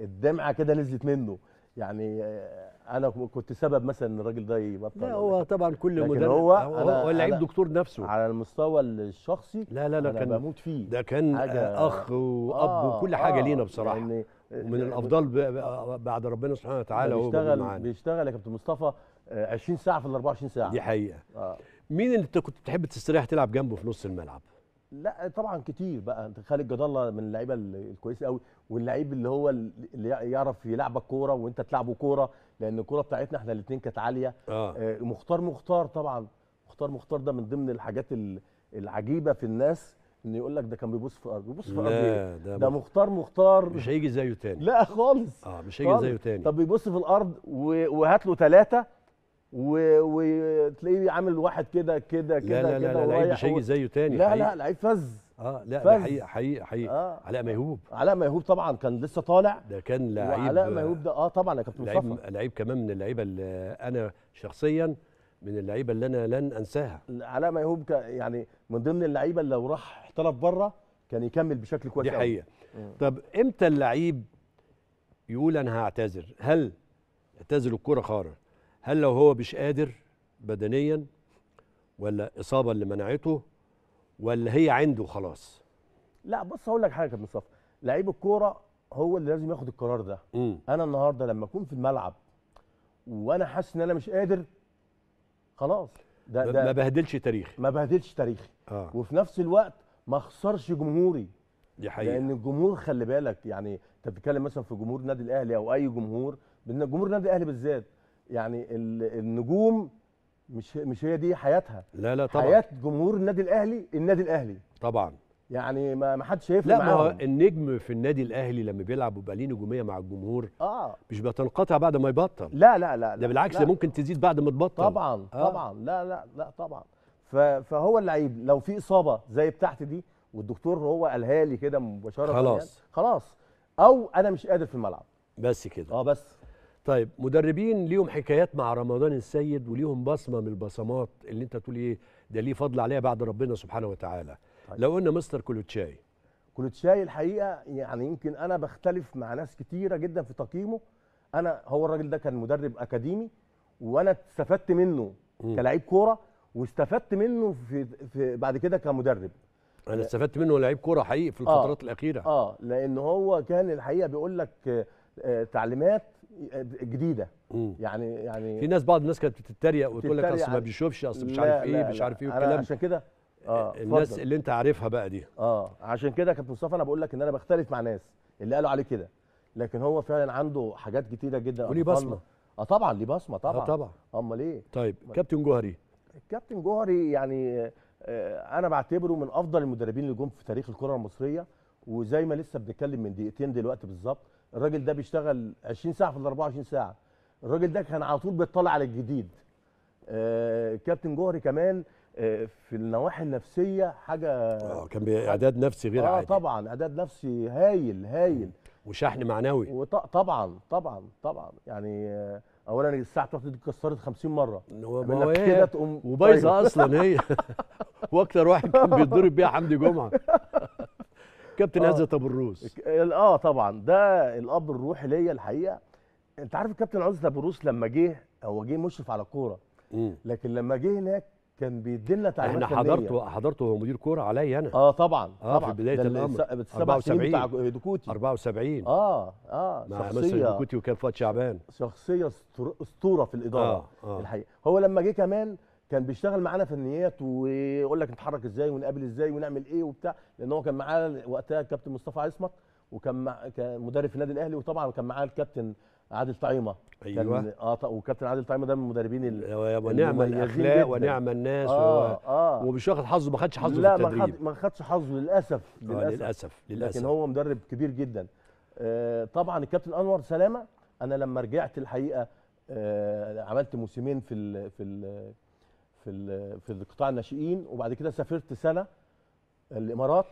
الدمعه كده نزلت منه يعني آه، انا كنت سبب مثلا ان الراجل ده يبطل لا هو طبعا كل مدرب هو هو اللعيب دكتور نفسه على المستوى الشخصي لا لا لا كان بموت فيه ده كان اخ واب آه وكل حاجه آه لينا بصراحه يعني ومن الافضل بعد ربنا سبحانه وتعالى هو بيشتغل بيشتغل يا كابتن مصطفى 20 آه، ساعه في ال 24 ساعه دي حقيقه آه مين اللي انت كنت بتحب تستريح تلعب جنبه في نص الملعب؟ لا طبعا كتير بقى خالد جد الله من اللعيبه الكويسه قوي واللعيب اللي هو اللي يعرف يلعبك كوره وانت تلعبه كوره لان الكوره بتاعتنا احنا الاثنين كانت عاليه آه. آه. مختار مختار طبعا مختار مختار ده من ضمن الحاجات العجيبه في الناس ان يقول لك ده كان بيبص في ارض بيبص في ارض ايه ده, ده مختار مختار مش هيجي زيه تاني لا خالص اه مش هيجي زيه تاني طب بيبص في الارض وهات له ثلاثه وتلاقيه عامل واحد كده كده كده لا لا لا لا لعيب مش هيجي زيه تاني لا لا لعيب فز اه لا ده حقيقي حقيقي حقيقي آه. علاء ميهوب علاء ميهوب طبعا كان لسه طالع ده كان لعيب علاء ميهوب ده اه طبعا يا كابتن مصطفى لعيب كمان من اللعيبه اللي انا شخصيا من اللعيبه اللي انا لن انساها علاء ميهوب يعني من ضمن اللعيبه اللي لو راح احترف بره كان يكمل بشكل كويس دي حقيقه طب امتى اللعيب يقول انا هعتذر هل اعتزل الكره خارج هل لو هو مش قادر بدنيا ولا اصابه اللي منعته ولا هي عنده خلاص لا بص هقول لك حاجه يا كابتن مصطفى لعيب الكوره هو اللي لازم ياخد القرار ده م. انا النهارده لما اكون في الملعب وانا حاسس ان انا مش قادر خلاص ده, ده ما بهدلش تاريخي ما بهدلش تاريخي آه. وفي نفس الوقت ما اخسرش جمهوري دي حقيقة. لان الجمهور خلي بالك يعني انت بتتكلم مثلا في جمهور النادي الاهلي او اي جمهور بان جمهور النادي الاهلي بالذات يعني النجوم مش مش هي دي حياتها لا لا طبعا حياه جمهور النادي الاهلي النادي الاهلي طبعا يعني ما حدش شايف لا ما هو النجم في النادي الاهلي لما بيلعب ويبقى ليه نجوميه مع الجمهور اه مش بتنقطع بعد ما يبطل لا لا لا ده بالعكس لا ده ممكن تزيد بعد ما تبطل طبعا آه طبعا لا لا لا طبعا فهو اللعيب لو في اصابه زي بتاعتي دي والدكتور هو قالها لي كده مباشره خلاص يعني خلاص او انا مش قادر في الملعب بس كده اه بس طيب مدربين ليهم حكايات مع رمضان السيد وليهم بصمه من البصمات اللي انت تقول ايه ده ليه فضل عليها بعد ربنا سبحانه وتعالى طيب. لو قلنا مستر كولوتشاي كولوتشاي الحقيقه يعني يمكن انا بختلف مع ناس كتيره جدا في تقييمه انا هو الراجل ده كان مدرب اكاديمي وانا استفدت منه كلاعب كوره واستفدت منه في, في بعد كده كمدرب انا استفدت منه لعيب كوره حقيقي في الفترات آه الاخيره اه لان هو كان الحقيقه بيقول لك آه تعليمات جديده يعني يعني في ناس بعض الناس كانت بتتريق وتقول لك اصل ما بيشوفش اصل مش عارف ايه مش عارف ايه والكلام عشان كده آه, آه، الناس فضل. اللي انت عارفها بقى دي اه عشان كده كابتن مصطفى انا بقول لك ان انا بختلف مع ناس اللي قالوا عليه كده لكن هو فعلا عنده حاجات كتيره جدا وليه بصمه اه طبعا ليه بصمه آه، طبعا اه طبعا امال ايه طيب كابتن جوهري الكابتن جوهري يعني آه انا بعتبره من افضل المدربين اللي جم في تاريخ الكره المصريه وزي ما لسه بنتكلم من دقيقتين دلوقتي بالظبط الراجل ده بيشتغل 20 ساعه في ال 24 ساعه الراجل ده كان على طول بيطلع على الجديد آه كابتن جوهري كمان آه في النواحي النفسيه حاجه اه كان باعداد نفسي غير آه عادي اه طبعا اعداد نفسي هايل هايل وشحن معنوي وط... طبعا طبعا طبعا يعني آه اولا الساعه بتاعته دي اتكسرت 50 مره هو كده تقوم وبايظه طيب. اصلا هي واكتر واحد كان بيتضرب بيها حمدي جمعه كابتن عزة آه. عزت ابو الروس اه طبعا ده الاب الروحي ليا الحقيقه انت عارف الكابتن عزت ابو الروس لما جه هو جه مشرف على الكوره لكن لما جه هناك كان بيدينا تعليمات احنا حضرته حضرته هو مدير كوره عليا انا اه طبعا اه طبعا في بدايه الامر السبع بتاع دكوتي 74 اه اه مع شخصيه دكوتي وكان فؤاد شعبان شخصيه اسطوره في الاداره آه آه الحقيقه هو لما جه كمان كان بيشتغل معانا فنيات ويقول لك نتحرك ازاي ونقابل ازاي ونعمل ايه وبتاع لان هو كان معاه وقتها الكابتن مصطفى عصمت وكان مع كان مدرب في النادي الاهلي وطبعا كان معاه الكابتن عادل طعيمه ايوه كان اه وكابتن عادل طعيمه ده من المدربين ونعم الاخلاق ونعم الناس آه آه ومش واخد حظه ما خدش حظه لا في التدريب ما خدش حظه للاسف آه، للاسف, آه للاسف للاسف لكن هو مدرب كبير جدا آه طبعا الكابتن انور سلامه انا لما رجعت الحقيقه آه عملت موسمين في ال في ال في في قطاع الناشئين وبعد كده سافرت سنه الامارات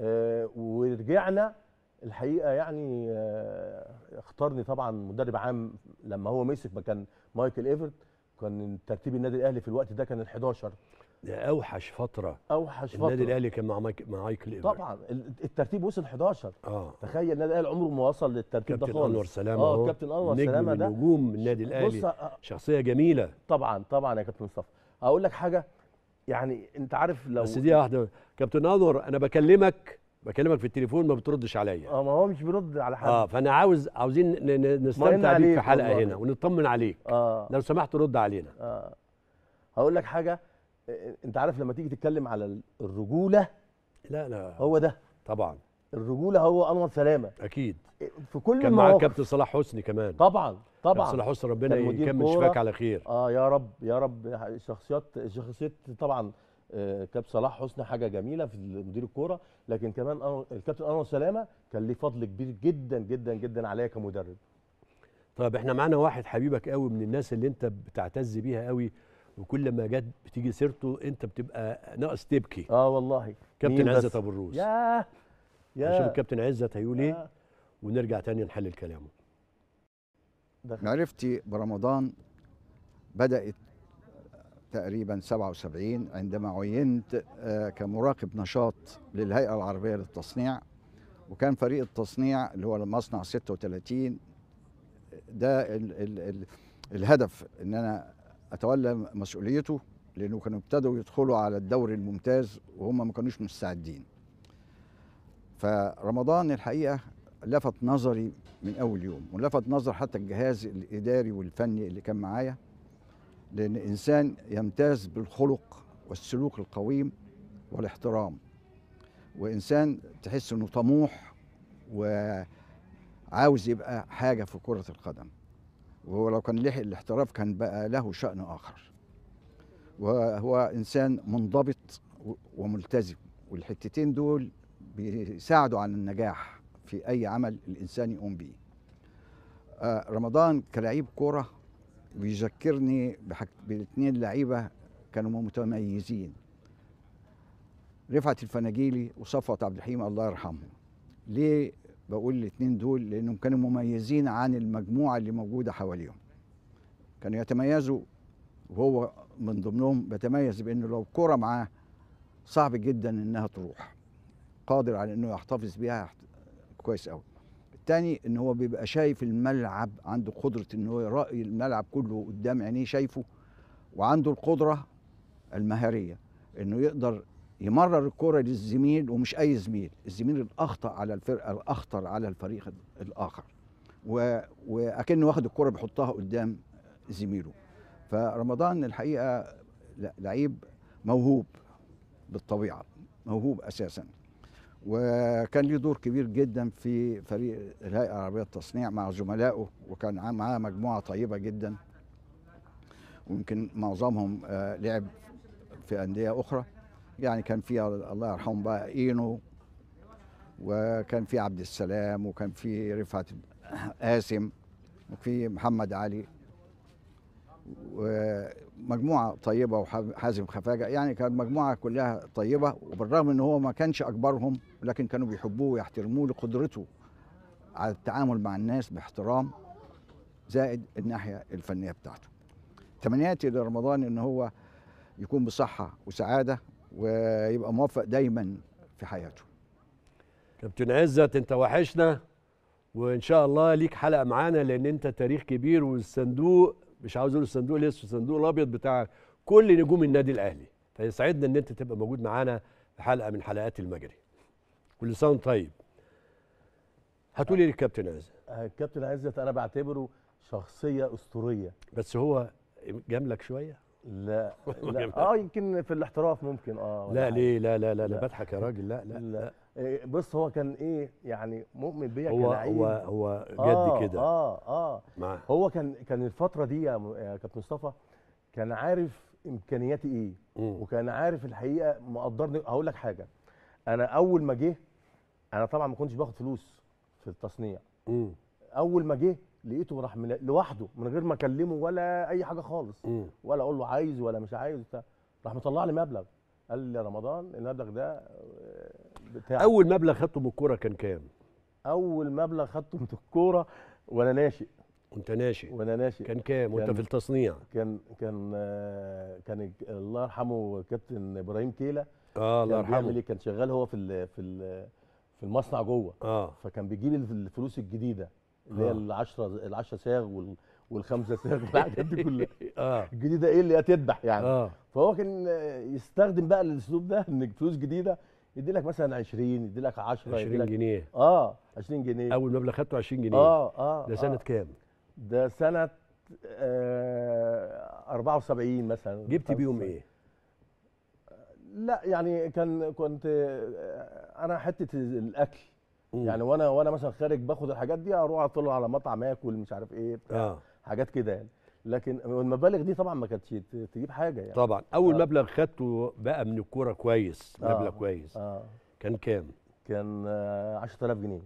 آه، ورجعنا الحقيقه يعني آه، اختارني طبعا مدرب عام لما هو مسك مكان مايكل ايفرت كان ترتيب النادي الاهلي في الوقت ده كان ال11 ده اوحش فتره اوحش فتره النادي الاهلي كان مع مع مايكل ايفرت طبعا الترتيب وصل 11 اه تخيل النادي الاهلي عمره ما وصل للترتيب ده خالص كابتن انور سلامه اه كابتن انور سلامه ده نجم من نجوم النادي الاهلي آه، شخصيه جميله طبعا طبعا يا كابتن مصطفى اقول لك حاجه يعني انت عارف لو بس دي واحده كابتن انور انا بكلمك بكلمك في التليفون ما بتردش عليا اه ما هو مش بيرد على حد اه فانا عاوز عاوزين نستمتع بيك في حلقه هنا ونطمن عليك آه. لو سمحت رد علينا اه هقول لك حاجه آه، انت عارف لما تيجي تتكلم على الرجوله لا لا هو ده طبعا الرجوله هو انور سلامه اكيد في كل كان معاه الكابتن صلاح حسني كمان طبعا طبعا بس حسن ربنا يكمل شفاك على خير اه يا رب يا رب شخصيات شخصيه طبعا كابتن آه، كاب صلاح حسني حاجه جميله في مدير الكوره لكن كمان الكابتن انور سلامه كان ليه فضل كبير جدا جدا جدا عليا كمدرب طب احنا معانا واحد حبيبك قوي من الناس اللي انت بتعتز بيها قوي وكل ما جت بتيجي سيرته انت بتبقى ناقص تبكي اه والله كابتن عزت ابو الروس ياه ياه نشوف الكابتن عزت هيقول ايه آه. ونرجع تاني نحلل كلامه معرفتي برمضان بدأت تقريبا 77 عندما عينت آه، كمراقب نشاط للهيئة العربية للتصنيع وكان فريق التصنيع اللي هو المصنع 36 ده الـ الـ الـ الهدف ان انا اتولى مسؤوليته لانه كانوا ابتدوا يدخلوا على الدوري الممتاز وهم ما كانوش مستعدين فرمضان الحقيقه لفت نظري من اول يوم ولفت نظر حتى الجهاز الاداري والفني اللي كان معايا لان انسان يمتاز بالخلق والسلوك القويم والاحترام وانسان تحس انه طموح وعاوز يبقى حاجه في كره القدم وهو لو كان لحق الاحتراف كان بقى له شان اخر وهو انسان منضبط وملتزم والحتتين دول بيساعدوا على النجاح في اي عمل الانسان يقوم بيه آه، رمضان كلاعب كوره بيذكرني باثنين لعيبه كانوا متميزين رفعت الفناجيلي وصفوت عبد الحليم الله يرحمه ليه بقول الاثنين دول لانهم كانوا مميزين عن المجموعه اللي موجوده حواليهم كانوا يتميزوا وهو من ضمنهم بيتميز بانه لو كره معاه صعب جدا انها تروح قادر على انه يحتفظ بيها كويس قوي التاني ان هو بيبقى شايف الملعب عنده قدره ان هو يراي الملعب كله قدام عينيه شايفه وعنده القدره المهاريه انه يقدر يمرر الكرة للزميل ومش اي زميل الزميل الاخطا على الفرقه الاخطر على الفريق الاخر و... واكنه واخد الكرة بيحطها قدام زميله فرمضان الحقيقه لعيب موهوب بالطبيعه موهوب اساسا وكان له دور كبير جدا في فريق الهيئه العربيه للتصنيع مع زملائه وكان معاه مجموعه طيبه جدا ويمكن معظمهم آه، لعب في انديه اخرى يعني كان في الله يرحمهم بقى اينو وكان في عبد السلام وكان في رفعت قاسم وفي محمد علي مجموعه طيبه وحازم خفاجه يعني كانت مجموعه كلها طيبه وبالرغم ان هو ما كانش اكبرهم لكن كانوا بيحبوه ويحترموه لقدرته على التعامل مع الناس باحترام زائد الناحيه الفنيه بتاعته. تمنياتي لرمضان ان هو يكون بصحه وسعاده ويبقى موفق دايما في حياته. كابتن عزت انت وحشنا وان شاء الله ليك حلقه معانا لان انت تاريخ كبير والصندوق مش عاوز اقول الصندوق الاسود الصندوق الابيض بتاع كل نجوم النادي الاهلي فيسعدنا ان انت تبقى موجود معانا في حلقه من حلقات المجري كل سنه وانت طيب هتقولي ايه للكابتن عزت الكابتن آه، عزت انا بعتبره شخصيه اسطوريه بس هو جاملك شويه لا, لا اه يمكن في الاحتراف ممكن اه لا ليه لا لا لا, لا, لا بضحك يا راجل لا لا, لا, لا آه، بص هو كان ايه يعني مؤمن بيا هو كلاعب هو هو جد آه كده اه اه آه هو كان كان الفتره دي يا كابتن مصطفى كان عارف امكانياتي ايه مم. وكان عارف الحقيقه مقدرني هقول لك حاجه انا اول ما جه انا طبعا ما كنتش باخد فلوس في التصنيع مم. اول ما جه لقيته راح لوحده من غير ما اكلمه ولا اي حاجه خالص مم. ولا اقول له عايز ولا مش عايز راح مطلع لي مبلغ قال لي يا رمضان المبلغ ده آه، بتاع اول مبلغ خدته من الكوره كان كام اول مبلغ خدته من الكوره وانا ناشئ وانت ناشئ وانا ناشئ كان كام وانت في التصنيع كان كان آه، كان الله يرحمه كابتن ابراهيم كيله اه الله يرحمه إيه؟ كان شغال هو في الـ في الـ في المصنع جوه اه فكان بيجيب الفلوس الجديده اللي هي ال 10 ال 10 ساغ وال والخمسه ساغ والحاجات دي كلها اه الجديده ايه اللي هتذبح يعني آه. فهو كان يستخدم بقى الاسلوب ده ان فلوس جديده يدي لك مثلا 20 يدي لك 10 20 جنيه اه 20 جنيه اول مبلغ خدته 20 جنيه آه،, اه اه ده سنه آه. كام؟ ده سنه آه 74 مثلا جبت بيهم ايه؟ لا يعني كان كنت آه، انا حته الاكل مم. يعني وانا وانا مثلا خارج باخد الحاجات دي اروح اطلع على مطعم اكل مش عارف ايه آه. حاجات كده يعني لكن المبالغ دي طبعا ما كانتش تجيب حاجه يعني طبعا اول آه. مبلغ خدته بقى من الكوره كويس آه. مبلغ آه. كويس آه. كان كام كان 10000 جنيه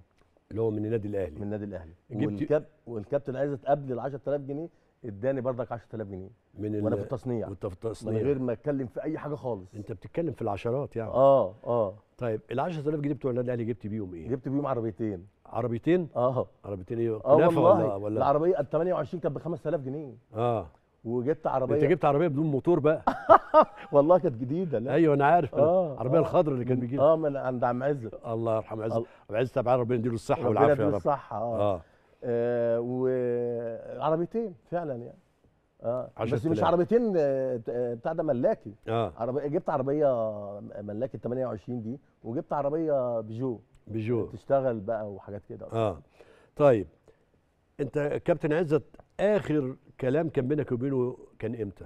اللي هو من النادي الاهلي من النادي الاهلي والكاب والكابتن عايز قبل ال 10000 جنيه اداني برضك 10000 جنيه من وانا في التصنيع وانت في التصنيع من غير ما اتكلم في اي حاجه خالص انت بتتكلم في العشرات يعني اه اه طيب ال 10000 جنيه بتوع النادي الاهلي جبت بيهم ايه؟ جبت بيهم عربيتين عربيتين؟ اه عربيتين ايه؟ اه والله ولا ولا العربيه ال 28 كانت ب 5000 جنيه اه وجبت عربيه انت جبت عربيه بدون موتور بقى والله كانت جديده لا ايوه انا عارف آه العربيه آه الخضراء اللي كان بيجيبها اه من عند عم عزت الله يرحم عزت عم عزت طبعا ربنا يديله الصحه والعافيه يا رب الصحه اه, آه. آه، وعربيتين فعلا يعني اه بس مش عربيتين آه، بتاع ده ملاكي اه عربيه جبت عربيه ملاكي 28 دي وجبت عربيه بيجو بيجو تشتغل بقى وحاجات كده اه طيب انت كابتن عزت اخر كلام كان بينك وبينه كان امتى؟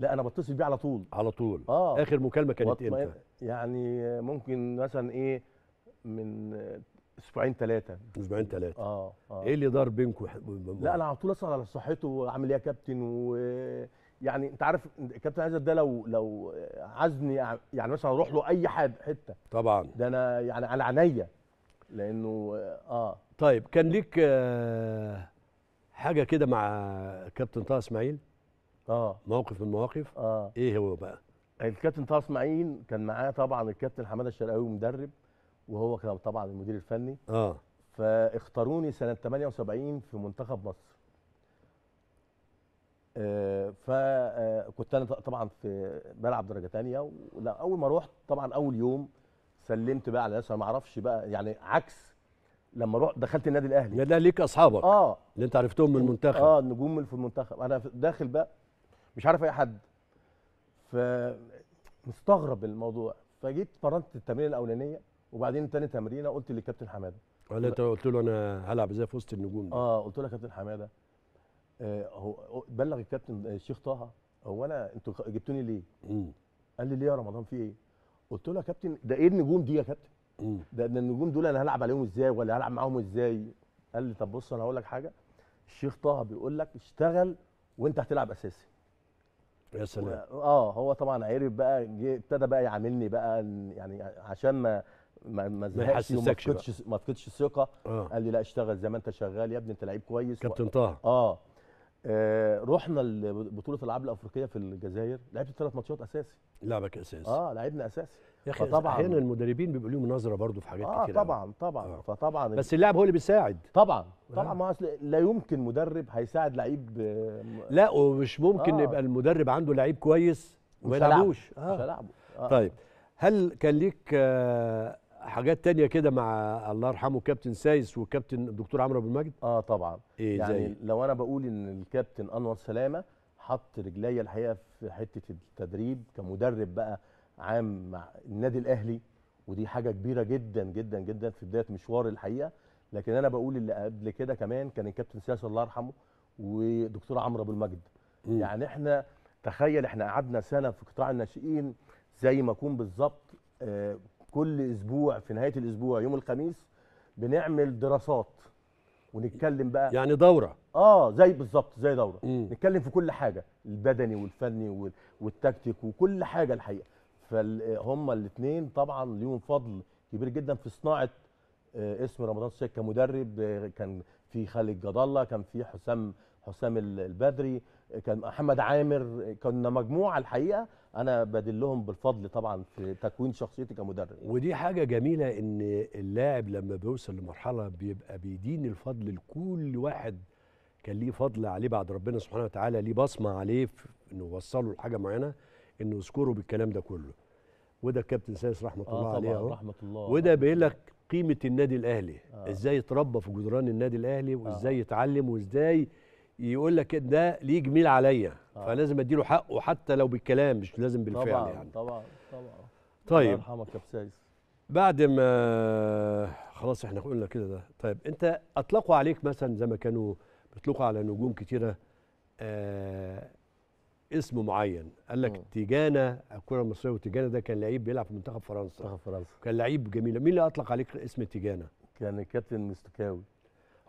لا انا بتصل بيه على طول على طول اه اخر مكالمه كانت امتى؟ يعني ممكن مثلا ايه من اسبوعين ثلاثه اسبوعين ثلاثه اه اه ايه اللي دار بينكم لا انا على طول اسال على صحته وعامل ايه يا كابتن ويعني انت عارف كابتن عزت ده لو لو عزني يعني مثلا اروح له اي حد حته طبعا ده انا يعني على عينيا لانه اه طيب كان ليك آه حاجه كده مع كابتن طه اسماعيل اه موقف من المواقف اه ايه هو بقى الكابتن طه اسماعيل كان معاه طبعا الكابتن حماده الشرقاوي مدرب وهو كان طبعا المدير الفني اه فاختاروني سنه 78 في منتخب مصر آه، فكنت آه، انا طبعا في بلعب درجه ثانيه ولا اول ما رحت طبعا اول يوم سلمت بقى على ناس انا ما اعرفش بقى يعني عكس لما رحت دخلت النادي الاهلي النادي الاهلي ليك اصحابك اه اللي انت عرفتهم من المنتخب اه اللي في المنتخب انا داخل بقى مش عارف اي حد فمستغرب الموضوع فجيت اتمرنت التمرين الاولانيه وبعدين تاني تمرينه قلت للكابتن حماده قال انت قلت له انا هلعب ازاي في وسط النجوم اه قلت له يا كابتن حماده آه هو بلغ الكابتن الشيخ طه هو انا انتوا جبتوني ليه؟ مم. قال لي ليه يا رمضان في ايه؟ قلت له يا كابتن ده ايه النجوم دي يا كابتن؟ مم. ده, ده النجوم دول انا هلعب عليهم ازاي ولا هلعب معاهم ازاي؟ قال لي طب بص انا هقول لك حاجه الشيخ طه بيقول لك اشتغل وانت هتلعب اساسي يا سلام اه هو طبعا عرف بقى جه ابتدى بقى يعاملني بقى يعني عشان ما ما ما زهقش وما فقدش ما فقدش الثقه آه. قال لي لا اشتغل زي ما انت شغال يا ابني انت لعيب كويس كابتن طه آه. اه رحنا بطوله العاب الافريقيه في الجزائر لعبت ثلاث ماتشات اساسي لعبك اساسي اه لعبنا اساسي يا اخي طبعا احيانا المدربين بيبقوا لهم نظره برضه في حاجات آه كتير طبعا طبعا آه. فطبعا بس اللاعب هو اللي بيساعد طبعا طبعا آه. ما اصل لا يمكن مدرب هيساعد لعيب لا ومش ممكن آه. يبقى المدرب عنده لعيب كويس وما يلعبوش آه. مش هلعبه آه. طيب هل كان ليك آه حاجات تانية كده مع الله يرحمه كابتن سايس وكابتن الدكتور عمرو ابو المجد اه طبعا إيه يعني زي؟ لو انا بقول ان الكابتن انور سلامه حط رجليا الحقيقه في حته التدريب كمدرب بقى عام مع النادي الاهلي ودي حاجه كبيره جدا جدا جدا في بدايه مشوار الحقيقه لكن انا بقول اللي قبل كده كمان كان الكابتن سياس الله يرحمه ودكتور عمرو ابو المجد يعني احنا تخيل احنا قعدنا سنه في قطاع الناشئين زي ما اكون بالظبط آه كل اسبوع في نهايه الاسبوع يوم الخميس بنعمل دراسات ونتكلم بقى يعني دوره اه زي بالظبط زي دوره مم. نتكلم في كل حاجه البدني والفني والتكتيك وكل حاجه الحقيقه فهم الاثنين طبعا ليهم فضل كبير جدا في صناعه آه، اسم رمضان الشيخ كمدرب آه، كان في خالد جد الله كان في حسام حسام البدري آه، كان محمد عامر كنا مجموعه الحقيقه انا بدلهم بالفضل طبعا في تكوين شخصيتي كمدرب ودي حاجه جميله ان اللاعب لما بيوصل لمرحله بيبقى بيدين الفضل لكل واحد كان ليه فضل عليه بعد ربنا سبحانه وتعالى ليه بصمه عليه انه وصله لحاجه معينه انه يذكره بالكلام ده كله وده الكابتن سايس رحمه آه الله عليه اهو رحمه الله وده بيقول لك قيمه النادي الاهلي آه. ازاي اتربى في جدران النادي الاهلي وازاي آه. يتعلم وازاي يقول لك ده ليه جميل عليا آه. فلازم اديله حقه حتى لو بالكلام مش لازم بالفعل طبعا يعني طبعا طبعا طيب الله يرحمك يا بعد ما خلاص احنا قلنا كده ده طيب انت اطلقوا عليك مثلا زي ما كانوا بيطلقوا على نجوم كتيره آه اسم معين قال لك تيجانا الكره المصريه وتيجانا ده كان لعيب بيلعب في منتخب فرنسا منتخب فرنسا كان لعيب جميل مين اللي اطلق عليك اسم تيجانا؟ كان الكابتن مستكاوي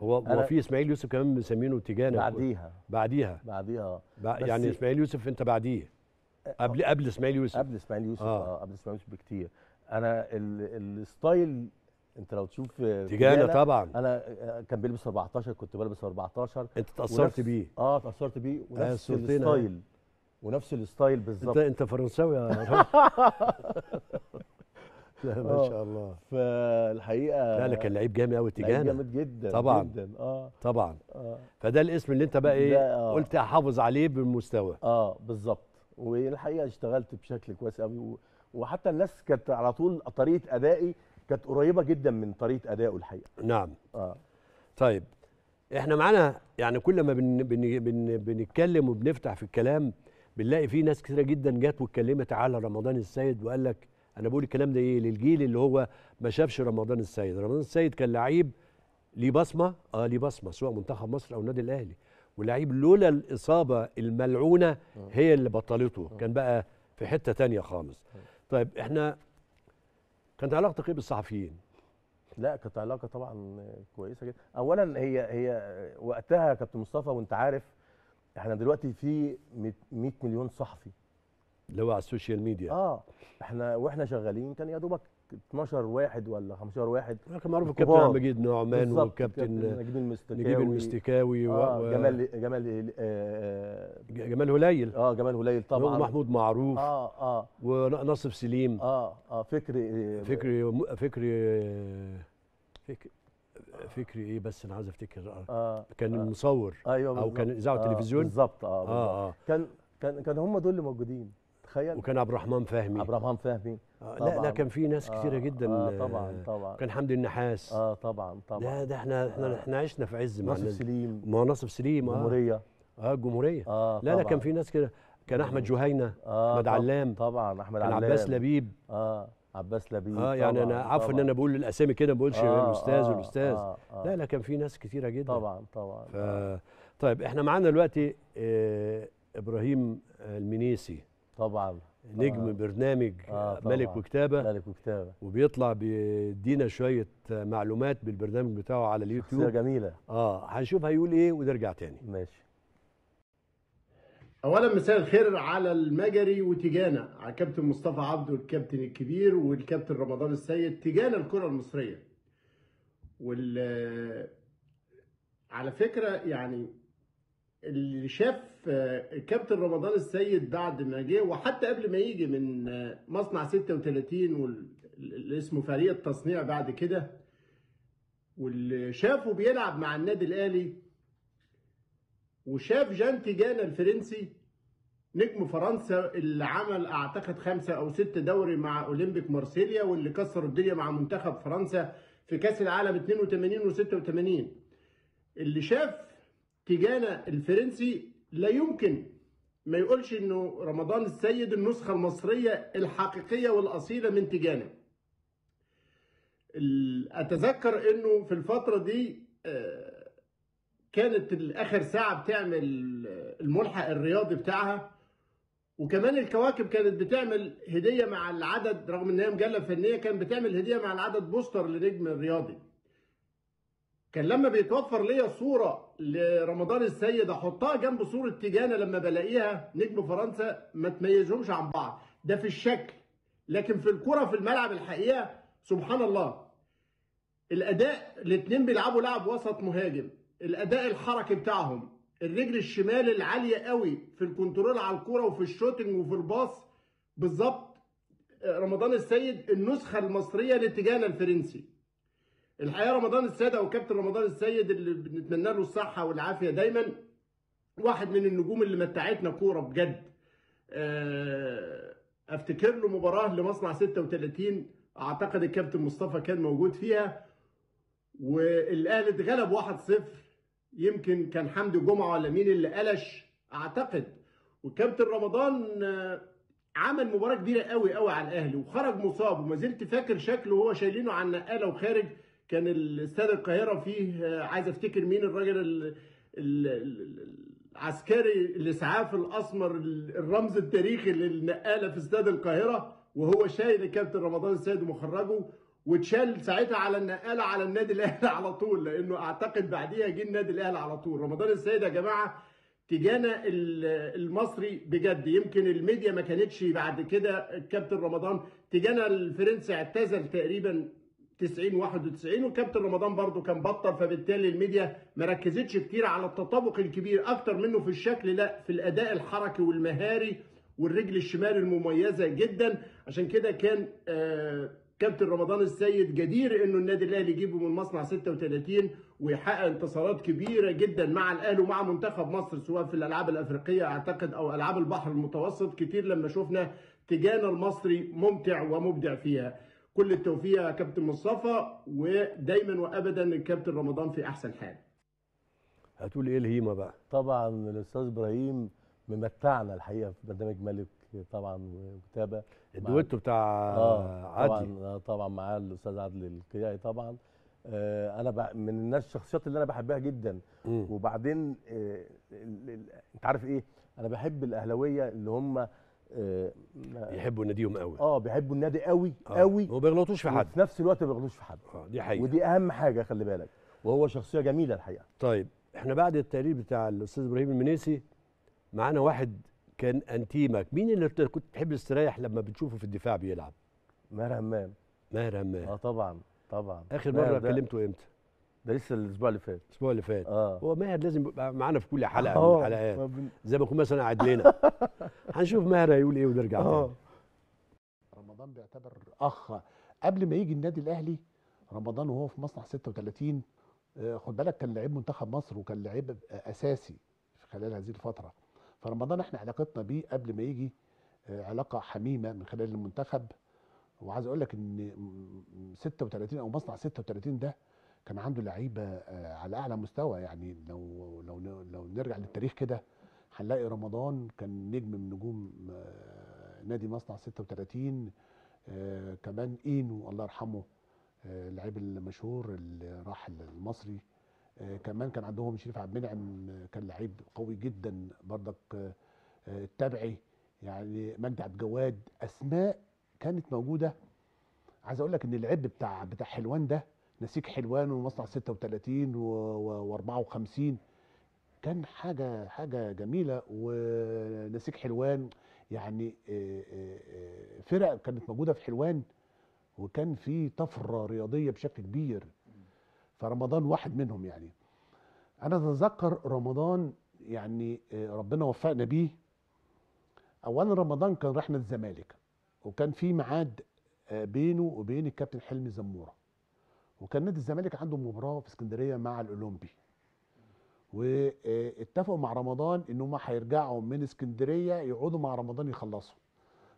هو هو في اسماعيل يوسف كمان مسمينه تيجانا بعديها بعديها بعديها يعني اسماعيل يوسف انت بعديه قبل قبل اسماعيل يوسف قبل اسماعيل يوسف اه, آه، قبل اسماعيل يوسف بكتير انا الستايل انت لو تشوف تيجانا طبعا انا آه، كان بيلبس 14 كنت بلبس 14 انت تاثرت بيه اه تاثرت بيه ونفس آه، الستايل ونفس الستايل بالظبط انت انت فرنساوي يا لا ما آه. شاء الله فالحقيقه لا لا كان لعيب جامد قوي اتجاهنا جامد جدا طبعا جدا اه طبعا آه. فده الاسم اللي انت بقى ايه آه. قلت احافظ عليه بالمستوى اه بالظبط والحقيقه اشتغلت بشكل كويس قوي وحتى الناس كانت على طول طريقه ادائي كانت قريبه جدا من طريقه ادائه الحقيقه نعم اه طيب احنا معانا يعني كل ما بن بن بن بنتكلم وبنفتح في الكلام بنلاقي في ناس كثيره جدا جت واتكلمت على رمضان السيد وقال لك انا بقول الكلام ده ايه للجيل اللي هو ما شافش رمضان السيد رمضان السيد كان لعيب ليه بصمه اه ليه بصمه سواء منتخب مصر او النادي الاهلي ولعيب لولا الاصابه الملعونه آه. هي اللي بطلته آه. كان بقى في حته تانية خالص آه. طيب احنا كانت علاقتك ايه بالصحفيين لا كانت علاقه طبعا كويسه جدا اولا هي هي وقتها كابتن مصطفى وانت عارف احنا دلوقتي في 100 مليون صحفي اللي هو على السوشيال ميديا اه احنا واحنا شغالين كان يا دوبك 12 واحد ولا 15 واحد كان معروف الكابتن عبد المجيد نعمان والكابتن نجيب المستكاوي نجيب المستكاوي آه و... جمال جمال آه جمال هليل اه جمال هليل طبعا ومحمود معروف اه اه ونصف سليم اه اه فكري آه، فكري فكري آه، فكري فكري ايه بس انا عايز افتكر آه, آه، كان آه مصور ايوه او كان اذاعه آه تلفزيون بالظبط آه, آه, اه كان كان كان هم دول اللي موجودين تخيل وكان عبد الرحمن فهمي عبد الرحمن فهمي آه لا لا كان في ناس آه كتيره جدا آه طبعا طبعا كان حمدي النحاس اه طبعا طبعا لا ده احنا احنا آه. احنا عشنا في عز مع ناصف سليم ما ناصف سليم الجمهوريه اه الجمهوريه آه،, آه لا لا كان في ناس كده كان احمد جهينه آه احمد علام طبعا احمد علام عباس لبيب اه عباس لبيب اه يعني انا عفوا ان انا بقول الاسامي كده ما بقولش آه, آه، الاستاذ والاستاذ آه آه لا لا كان في ناس كتيره جدا طبعا طبعا طيب احنا معانا دلوقتي ابراهيم المنيسي طبعا نجم طبعاً. آه. برنامج آه طبعًا. ملك وكتابه ملك وكتابه وبيطلع بيدينا شويه معلومات بالبرنامج بتاعه على اليوتيوب شخصيه جميله اه هنشوف هيقول ايه ونرجع تاني ماشي اولا مساء الخير على المجري وتيجانا على كابتن مصطفى عبده الكابتن الكبير والكابتن رمضان السيد تيجانا الكره المصريه وال على فكره يعني اللي شاف آه، كابتن رمضان السيد بعد ما جه وحتى قبل ما يجي من آه، مصنع 36 واللي اسمه فريق التصنيع بعد كده واللي شافه بيلعب مع النادي الاهلي وشاف جان تيجانا الفرنسي نجم فرنسا اللي عمل اعتقد خمسه او ست دوري مع اولمبيك مارسيليا واللي كسر الدنيا مع منتخب فرنسا في كاس العالم 82 و86 اللي شاف تيجانا الفرنسي لا يمكن ما يقولش انه رمضان السيد النسخه المصريه الحقيقيه والاصيله من تيجانا. اتذكر انه في الفتره دي آه، كانت اخر ساعه بتعمل آه، الملحق الرياضي بتاعها وكمان الكواكب كانت بتعمل هديه مع العدد رغم ان هي مجله فنيه كانت بتعمل هديه مع العدد بوستر لنجم الرياضي كان لما بيتوفر ليا صوره لرمضان السيد احطها جنب صوره تيجانا لما بلاقيها نجم فرنسا ما تميزهمش عن بعض ده في الشكل لكن في الكره في الملعب الحقيقه سبحان الله الاداء الاثنين بيلعبوا لعب وسط مهاجم الاداء الحركي بتاعهم الرجل الشمال العاليه قوي في الكنترول على الكرة وفي الشوتنج وفي الباص بالظبط آه، رمضان السيد النسخه المصريه لاتجاهنا الفرنسي الحقيقه رمضان السيد او كابتن رمضان السيد اللي بنتمنى له الصحه والعافيه دايما واحد من النجوم اللي متعتنا كوره بجد آه، افتكر له مباراه لمصنع 36 اعتقد الكابتن مصطفى كان موجود فيها والاهلي اتغلب 1-0 يمكن كان حمدي جمعه ولا مين اللي قلش اعتقد وكابتن رمضان آه، عمل مباراه كبيره قوي قوي على الاهلي وخرج مصاب وما زلت فاكر شكله وهو شايلينه على النقاله وخارج كان الاستاد القاهره فيه آه، عايز افتكر مين الراجل العسكري الاسعاف الاسمر الرمز التاريخي للنقاله في استاد القاهره وهو شايل الكابتن رمضان السيد ومخرجه واتشال ساعتها على النقاله على النادي الاهلي على طول لانه اعتقد بعديها جه النادي الاهلي على طول رمضان السيد يا جماعه تجانا المصري بجد يمكن الميديا ما كانتش بعد كده الكابتن رمضان تجانا الفرنسي اعتزل تقريبا 90 91 وكابتن رمضان برضو كان بطل فبالتالي الميديا ما ركزتش كتير على التطابق الكبير اكتر منه في الشكل لا في الاداء الحركي والمهاري والرجل الشمال المميزه جدا عشان كده كان آه، كابتن رمضان السيد جدير انه النادي الاهلي يجيبه من مصنع 36 ويحقق انتصارات كبيره جدا مع الاهلي ومع منتخب مصر سواء في الالعاب الافريقيه اعتقد او العاب البحر المتوسط كتير لما شفنا تجانا المصري ممتع ومبدع فيها كل التوفيق يا كابتن مصطفى ودايما وابدا الكابتن رمضان في احسن حال هتقول ايه الهيمه بقى طبعا الاستاذ ابراهيم ممتعنا الحقيقه في برنامج ملك طبعا وكتابه الدويتو بتاع آه عدلي آه، طبعا طبعا معاه الاستاذ عادل القيعي طبعا آه انا من الناس الشخصيات اللي انا بحبها جدا م. وبعدين آه انت عارف ايه انا بحب الاهلاويه اللي هم آه، بيحبوا ناديهم قوي اه بيحبوا النادي قوي آه. قوي وما بيغلطوش في حد وفي نفس الوقت ما بيغلطوش في حد آه دي حقيقه ودي اهم حاجه خلي بالك وهو شخصيه جميله الحقيقه طيب احنا بعد التقرير بتاع الاستاذ ابراهيم المنيسي معانا واحد كان انتيمك مين اللي كنت تحب تستريح لما بتشوفه في الدفاع بيلعب ماهر همام ماهر همام اه طبعا طبعا اخر مره كلمته امتى ده لسه الاسبوع اللي فات الاسبوع اللي فات اه هو ماهر لازم يبقى معانا في كل حلقه آه. من الحلقات زي ما يكون مثلا قاعد لنا هنشوف ماهر هيقول ايه ونرجع آه. رمضان بيعتبر اخ قبل ما يجي النادي الاهلي رمضان وهو في مصنع 36 آه، خد بالك كان لعيب منتخب مصر وكان لعيب اساسي خلال هذه الفتره فرمضان احنا علاقتنا بيه قبل ما يجي آه، علاقه حميمه من خلال المنتخب وعايز اقول لك ان 36 او مصنع 36 ده كان عنده لعيبه آه، على اعلى مستوى يعني لو لو لو نرجع للتاريخ كده هنلاقي رمضان كان نجم من نجوم آه، نادي مصنع 36 آه، كمان اينو الله يرحمه اللعيب المشهور اللي راح المصري كمان كان عندهم شريف عبد المنعم كان لعيب قوي جدا بردك التبعي يعني مجدي عبد الجواد اسماء كانت موجوده عايز اقول لك ان العب بتاع بتاع حلوان ده نسيج حلوان ومصنع 36 و54 كان حاجه حاجه جميله ونسيج حلوان يعني آه، آه، آه، فرق كانت موجوده في حلوان وكان في طفره رياضيه بشكل كبير فرمضان واحد منهم يعني انا اتذكر رمضان يعني ربنا وفقنا بيه اولا رمضان كان رحنا الزمالك وكان في ميعاد بينه وبين الكابتن حلمي زموره وكان نادي الزمالك عنده مباراه في اسكندريه مع الاولمبي واتفقوا مع رمضان ان هم هيرجعوا من اسكندريه يقعدوا مع رمضان يخلصوا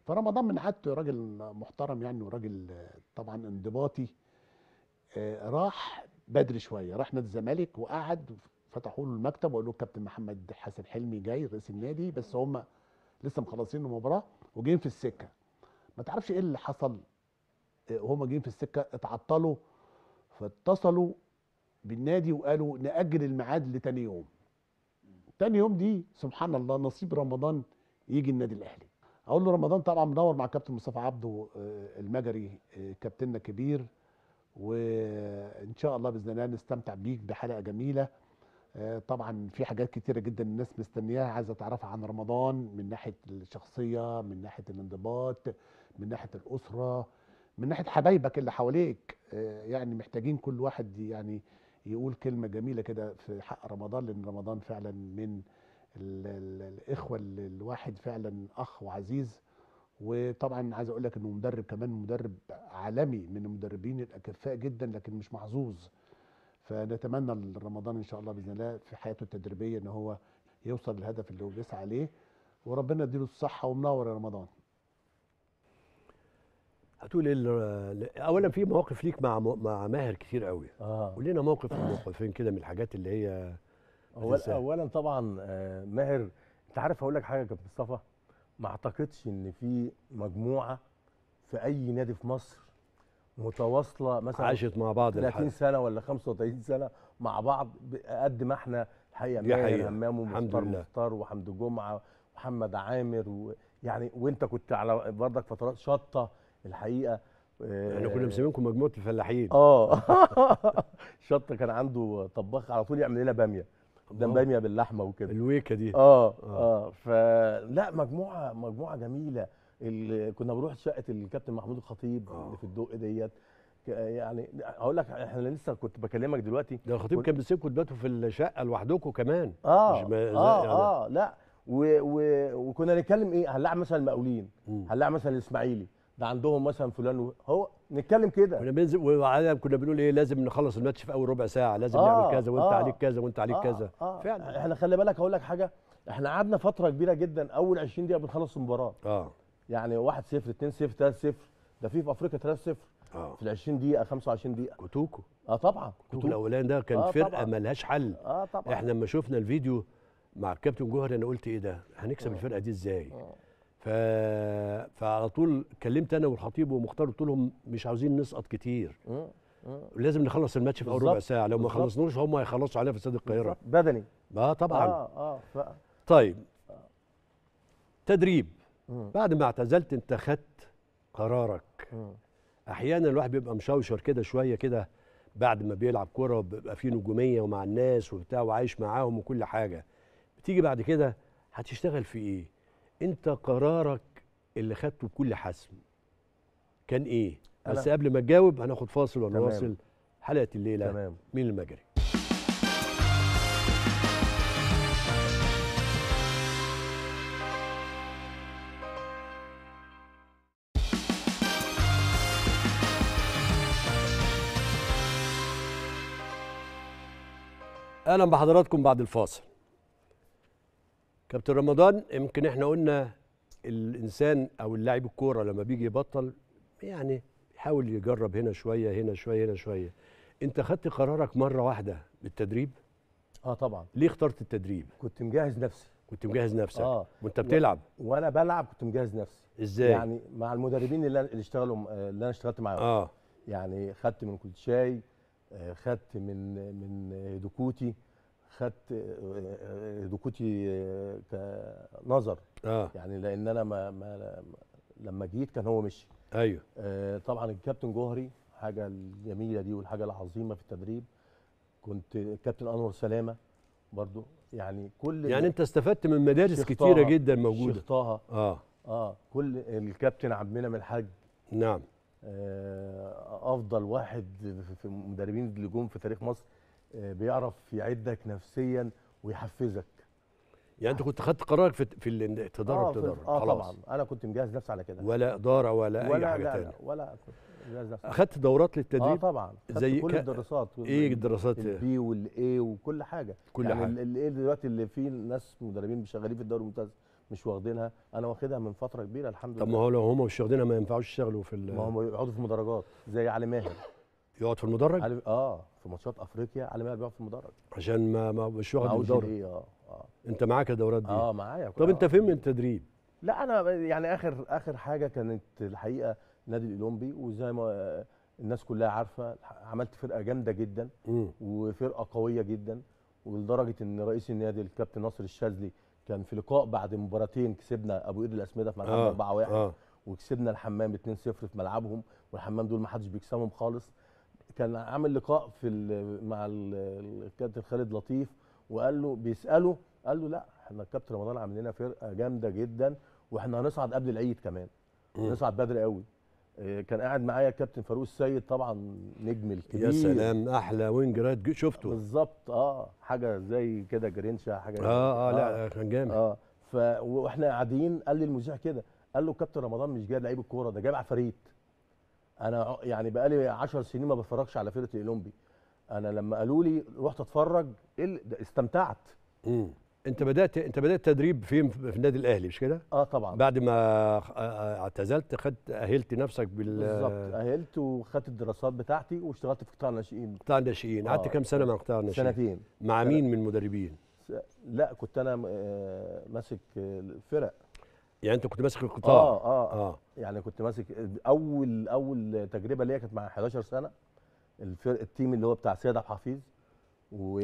فرمضان من عادته راجل محترم يعني وراجل طبعا انضباطي آه، راح بدري شويه راح نادي الزمالك وقعد فتحوا له المكتب وقالوا له الكابتن محمد حسن حلمي جاي رئيس النادي بس هم لسه مخلصين المباراه وجايين في السكه ما تعرفش ايه اللي حصل وهما آه، جايين في السكه اتعطلوا فاتصلوا بالنادي وقالوا نأجل الميعاد لتاني يوم تاني يوم دي سبحان الله نصيب رمضان يجي النادي الاهلي اقول له رمضان طبعا مدور مع كابتن مصطفى عبده آه، المجري آه، كابتننا كبير وان شاء الله باذن الله نستمتع بيك بحلقه جميله آه، طبعا في حاجات كتيره جدا الناس مستنياها عايزه تعرفها عن رمضان من ناحيه الشخصيه من ناحيه الانضباط من ناحيه الاسره من ناحيه حبايبك اللي حواليك آه، يعني محتاجين كل واحد يعني يقول كلمه جميله كده في حق رمضان لان رمضان فعلا من الاخوه اللي الواحد فعلا اخ وعزيز وطبعا عايز اقول لك انه مدرب كمان مدرب عالمي من المدربين الاكفاء جدا لكن مش محظوظ فنتمنى رمضان ان شاء الله باذن الله في حياته التدريبيه ان هو يوصل للهدف اللي هو بيسعى عليه وربنا يديله الصحه ومنور يا رمضان هتقول إيه اولا في مواقف ليك مع مع ماهر كتير قوي آه. قول لنا موقف او موقفين كده من الحاجات اللي هي أول اولا طبعا آه، ماهر انت عارف هقول لك حاجه يا كابتن مصطفى ما اعتقدش ان في مجموعه في اي نادي في مصر متواصله مثلا عاشت مع بعض 30 سنه ولا 35 سنه مع بعض قد ما احنا الحقيقه ماهر همام ومختار مختار وحمد جمعه محمد عامر و... يعني وانت كنت على برضك فترات شطه الحقيقه آه، احنا كنا مسمينكم مجموعه الفلاحين اه شط كان عنده طباخ على طول يعمل لنا باميه قدام باميه باللحمه وكده الويكه دي اه اه, آه. فلا مجموعه مجموعه جميله اللي كنا بنروح شقه الكابتن محمود الخطيب آه. اللي في الدقه ديت يعني هقول لك احنا لسه كنت بكلمك دلوقتي ده الخطيب كان بيسيبكم دلوقتي في الشقه لوحدكم كمان اه مش اه يعني. اه لا و و وكنا نتكلم ايه هنلاعب مثلا المقاولين هنلاعب مثلا الاسماعيلي ده عندهم مثلا فلان هو نتكلم كده كنا بنزل كنا بنقول ايه لازم نخلص الماتش في اول ربع ساعه لازم آه نعمل كذا وانت آه عليك كذا وانت عليك آه كذا آه فعلا احنا خلي بالك هقول لك حاجه احنا قعدنا فتره كبيره جدا اول 20 دقيقه بنخلص المباراه اه يعني 1 0 2 0 3 0 ده في في افريقيا 3 0 آه. في ال 20 دقيقه 25 دقيقه كوتوكو اه طبعا كوتوكو الاولاني ده كان آه فرقه ملهاش حل اه طبعا احنا لما شفنا الفيديو مع الكابتن جوهر انا قلت ايه ده هنكسب آه. الفرقه دي ازاي آه. ف... فعلى طول كلمت انا والخطيب ومختار قلت لهم مش عاوزين نسقط كتير لازم نخلص الماتش في اول ربع ساعه لو ما خلصناش هم هيخلصوا علينا في استاد القاهره بدني اه طبعا اه اه ف... طيب تدريب مم. بعد ما اعتزلت انت خدت قرارك مم. احيانا الواحد بيبقى مشوشر كده شويه كده بعد ما بيلعب كوره بيبقى فيه نجوميه ومع الناس وبتاع وعايش معاهم وكل حاجه بتيجي بعد كده هتشتغل في ايه انت قرارك اللي خدته بكل حسم كان ايه بس قبل ما تجاوب هناخد فاصل ونواصل حلقه الليله تمام. من المجري اهلا بحضراتكم بعد الفاصل كابتن رمضان يمكن احنا قلنا الانسان او اللاعب الكوره لما بيجي يبطل يعني يحاول يجرب هنا شويه هنا شويه هنا شويه انت خدت قرارك مره واحده بالتدريب اه طبعا ليه اخترت التدريب كنت مجهز نفسي كنت مجهز نفسك آه. وانت بتلعب وانا بلعب كنت مجهز نفسي ازاي يعني مع المدربين اللي اللي اشتغلوا اللي انا اشتغلت معاهم اه يعني خدت من كل شاي آه، خدت من من دكوتي خدت آه، آه، ركوتي آه، كنظر آه. يعني لان انا ما, ما لما جيت كان هو مشي ايوه آه طبعا الكابتن جوهري حاجه الجميله دي والحاجه العظيمه في التدريب كنت كابتن انور سلامه برضو يعني كل يعني انت استفدت من مدارس كتيره جدا موجوده شيخ طه اه اه كل الكابتن عمنا من الحاج نعم آه افضل واحد في المدربين اللي جم في تاريخ مصر آه، بيعرف يعدك نفسيا ويحفزك يعني انت كنت خدت قرارك في آه، في تدرب آه تدرب آه خلاص طبعا انا كنت مجهز نفسي على كده ولا اداره ولا, ولا اي حاجه ثانيه ولا كنت مجهز نفسي اخدت دورات للتدريب اه طبعا زي كل ك... الدراسات ايه الدراسات البي والاي وكل حاجه كل يعني حاجه الاي دلوقتي اللي فيه ناس مدربين شغالين في الدوري الممتاز مش واخدينها انا واخدها من فتره كبيره الحمد لله طب ما هو لو هم مش واخدينها ما ينفعوش يشتغلوا في ما هم يقعدوا في مدرجات زي علي ماهر يقعد في المدرج؟ علي... اه في ماتشات افريقيا على ما بيلعب في المدرج عشان ما, مش واخد الدوري إيه اه اه انت معاك الدورات دي اه معايا طب انت فين من التدريب؟ لا انا يعني اخر اخر حاجه كانت الحقيقه نادي الاولمبي وزي ما آه، الناس كلها عارفه عملت فرقه جامده جدا مم. وفرقه قويه جدا ولدرجه ان رئيس النادي الكابتن ناصر الشاذلي كان في لقاء بعد مباراتين كسبنا ابو قير الاسمده في ملعب 4 آه. 1 آه. وكسبنا الحمام 2-0 في ملعبهم والحمام دول ما حدش بيكسبهم خالص كان عامل لقاء في مع الكابتن خالد لطيف وقال له بيساله قال له لا احنا الكابتن رمضان عامل لنا فرقه جامده جدا واحنا هنصعد قبل العيد كمان هنصعد بدري قوي آه، كان قاعد معايا الكابتن فاروق السيد طبعا نجم الكبير يا سلام احلى وينج رايت شفته بالظبط اه حاجه زي كده جرينشا حاجه اه اه لا آه. كان جامد اه ف واحنا قاعدين قال لي المذيع كده قال له الكابتن رمضان مش جايب لعيب الكوره ده جايب عفاريت انا يعني بقالي 10 سنين ما بتفرجش على فرقه الاولمبي انا لما قالوا لي رحت اتفرج إيه استمتعت مم. انت بدات انت بدات تدريب فين في النادي الاهلي مش كده اه طبعا بعد ما اعتزلت خدت اهلت نفسك بال بالظبط اهلت وخدت الدراسات بتاعتي واشتغلت في قطاع الناشئين قطاع الناشئين قعدت آه. كام سنه مع قطاع الناشئين سنتين مع سنة. مين من المدربين لا كنت انا آه، ماسك آه، فرق يعني انت كنت ماسك القطاع آه،, اه اه, آه. يعني كنت ماسك اول اول تجربه ليا كانت مع 11 سنه الفرق التيم اللي هو بتاع سيد عبد الحفيظ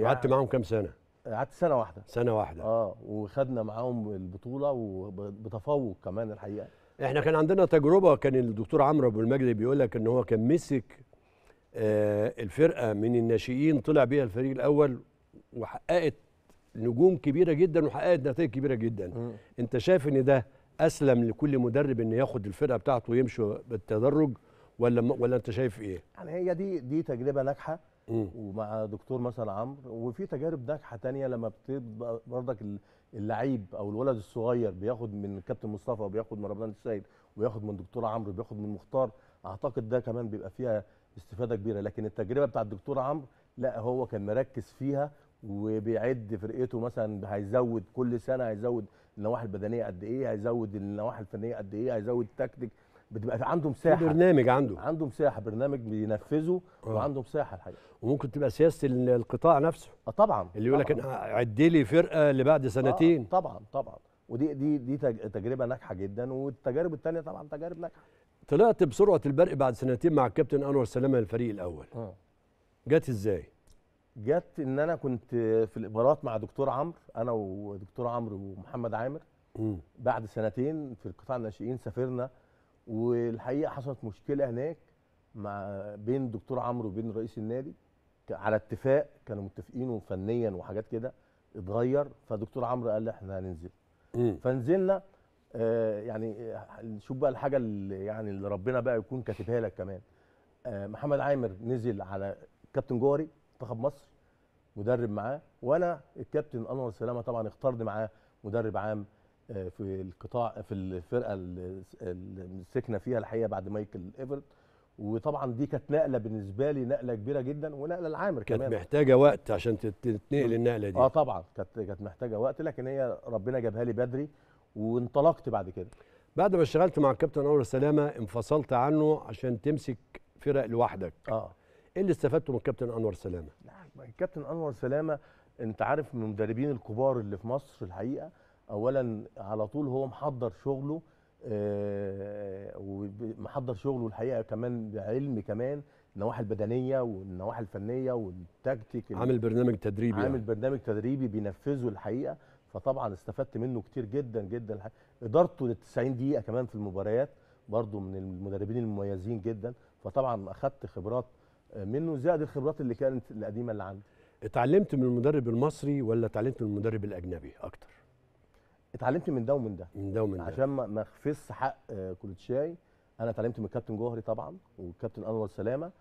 قعدت معاهم كام سنه؟ قعدت سنه واحده سنه واحده اه وخدنا معاهم البطوله وبتفوق كمان الحقيقه احنا كان عندنا تجربه كان الدكتور عمرو ابو المجد بيقول لك ان هو كان مسك آه الفرقه من الناشئين طلع بيها الفريق الاول وحققت نجوم كبيره جدا وحققت نتائج كبيره جدا م. انت شايف ان ده اسلم لكل مدرب ان ياخد الفرقه بتاعته ويمشي بالتدرج ولا ولا انت شايف ايه؟ يعني هي دي دي تجربه ناجحه ومع دكتور مثلا عمرو وفي تجارب ناجحه تانية لما بتبقى برضك اللعيب او الولد الصغير بياخد من كابتن مصطفى وبياخد من رمضان السيد وياخد من دكتور عمرو وبياخد من مختار اعتقد ده كمان بيبقى فيها استفاده كبيره لكن التجربه بتاع الدكتور عمرو لا هو كان مركز فيها وبيعد فرقته مثلا هيزود كل سنه هيزود النواحي البدنيه قد ايه هيزود النواحي الفنيه قد ايه هيزود التكتيك بتبقى عنده مساحه برنامج عنده عنده مساحه برنامج بينفذه أوه. وعنده مساحه الحقيقه وممكن تبقى سياسه القطاع نفسه اه طبعا اللي يقول لك عد لي فرقه اللي بعد آه، سنتين آه طبعا طبعا ودي دي دي تجربه ناجحه جدا والتجارب الثانيه طبعا تجارب ناجحه طلعت بسرعه البرق بعد سنتين مع الكابتن انور سلامه الفريق الاول آه. جت ازاي جت ان انا كنت في الامارات مع دكتور عمرو انا ودكتور عمرو ومحمد عامر بعد سنتين في القطاع الناشئين سافرنا والحقيقه حصلت مشكله هناك مع بين دكتور عمرو وبين رئيس النادي على اتفاق كانوا متفقين فنيا وحاجات كده اتغير فدكتور عمرو قال احنا هننزل فنزلنا آه يعني آه، شوف بقى الحاجه اللي يعني اللي ربنا بقى يكون كاتبها لك كمان آه محمد عامر نزل على كابتن جوهري منتخب مصر مدرب معاه وانا الكابتن انور سلامه طبعا اختارني معاه مدرب عام آه، في القطاع في الفرقه اللي مسكنا فيها الحقيقه بعد مايكل ايفرت وطبعا دي كانت نقله بالنسبه لي نقله كبيره جدا ونقله لعامر كمان كانت محتاجه وقت عشان تتنقل النقله دي اه طبعا كانت كانت محتاجه وقت لكن هي ربنا جابها لي بدري وانطلقت بعد كده بعد ما اشتغلت مع الكابتن انور سلامه انفصلت عنه عشان تمسك فرق لوحدك اه ايه اللي استفدته من الكابتن انور سلامه نعم الكابتن انور سلامه انت عارف من المدربين الكبار اللي في مصر الحقيقه اولا على طول هو محضر شغله آه، ومحضر شغله الحقيقه كمان بعلم كمان النواحي البدنيه والنواحي الفنيه والتكتيك عامل برنامج تدريبي يعني. عامل يعني. برنامج تدريبي بينفذه الحقيقه فطبعا استفدت منه كتير جدا جدا ادارته لل 90 دقيقه كمان في المباريات برضه من المدربين المميزين جدا فطبعا اخذت خبرات منه زائد الخبرات اللي كانت القديمه اللي عندي اتعلمت من المدرب المصري ولا اتعلمت من المدرب الاجنبي اكتر اتعلمت من ده ومن ده من ده ومن ده عشان ما اخفص حق كولتشاي انا اتعلمت من الكابتن جوهري طبعا والكابتن انور سلامه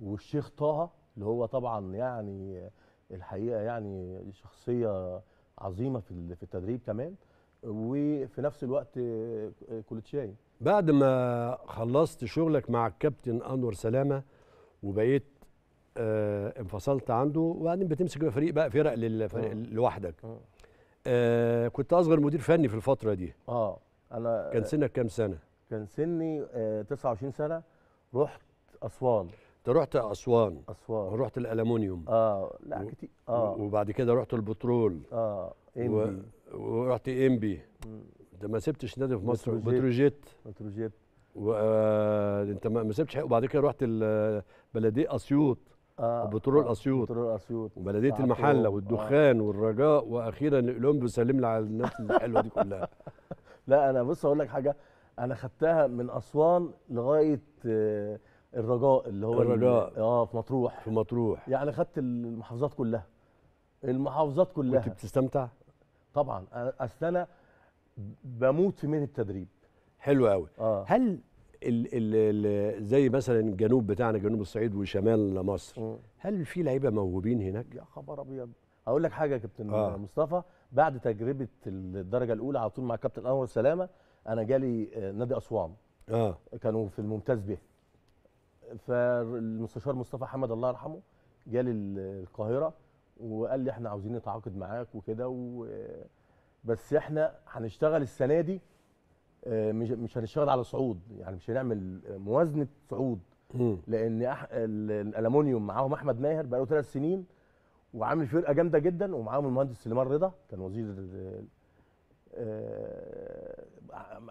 والشيخ طه اللي هو طبعا يعني الحقيقه يعني شخصيه عظيمه في في التدريب كمان وفي نفس الوقت كولتشاي بعد ما خلصت شغلك مع الكابتن انور سلامه وبقيت آه انفصلت عنده وبعدين بتمسك فريق بقى فرق للفريق آه. لوحدك آه. آه كنت اصغر مدير فني في الفتره دي اه انا كان سنك كام سنه كان سني آه 29 سنه رحت اسوان انت رحت اسوان اسوان ورحت الالومنيوم اه لا كتير اه وبعد كده رحت البترول اه امبي و... ورحت امبي انت ما سبتش نادي في مصر بتروجيت بتروجيت وانت آه، ما سبتش وبعد كده رحت بلديه اسيوط آه بترول آه، اسيوط بترول اسيوط وبلديه المحله والدخان آه. والرجاء واخيرا الاولمبي سلم لي على الناس الحلوه دي كلها لا انا بص اقول لك حاجه انا خدتها من اسوان لغايه آه، الرجاء اللي هو الرجاء اه في مطروح في مطروح يعني خدت المحافظات كلها المحافظات كلها كنت بتستمتع؟ طبعا اصل انا بموت في مهنه التدريب حلو قوي آه. هل ال ال زي مثلا الجنوب بتاعنا جنوب الصعيد وشمال مصر م. هل في لعيبه موهوبين هناك يا خبر ابيض هقول لك حاجه يا كابتن آه. مصطفى بعد تجربه الدرجه الاولى على طول مع كابتن انور سلامه انا جالي آه، نادي اسوان اه كانوا في الممتاز به فالمستشار مصطفى حمد الله يرحمه جالي القاهره وقال لي احنا عاوزين نتعاقد معاك وكده و بس احنا هنشتغل السنه دي آه، مش هنشتغل على صعود يعني مش هنعمل موازنه صعود لان الالومنيوم معاهم احمد ماهر بقاله ثلاث سنين وعامل فرقه جامده جدا ومعاهم المهندس سليمان رضا كان وزير آه،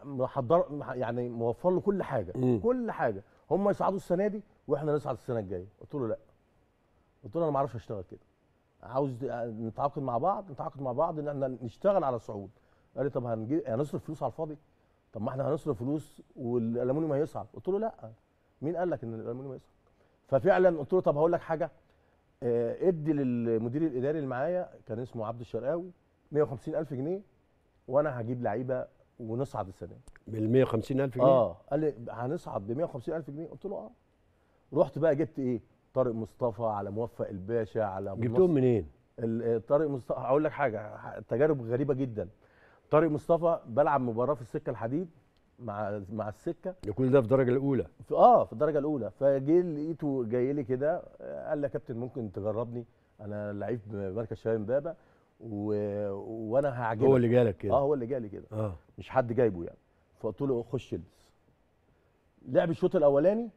محضر يعني موفر له كل حاجه مم. كل حاجه هم يصعدوا السنه دي واحنا نصعد السنه الجايه قلت له لا قلت له انا ما اعرفش اشتغل كده عاوز نتعاقد مع بعض نتعاقد مع بعض ان احنا نشتغل على الصعود قال لي طب هنصرف فلوس على الفاضي طب ما احنا هنصرف فلوس والالومنيوم هيصعد قلت له لا مين قال لك ان الالومنيوم هيصعد ففعلا قلت له طب هقول لك حاجه اه ادي للمدير الاداري اللي معايا كان اسمه عبد الشرقاوي 150000 جنيه وانا هجيب لعيبه ونصعد السنه دي بال 150000 جنيه اه قال لي هنصعد ب 150000 جنيه قلت له اه رحت بقى جبت ايه طارق مصطفى على موفق الباشا على جبتهم منين آه، طارق مصطفى هقول لك حاجه تجارب غريبه جدا طارق مصطفى بلعب مباراه في السكه الحديد مع مع السكه كل ده في الدرجه الاولى في اه في الدرجه الاولى فجه لقيته جاي لي كده قال لي يا كابتن ممكن تجربني انا لعيب مركز شباب امبابه و... وانا هعجبك هو اللي جالك كده اه هو اللي جالي كده آه. مش حد جايبه يعني فقلت له خش البس لعب الشوط الاولاني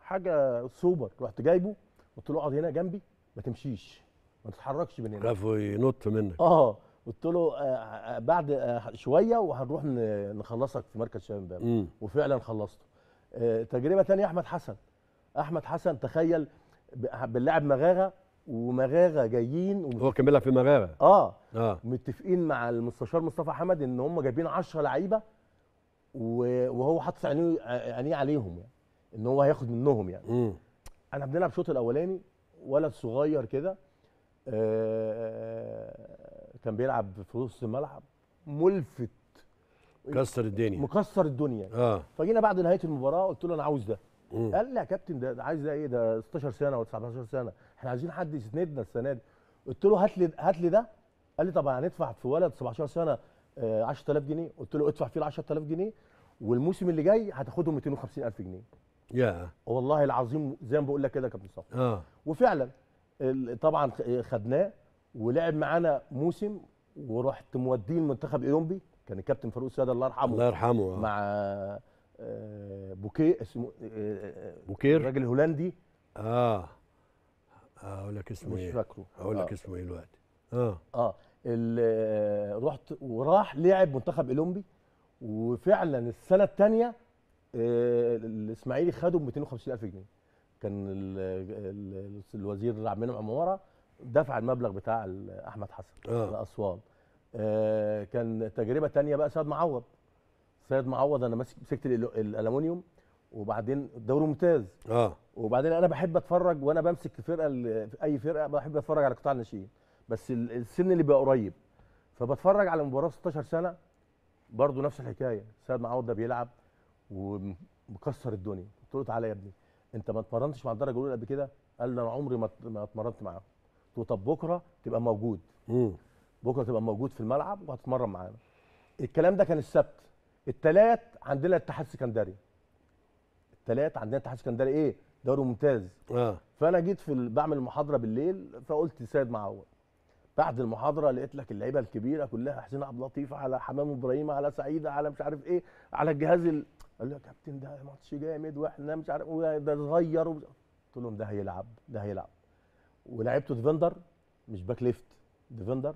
حاجه سوبر رحت جايبه قلت له اقعد هنا جنبي ما تمشيش ما تتحركش من هنا خافوا ينط منك اه قلت له آه، آه، بعد آه، شويه وهنروح نخلصك في مركز شباب امبابه وفعلا خلصته تجربه ثانيه احمد حسن احمد حسن تخيل بنلعب مغاغه ومغاغه جايين هو كملها في مغاغه اه اه متفقين مع المستشار مصطفى حمد ان هم جايبين 10 لعيبه وهو حاطط عينيه عينيه عليهم يعني ان هو هياخد منهم يعني مم. انا بنلعب الشوط الاولاني ولد صغير كده آه كان بيلعب في نص الملعب ملفت مكسر الدنيا مكسر الدنيا اه فجينا بعد نهايه المباراه قلت له انا عاوز ده مم. قال لي يا كابتن ده عايز ده ايه ده 16 سنه ولا 19 سنه احنا عايزين حد يسندنا السنه دي قلت له هات لي هات لي ده قال لي طب هندفع في ولد 17 سنه آه 10000 جنيه قلت له ادفع فيه ال 10000 جنيه والموسم اللي جاي هتاخدهم 250000 جنيه يا yeah. والله العظيم زي ما بقول لك كده يا كابتن صبحي اه وفعلا طبعا خدناه ولعب معانا موسم ورحت موديه المنتخب الاولمبي كان الكابتن فاروق السياد الله يرحمه الله يرحمه آه. مع آه، بوكي اسمه آه، بوكير الراجل الهولندي اه اقول لك اسمه مش ايه مش فاكره اقول لك آه. اسمه ايه دلوقتي اه اه رحت وراح لعب منتخب اولمبي وفعلا السنه الثانيه الاسماعيلي خدوا 250000 جنيه كان الوزير عبد الوزير عماره دفع المبلغ بتاع احمد حسن آه. لاسوان آه كان تجربه تانية بقى سيد معوض سيد معوض انا ماسك مسكت الالومنيوم وبعدين دوره ممتاز اه وبعدين انا بحب اتفرج وانا بمسك فرقه اي فرقه بحب اتفرج على قطاع الناشئين بس السن اللي بقى قريب فبتفرج على مباراه 16 سنه برضه نفس الحكايه سيد معوض ده بيلعب ومكسر الدنيا قلت له تعالى يا ابني انت ما اتمرنتش مع الدرجه الاولى قبل كده قال لي انا عمري ما اتمرنت معاهم طب بكره تبقى موجود مم. بكره تبقى موجود في الملعب وهتتمرن معانا الكلام ده كان السبت الثلاث عندنا اتحاد سكندري الثلاث عندنا اتحاد سكندري ايه دوري ممتاز آه. فانا جيت في بعمل المحاضره بالليل فقلت سيد معوض بعد المحاضره لقيت لك اللعيبه الكبيره كلها حسين عبد اللطيف على حمام ابراهيم على سعيده على مش عارف ايه على الجهاز ال... قال لي يا كابتن ده ماتش جامد واحنا مش عارف ده صغير قلت لهم ده هيلعب ده هيلعب ولعبته ديفندر مش باك ليفت ديفندر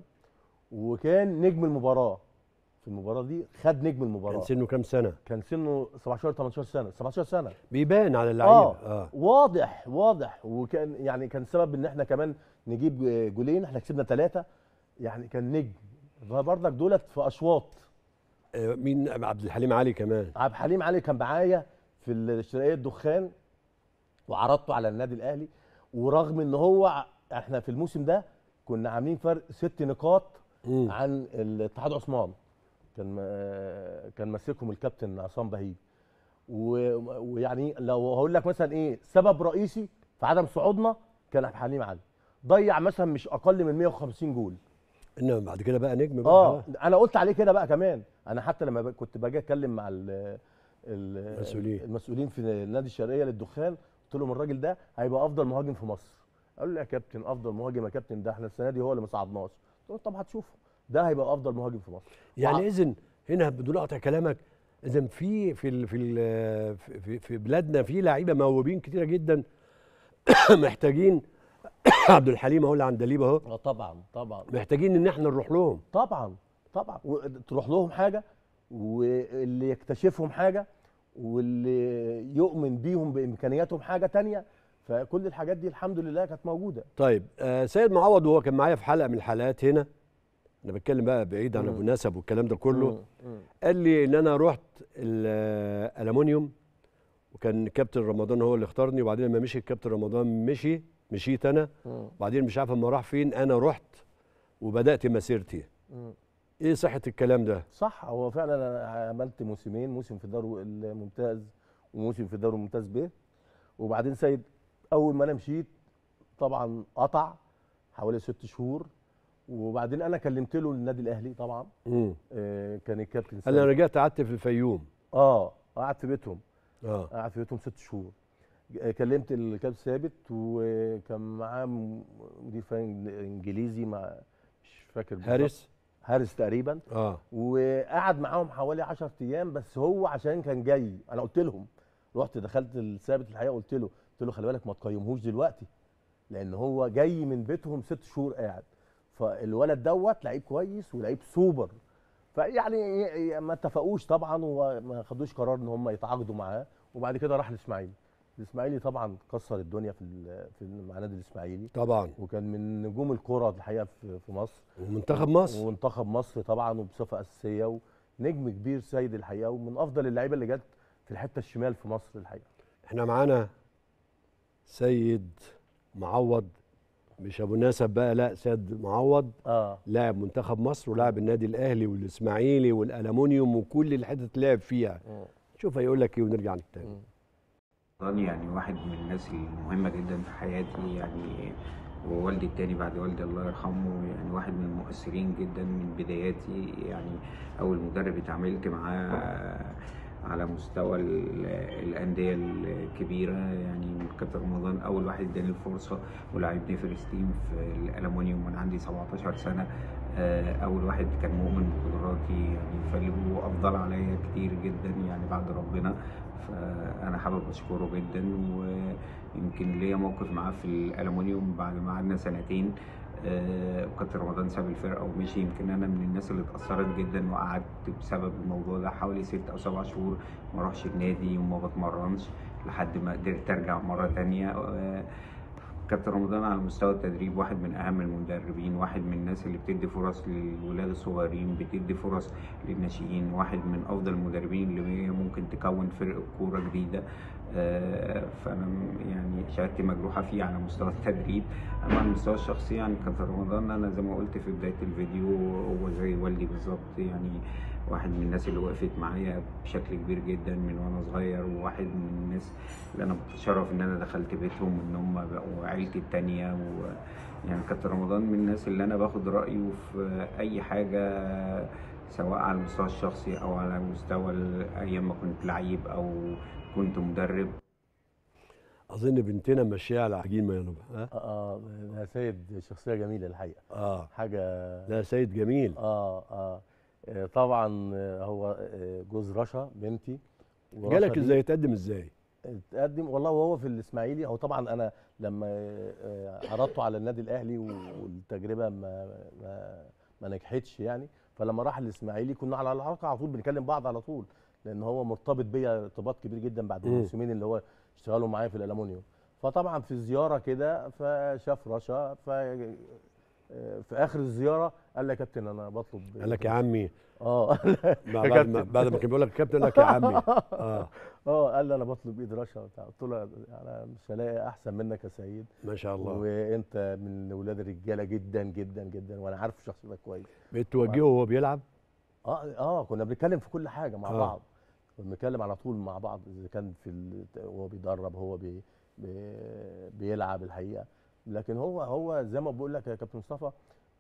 وكان نجم المباراه في المباراه دي خد نجم المباراه كان سنه كام سنه كان سنه 17 18 سنه 17 سنه بيبان على اللعيبه آه. آه. واضح واضح وكان يعني كان سبب ان احنا كمان نجيب جولين احنا كسبنا ثلاثه يعني كان نجم فبرضك دولت في اشواط آه، مين عبد الحليم علي كمان عبد الحليم علي كان معايا في الشرقيه الدخان وعرضته على النادي الاهلي ورغم ان هو احنا في الموسم ده كنا عاملين فرق ست نقاط مم. عن الاتحاد عثمان كان آه، كان ماسكهم الكابتن عصام بهيج ويعني لو هقول لك مثلا ايه سبب رئيسي في عدم صعودنا كان عبد الحليم علي ضيع مثلا مش اقل من 150 جول انما بعد كده بقى نجم بقى اه انا قلت عليه كده بقى كمان انا حتى لما كنت باجي اتكلم مع المسؤولين المسؤولين في نادي الشرقيه للدخان قلت لهم الراجل ده هيبقى افضل مهاجم في مصر قالوا لي يا كابتن افضل مهاجم يا كابتن ده احنا السنه دي هو اللي ما صعدناش قلت له طب هتشوفه ده هيبقى افضل مهاجم في مصر يعني وع... اذا هنا بدون اقطع كلامك اذا في في في في, في بلادنا في لعيبه موهوبين كتيره جدا محتاجين عبد الحليم اهو اللي عند ليبا اهو آه، طبعا طبعا محتاجين ان احنا نروح لهم طبعا طبعا تروح لهم حاجه واللي يكتشفهم حاجه واللي يؤمن بيهم بامكانياتهم حاجه تانية فكل الحاجات دي الحمد لله كانت موجوده طيب آه سيد معوض وهو كان معايا في حلقه من الحلقات هنا انا بتكلم بقى بعيد عن ابو نسب والكلام ده كله مم. مم. قال لي ان انا رحت الالومنيوم آه، وكان كابتن رمضان هو اللي اختارني وبعدين لما مشي الكابتن رمضان مشي مشيت انا وبعدين مش عارف اما راح فين انا رحت وبدات مسيرتي مم. ايه صحه الكلام ده صح هو فعلا انا عملت موسمين موسم في الدوري الممتاز وموسم في الدوري الممتاز ب وبعدين سيد اول ما انا مشيت طبعا قطع حوالي ست شهور وبعدين انا كلمت له النادي الاهلي طبعا آه كان الكابتن انا رجعت قعدت في الفيوم اه قعدت في بيتهم اه قعدت في بيتهم ست شهور آه، كلمت الكابتن ثابت وكان معاه مدير فني انجليزي مع مش فاكر هاريس هارس تقريبا اه وقعد معاهم حوالي 10 ايام بس هو عشان كان جاي انا قلت لهم رحت دخلت الثابت الحقيقه قلت له قلت له خلي بالك ما تقيمهوش دلوقتي لان هو جاي من بيتهم ست شهور قاعد فالولد دوت لعيب كويس ولعيب سوبر فيعني ما اتفقوش طبعا وما خدوش قرار ان هم يتعاقدوا معاه وبعد كده راح الاسماعيلي الاسماعيلي طبعا كسر الدنيا في في مع نادي الاسماعيلي طبعا وكان من نجوم الكره الحقيقه في مصر ومنتخب مصر ومنتخب مصر طبعا وبصفه اساسيه ونجم كبير سيد الحقيقه ومن افضل اللعيبه اللي جت في الحته الشمال في مصر الحقيقه احنا معانا سيد معوض مش ابو نسب بقى لا سيد معوض آه. لاعب منتخب مصر ولاعب النادي الاهلي والاسماعيلي والالومنيوم وكل الحتت لعب فيها شوف هيقول لك ايه ونرجع للتاني يعني واحد من الناس المهمة جدا في حياتي يعني ووالدي التاني بعد والدي الله يرحمه يعني واحد من المؤثرين جدا من بداياتي يعني أول مدرب اتعاملت معاه على مستوى الانديه الكبيره يعني كابتن رمضان اول واحد اداني الفرصه ولاعبني في الستيم في الالومنيوم وانا عندي 17 سنه آه، اول واحد كان مؤمن بقدراتي يعني فاللي هو افضل عليا كتير جدا يعني بعد ربنا فانا حابب اشكره جدا ويمكن ليا موقف معاه في الالومنيوم بعد ما قعدنا سنتين آه، وكابتن رمضان ساب الفرقه ومشي يمكن انا من الناس اللي اتاثرت جدا وقعدت بسبب الموضوع ده حوالي ست او سبع شهور ما اروحش النادي وما بتمرنش لحد ما قدرت ارجع مره ثانيه آه، كابتن رمضان على مستوى التدريب واحد من اهم المدربين واحد من الناس اللي بتدي فرص للولاد الصغيرين بتدي فرص للناشئين واحد من افضل المدربين اللي ممكن تكون فرق كوره جديده فانا يعني شهادتي مجروحه فيه على مستوى التدريب اما على المستوى الشخصي يعني كان رمضان انا زي ما قلت في بدايه الفيديو هو زي والدي بالظبط يعني واحد من الناس اللي وقفت معايا بشكل كبير جدا من وانا صغير وواحد من الناس اللي انا بتشرف ان انا دخلت بيتهم وان هم بقوا عيلتي التانيه و يعني كابتن رمضان من الناس اللي انا باخد رايه في اي حاجه سواء على المستوى الشخصي او على مستوى ايام ما كنت لعيب او كنت مدرب اظن بنتنا ماشيه على عجينه يا نبهه اه اه ده سيد شخصيه جميله الحقيقه اه حاجه ده سيد جميل آه, اه اه طبعا آه، هو آه، جوز رشا بنتي جالك ازاي تقدم ازاي تقدم والله وهو في الاسماعيلي هو طبعا انا لما آه، عرضته على النادي الاهلي والتجربه ما ما, ما نجحتش يعني فلما راح الاسماعيلي كنا على العلاقه على طول بنكلم بعض على طول لان هو مرتبط بيا ارتباط كبير جدا بعد الموسمين اللي هو اشتغلوا معايا في الالومنيوم فطبعا في زياره كده فشاف رشا ف في اخر الزياره قال لي يا كابتن انا بطلب قال لك يا عمي اه بعد ما بعد ما كان بيقول لك يا كابتن قال لك يا عمي اه اه قال لي انا بطلب ايد رشا قلت له انا مش هلاقي احسن منك يا سيد ما شاء الله وانت من ولاد الرجاله جدا جدا جدا وانا عارف شخصيتك كويس بتوجهه وهو بيلعب اه اه كنا بنتكلم في كل حاجه مع آه. بعض بنتكلم على طول مع بعض اذا كان في هو بيدرب هو بي بي بيلعب الحقيقه لكن هو هو زي ما بقول لك يا كابتن مصطفى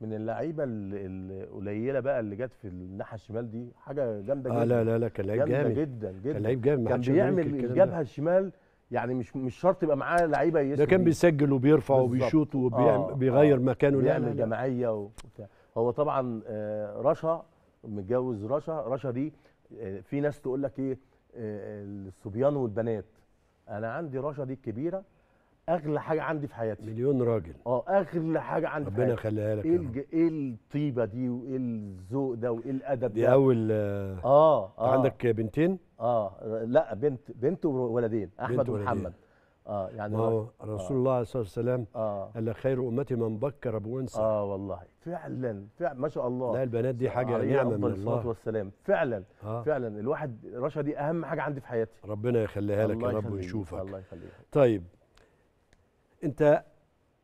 من اللعيبه القليله بقى اللي جت في الناحيه الشمال دي حاجه جامده آه، جدا آه لا لا لا كان لعيب جامد جدا جدا كان لعيب جامد كان بيعمل الجبهه الشمال يعني مش مش شرط يبقى معاه لعيبه يسمع ده كان بيسجل وبيرفع وبيشوط وبيغير آه, آه، مكانه آه جماعيه وبتاع هو طبعا آه، رشا متجوز رشا رشا دي آه، في ناس تقول لك ايه آه، الصبيان والبنات انا عندي رشا دي الكبيره اغلى حاجه عندي في حياتي مليون راجل اه اغلى حاجه عندي ربنا يخليها لك ايه الج... ايه الطيبه دي وايه الذوق ده وايه الادب دي ده. اول اه, آه. آه. عندك بنتين اه لا بنت بنت وولدين احمد بنت ومحمد ولدين. اه يعني هو آه. رسول آه الله صلى الله عليه وسلم آه قال لك خير امتي من بكر بونس اه والله فعلا فعلا ما شاء الله لا البنات دي حاجه نعمه من الله والسلام فعلا آه فعلا الواحد رشا دي اهم حاجه عندي في حياتي ربنا يخليها لك يا رب ويشوفك الله يخليك طيب انت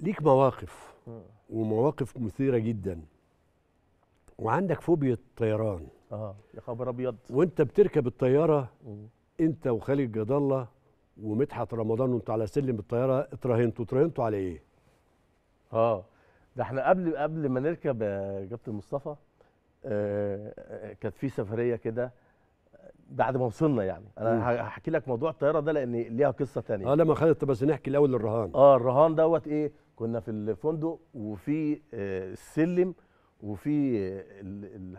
ليك مواقف ومواقف مثيره جدا وعندك فوبيا الطيران اه يا خبر ابيض وانت بتركب الطياره انت وخالد جد الله ومدحت رمضان وانتوا على سلم الطياره اتراهنتوا اتراهنتوا على ايه؟ اه ده احنا قبل قبل ما نركب يا كابتن مصطفى آه, آه، كانت في سفريه كده بعد ما وصلنا يعني انا هحكي لك موضوع الطياره ده لان ليها قصه ثانيه اه لما خدت بس نحكي الاول الرهان اه الرهان دوت ايه كنا في الفندق وفي آه، السلم وفي آه،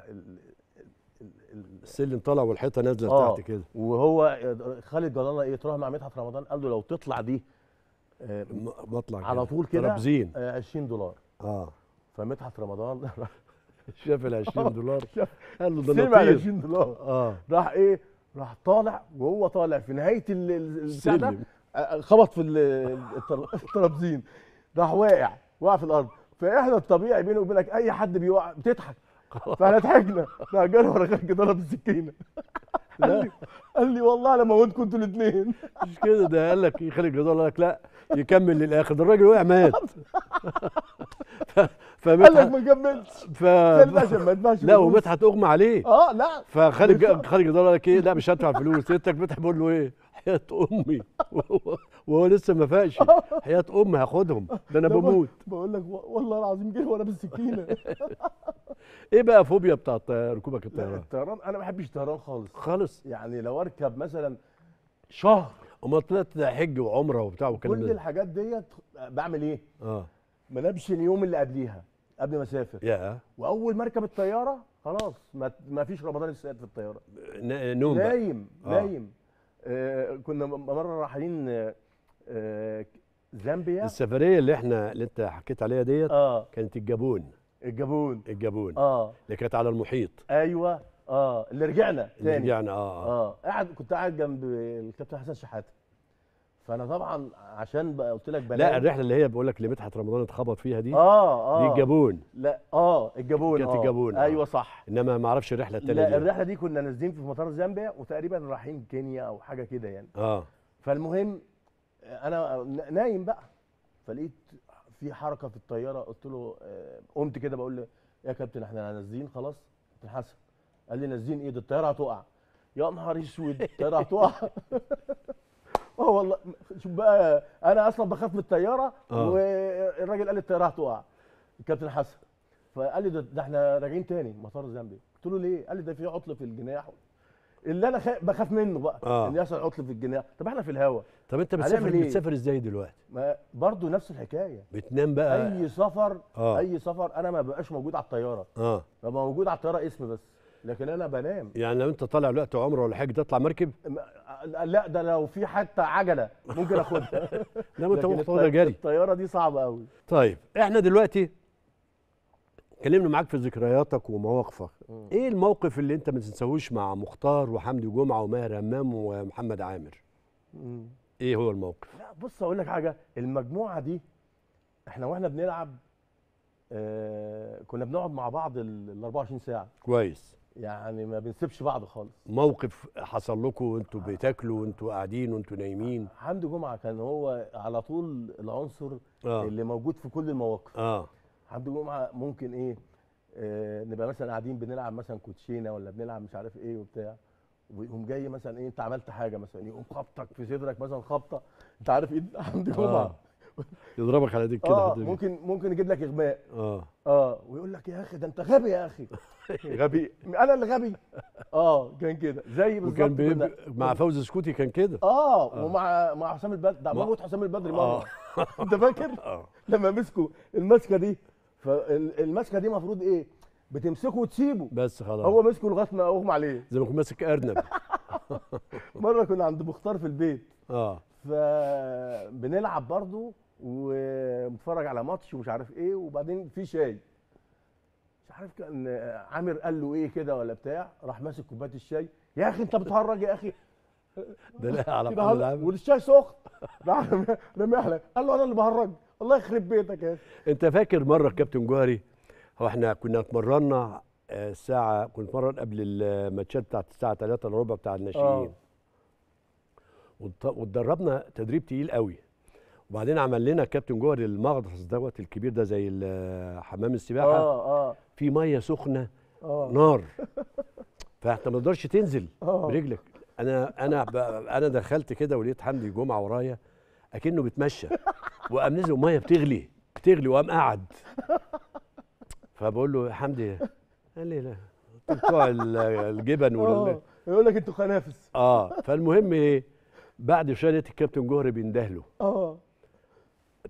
السلم طالع والحيطه نازله آه تحت كده وهو خالد جلاله ايه تراها مع مدحت رمضان قال له لو تطلع دي آه مطلع على طول كده ترابزين آه 20 دولار اه فمدحت رمضان شاف ال 20 آه، دولار قال له ده على 20 دولار اه راح ايه راح طالع وهو طالع في نهايه السلم آه، آه، خبط في الترابزين راح واقع واقع في الارض فاحنا الطبيعي بيني وبينك اي حد بيوقع بتضحك فضحكنا فقالوا ورا خلقي ضرب السكينه قال لي قال لي والله لما موتكم انتوا الاثنين مش كده ده قال لك يخلي الجدار قال لك لا يكمل للاخر ده الراجل وقع مات قال لك ما كملش ف... ما لا ومدحت اغمى عليه اه لا فخالد خالد الجدار قال لك ايه لا مش هدفع فلوس إيه، انت مدحت بيقول له ايه حياه امي وهو لسه ما فاقش حياه امي هاخدهم ده انا بموت بقول لك والله العظيم جه وانا بالسكينه ايه بقى فوبيا بتاع ركوبك الطيران؟ الطيران انا ما بحبش الطيران خالص خالص يعني لو اركب مثلا شهر امال طلعت حج وعمره وبتاع وكلام كل الحاجات ديت بعمل ايه؟ اه ما اليوم اللي قبليها قبل ما اسافر يا واول ما اركب الطياره خلاص ما فيش رمضان السائد في الطياره نوم نايم بقى. نايم آه. آه، كنا مره رايحين آه، زامبيا السفريه اللي احنا اللي انت حكيت عليها ديت آه. كانت الجابون الجابون الجابون اه اللي كانت على المحيط ايوه اه اللي رجعنا تاني اللي رجعنا اه اه قاعد كنت قاعد جنب الكابتن حسن شحاته فانا طبعا عشان بقى قلت لك بنام لا الرحله اللي هي بقول لك اللي مدحت رمضان اتخبط فيها دي اه اه دي الجابون لا اه الجابون كانت آه. الجابون آه. ايوه صح انما ما اعرفش الرحله الثانيه لا الرحله دي كنا نازلين في مطار زامبيا وتقريبا رايحين كينيا او حاجه كده يعني اه فالمهم انا نايم بقى فلقيت في حركه في الطياره قلت له آه، قمت كده بقول له يا كابتن احنا نازلين خلاص كابتن حسن قال لي نازلين ايه ده الطياره هتقع يا نهار اسود الطياره هتقع اه والله شوف بقى انا اصلا بخاف من الطياره آه. والراجل قال لي الطياره هتقع الكابتن حسن فقال لي ده احنا راجعين تاني مطار زامبي قلت له ليه؟ قال لي ده في عطل في الجناح اللي انا خ... بخاف منه بقى آه. ان يحصل عطل في الجناح طب احنا في الهواء طب انت بتسافر إيه؟ بتسافر ازاي دلوقتي ما برضو نفس الحكايه بتنام بقى اي سفر آه. اي سفر انا ما بقاش موجود على الطياره اه ببقى موجود على الطياره اسم بس لكن انا بنام يعني لو انت طالع دلوقتي عمره ولا حاجه تطلع مركب آه، لا ده لو في حتى عجله ممكن اخدها لا ما انت ممكن تاخدها جري الطياره دي صعبه قوي طيب احنا دلوقتي اتكلمنا معاك في ذكرياتك ومواقفك ايه الموقف اللي انت ما تنساهوش مع مختار وحمدي جمعه وماهر همام ومحمد عامر ايه هو الموقف لا بص اقول لك حاجه المجموعه دي احنا واحنا بنلعب آه كنا بنقعد مع بعض ال 24 ساعه كويس يعني ما بنسيبش بعض خالص موقف حصل لكم وانتوا بتاكلوا وانتوا قاعدين وانتوا نايمين حمدي جمعه كان هو على طول العنصر آه. اللي موجود في كل المواقف اه حمدي جمعه ممكن ايه آه نبقى مثلا قاعدين بنلعب مثلا كوتشينه ولا بنلعب مش عارف ايه وبتاع ويقوم جاي مثلا ايه انت عملت حاجه مثلا يقوم خبطك في صدرك مثلا خبطه انت عارف ايه حمدي جمعه آه. يضربك على ديك كده آه ممكن ممكن يجيب لك اغباء اه اه ويقول لك يا اخي ده انت غبي يا اخي غبي انا اللي غبي اه كان كده زي بالظبط وكان بيب... مع فوزي سكوتي كان كده آه, اه ومع مع حسام البدري ده موت حسام البدري آه. مره انت فاكر آه. لما مسكوا المسكه دي فالمسكه دي المفروض ايه بتمسكه وتسيبه بس خلاص هو مسكه لغايه ما اغمى عليه زي ما يكون ماسك ارنب مره كنا عند مختار في البيت اه فبنلعب برضه ومتفرج على ماتش ومش عارف ايه وبعدين في شاي مش عارف كان عامر قال له ايه كده ولا بتاع راح ماسك كوبايه الشاي يا اخي انت بتهرج يا اخي ده لا على محمد عامر والشاي سخن راح لما قال له انا اللي بهرج الله يخرب بيتك يا اخي انت فاكر مره كابتن جوهري هو احنا كنا اتمرنا آه، الساعه كنت اتمرن قبل الماتشات بتاعت الساعه 3 الا ربع بتاع الناشئين آه. واتدربنا تدريب تقيل قوي وبعدين عمل لنا الكابتن جوهر المغطس دوت الكبير ده زي حمام السباحه اه اه في ميه سخنه أوه. نار فانت ما تقدرش تنزل أوه. برجلك انا انا انا دخلت كده ولقيت حمدي جمعه ورايا اكنه بيتمشى وقام نزل الميه بتغلي بتغلي وقام قعد فبقول له يا حمدي قال لي لا بتوع الجبن آه. وال يقول لك انتوا خنافس اه فالمهم ايه بعد شويه لقيت الكابتن جوهر بيندهله اه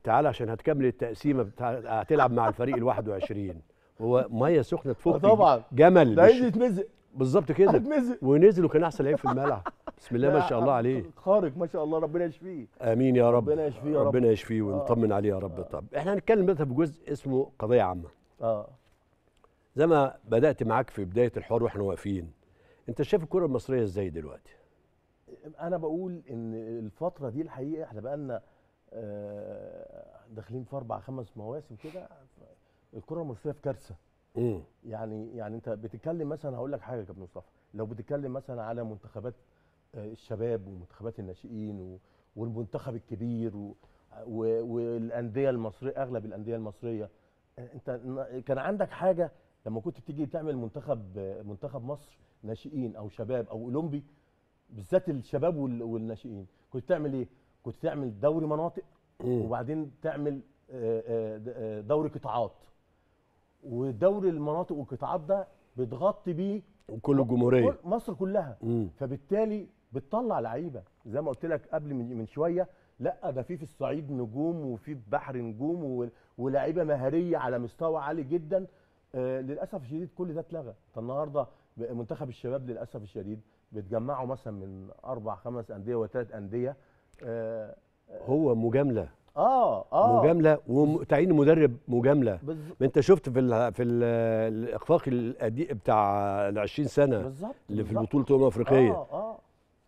تعال عشان هتكمل التقسيمه بتاع هتلعب مع الفريق ال 21 هو ميه سخنه تفوق طبعا جمل ده يتمزق بالظبط كده هتمزق ونزل وكان احسن لعيب في الملعب بسم الله ما شاء الله عليه خارج ما شاء الله ربنا يشفيه امين يا رب ربنا يشفيه يا رب ربنا يشفيه آه. ونطمن عليه يا رب آه. طب احنا هنتكلم دلوقتي في جزء اسمه قضيه عامه اه زي ما بدات معاك في بدايه الحوار واحنا واقفين انت شايف الكره المصريه ازاي دلوقتي انا بقول ان الفتره دي الحقيقه احنا بقى لنا آه، داخلين في اربع خمس مواسم كده الكره المصريه في كارثه إيه؟ يعني يعني انت بتتكلم مثلا هقول لك حاجه يا كابتن مصطفى لو بتتكلم مثلا على منتخبات آه، الشباب ومنتخبات الناشئين والمنتخب الكبير و والانديه المصريه اغلب الانديه المصريه آه، انت كان عندك حاجه لما كنت بتيجي تعمل منتخب منتخب مصر ناشئين او شباب او اولمبي بالذات الشباب والناشئين كنت تعمل ايه؟ كنت تعمل دوري مناطق وبعدين تعمل آه، آه، آه، دوري قطاعات ودوري المناطق والقطاعات ده بتغطي بيه وكل الجمهوريه مصر كلها مم. فبالتالي بتطلع لعيبه زي ما قلت لك قبل من شويه لا ده في في الصعيد نجوم وفي البحر نجوم ولاعيبه مهاريه على مستوى عالي جدا آه للاسف الشديد كل ده اتلغى فالنهارده منتخب الشباب للاسف الشديد بتجمعه مثلا من اربع خمس انديه وثلاث انديه آه، هو مجامله اه اه مجامله وتعيين مدرب مجامله ما انت شفت في الـ في الـ الاخفاق القديم بتاع ال 20 سنه بالزبط. اللي في بطوله الامم الافريقيه اه اه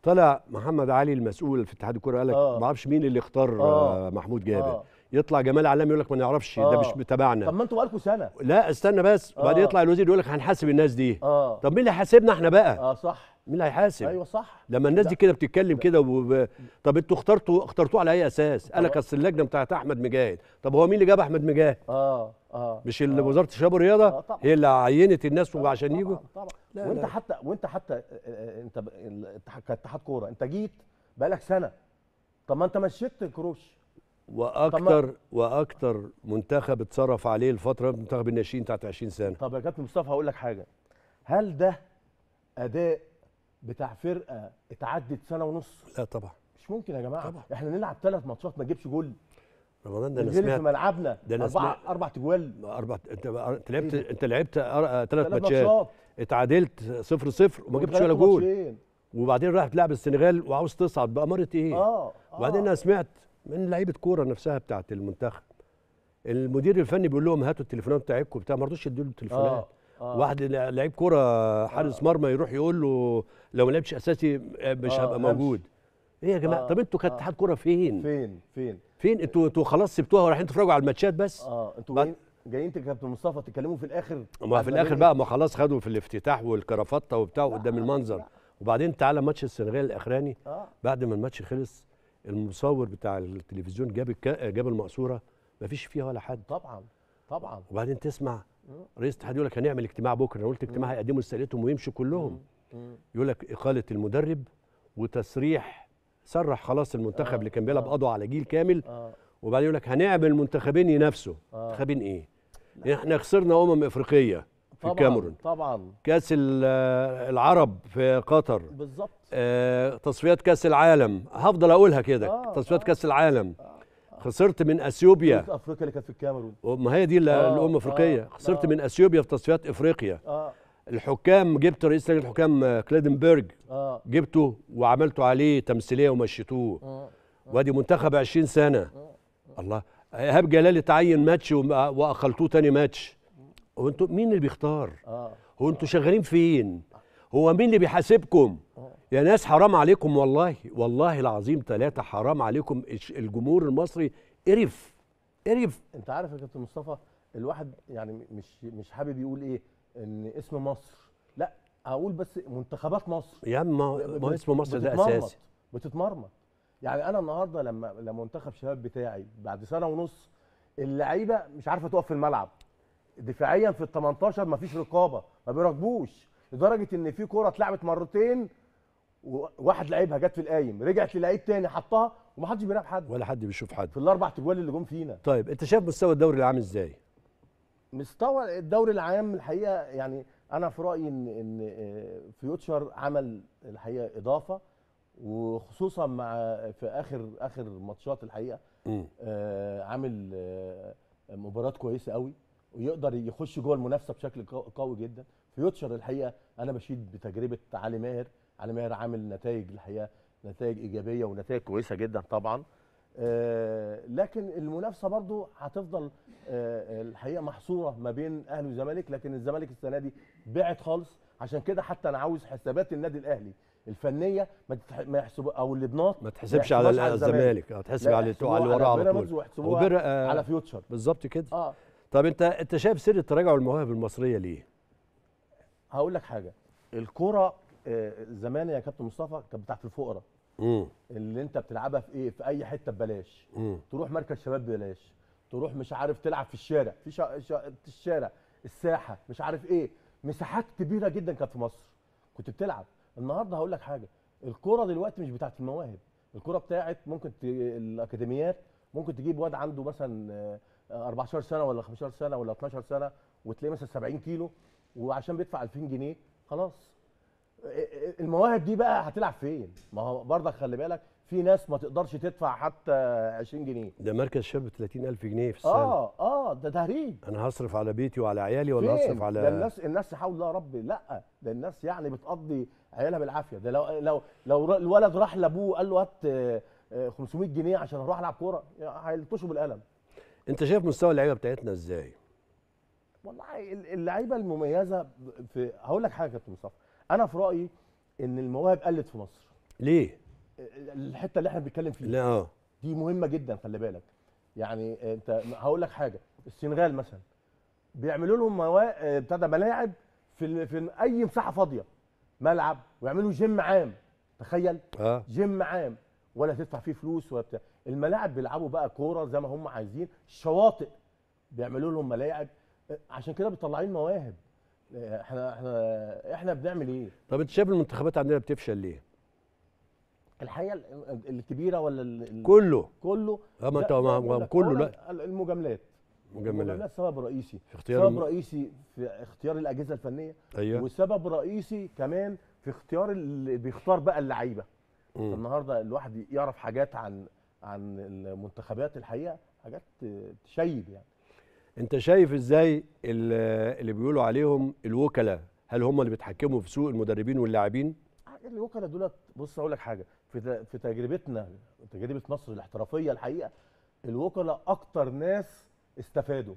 طلع محمد علي المسؤول في اتحاد الكوره قال لك آه. ما اعرفش مين اللي اختار آه. آه، محمود جابر آه. يطلع جمال علام يقول لك ما نعرفش آه. ده مش متابعنا آه. طب ما انتوا بقالكم سنه لا استنى بس آه. وبعدين يطلع الوزير يقول لك هنحاسب الناس دي آه. طب مين اللي حاسبنا احنا بقى اه صح مين اللي هيحاسب ايوه صح لما الناس دي كده بتتكلم كده وب... طب انتوا اخترتوا اخترتوه على اي اساس قال لك اصل اللجنه بتاعت احمد مجاهد طب هو مين اللي جاب احمد مجاهد اه اه مش اللي آه وزاره الشباب والرياضه آه طبعًا. هي اللي عينت الناس آه عشان يجوا طبعا لا وانت لا. حتى وانت حتى آه، آه، انت كاتحاد كوره انت جيت بقالك سنه طب ما انت مشيت كروش واكتر واكتر منتخب اتصرف عليه الفتره منتخب الناشئين بتاعت 20 سنه طب يا كابتن مصطفى هقول لك حاجه هل ده اداء بتاع فرقه اتعدت سنه ونص لا طبعا مش ممكن يا جماعه طبعا. احنا نلعب ثلاث ماتشات ما نجيبش جول رمضان ده انا سمعت في ملعبنا ده انا اربع اربع تجوال اربع انت انت لعبت إيه؟ انت لعبت ثلاث ماتشات اتعادلت 0 0 وما جبتش ولا جول وبعدين راح تلعب السنغال وعاوز تصعد باماره ايه؟ اه, آه. وبعدين انا سمعت من لعيبه كوره نفسها بتاعت المنتخب المدير الفني بيقول لهم هاتوا التليفونات بتاعتكم بتاع ما رضوش يدوا له التليفونات آه. آه. واحد لعيب كوره حارس آه. مرمى يروح يقول له لو ما لعبتش اساسي آه، مش آه. هبقى موجود ايه يا جماعه آه. طب انتوا كاتحاد آه. اتحاد كوره فين فين فين فين انتوا انتوا خلاص سبتوها ورايحين تتفرجوا على الماتشات بس اه انتوا جايين جايين كابتن مصطفى تتكلموا في الاخر ما في الاخر بقى ما خلاص خدوا في الافتتاح والكرافطه وبتاع قدام المنظر وبعدين تعالى ماتش السنغال الاخراني آه. بعد ما الماتش خلص المصور بتاع التلفزيون جاب الك... جاب المقصوره ما فيش فيها ولا حد طبعا طبعا وبعدين تسمع رئيس الاتحاد يقول لك هنعمل اجتماع بكره انا قلت اجتماع هيقدموا استقالتهم ويمشوا كلهم يقول لك اقاله المدرب وتصريح صرح خلاص المنتخب آه اللي كان بيلعب آه. قضوا على جيل كامل آه وبعدين يقول لك هنعمل منتخبين ينافسوا آه. منتخبين ايه؟ احنا خسرنا امم افريقيه في الكاميرون طبعا كاس العرب في قطر بالظبط آه تصفيات كاس العالم هفضل اقولها كده آه تصفيات آه كاس العالم آه خسرت من اثيوبيا افريقيا اللي كانت في الكاميرون ما هي دي آه الامم الافريقيه آه خسرت آه من اثيوبيا في تصفيات افريقيا آه الحكام جبت رئيس لجنه الحكام آه، كليدنبرج آه جبته وعملتوا عليه تمثيليه ومشيتوه آه, آه. وادي منتخب 20 سنه آه الله ايهاب جلال اتعين ماتش آه، واخلتوه تاني ماتش هو انتوا مين اللي بيختار؟ هو انتوا شغالين فين؟ هو مين اللي بيحاسبكم؟ يا ناس حرام عليكم والله والله العظيم ثلاثة حرام عليكم الجمهور المصري قرف قرف انت عارف يا كابتن مصطفى الواحد يعني مش مش حابب يقول ايه ان اسم مصر لا هقول بس منتخبات مصر يا ما اسم مصر ده اساسي بتتمرمط يعني انا النهارده لما لما منتخب شباب بتاعي بعد سنه ونص اللعيبه مش عارفه تقف في الملعب دفاعيا في ال 18 مفيش رقابه ما بيراقبوش لدرجه ان في كوره اتلعبت مرتين وواحد لعيبها جت في القايم رجعت للعيب تاني حطها ومحدش بيراقب حد ولا حد بيشوف حد في الاربع تجوال اللي جم فينا طيب انت شايف مستوى الدوري العام ازاي مستوى الدوري العام الحقيقه يعني انا في رايي ان ان آه، فيوتشر عمل الحقيقه اضافه وخصوصا مع في اخر اخر ماتشات الحقيقه آه، عامل آه، مباراه كويسه قوي ويقدر يخش جوه المنافسه بشكل قوي جدا فيوتشر الحقيقه انا بشيد بتجربه علي ماهر علي ماهر عامل نتائج الحقيقه نتائج ايجابيه ونتائج كويسه جدا طبعا آه، لكن المنافسه برضو هتفضل آه، الحقيقه محصوره ما بين اهلي وزمالك لكن الزمالك السنه دي بعت خالص عشان كده حتى انا عاوز حسابات النادي الاهلي الفنيه ما تتح... ما يحسب او اللبنات ما تحسبش على الزمالك آه، تحسب على اللي وراه على طول ويحسبوها وبر... آه على فيوتشر بالظبط كده آه. طب انت انت شايف سر تراجع المواهب المصريه ليه؟ هقول لك حاجه الكره زمان يا كابتن مصطفى كانت بتاعت الفقراء اللي انت بتلعبها في ايه في اي حته ببلاش تروح مركز شباب ببلاش تروح مش عارف تلعب في الشارع في شا... شا... الشارع الساحه مش عارف ايه مساحات كبيره جدا كانت في مصر كنت بتلعب النهارده هقول لك حاجه الكوره دلوقتي مش بتاعت المواهب الكوره بتاعت ممكن ت... الاكاديميات ممكن تجيب واد عنده مثلا 14 آه، سنه ولا 15 سنه ولا 12 سنه وتلاقيه مثلا 70 كيلو وعشان بيدفع 2000 جنيه خلاص المواهب دي بقى هتلعب فين؟ ما هو برضك خلي بالك في ناس ما تقدرش تدفع حتى 20 جنيه ده مركز شاب ب 30000 جنيه في السنه اه اه ده تهريج انا هصرف على بيتي وعلى عيالي ولا هصرف على ده الناس الناس حول الله يا رب لا ده الناس يعني بتقضي عيالها بالعافيه ده لو لو لو الولد راح لابوه قال له هات 500 آه، آه، جنيه عشان اروح العب كوره هيلطشوا بالقلم انت شايف مستوى اللعيبه بتاعتنا ازاي؟ والله اللعيبه المميزه في هقول لك حاجه يا كابتن مصطفى انا في رايي ان المواهب قلت في مصر ليه الحته اللي احنا بنتكلم فيها لا آه. دي مهمه جدا خلي بالك يعني انت هقول لك حاجه السنغال مثلا بيعملوا لهم مواهب ابتدى ملاعب في في اي مساحه فاضيه ملعب ويعملوا جيم عام تخيل آه. جيم عام ولا تدفع فيه فلوس ولا بتاع الملاعب بيلعبوا بقى كوره زي ما هم عايزين الشواطئ بيعملوا لهم ملاعب عشان كده بيطلعين مواهب احنا احنا احنا بنعمل ايه؟ طب انت شايف المنتخبات عندنا بتفشل ليه؟ الحقيقه الكبيره ولا ال كله كله اه ما انت كله لا المجاملات المجاملات سبب رئيسي في اختيار سبب رئيسي في اختيار الاجهزه الفنيه ايوه وسبب رئيسي كمان في اختيار اللي بيختار بقى اللعيبه النهارده الواحد يعرف حاجات عن عن المنتخبات الحقيقه حاجات تشيب يعني انت شايف ازاي اللي بيقولوا عليهم الوكلاء هل هم اللي بيتحكموا في سوق المدربين واللاعبين الوكلاء دولت بص اقول لك حاجه في في تجربتنا تجربه مصر الاحترافيه الحقيقه الوكلاء اكتر ناس استفادوا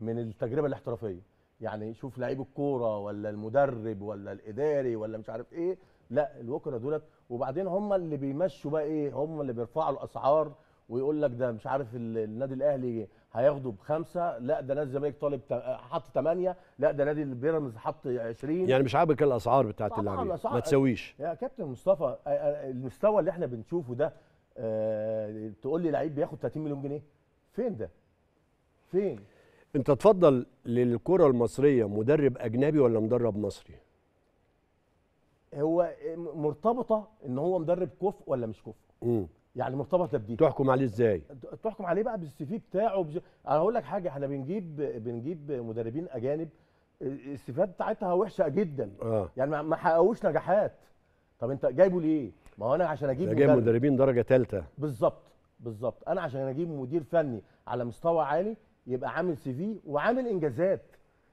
من التجربه الاحترافيه يعني شوف لعيب الكوره ولا المدرب ولا الاداري ولا مش عارف ايه لا الوكلاء دولت وبعدين هم اللي بيمشوا بقى ايه هم اللي بيرفعوا الاسعار ويقول لك ده مش عارف النادي الاهلي هياخده بخمسه لا ده نادي الزمالك طالب حط 8 لا ده نادي البيراميدز حط 20 يعني مش عاجبك الاسعار بتاعت اللاعبين ما تسويش يا كابتن مصطفى المستوى اللي احنا بنشوفه ده آه، تقول لي لعيب بياخد 30 مليون جنيه فين ده فين انت تفضل للكره المصريه مدرب اجنبي ولا مدرب مصري هو مرتبطه ان هو مدرب كفء ولا مش كفء يعني مرتبطه بدي تحكم عليه ازاي تحكم عليه بقى بالسي في بتاعه بج... انا هقول لك حاجه احنا بنجيب بنجيب مدربين اجانب السيفات بتاعتها وحشه جدا آه. يعني ما حققوش نجاحات طب انت جايبه ليه ما هو انا عشان اجيب جايب مدربين درجه ثالثه بالظبط بالظبط انا عشان اجيب مدير فني على مستوى عالي يبقى عامل سي في وعامل انجازات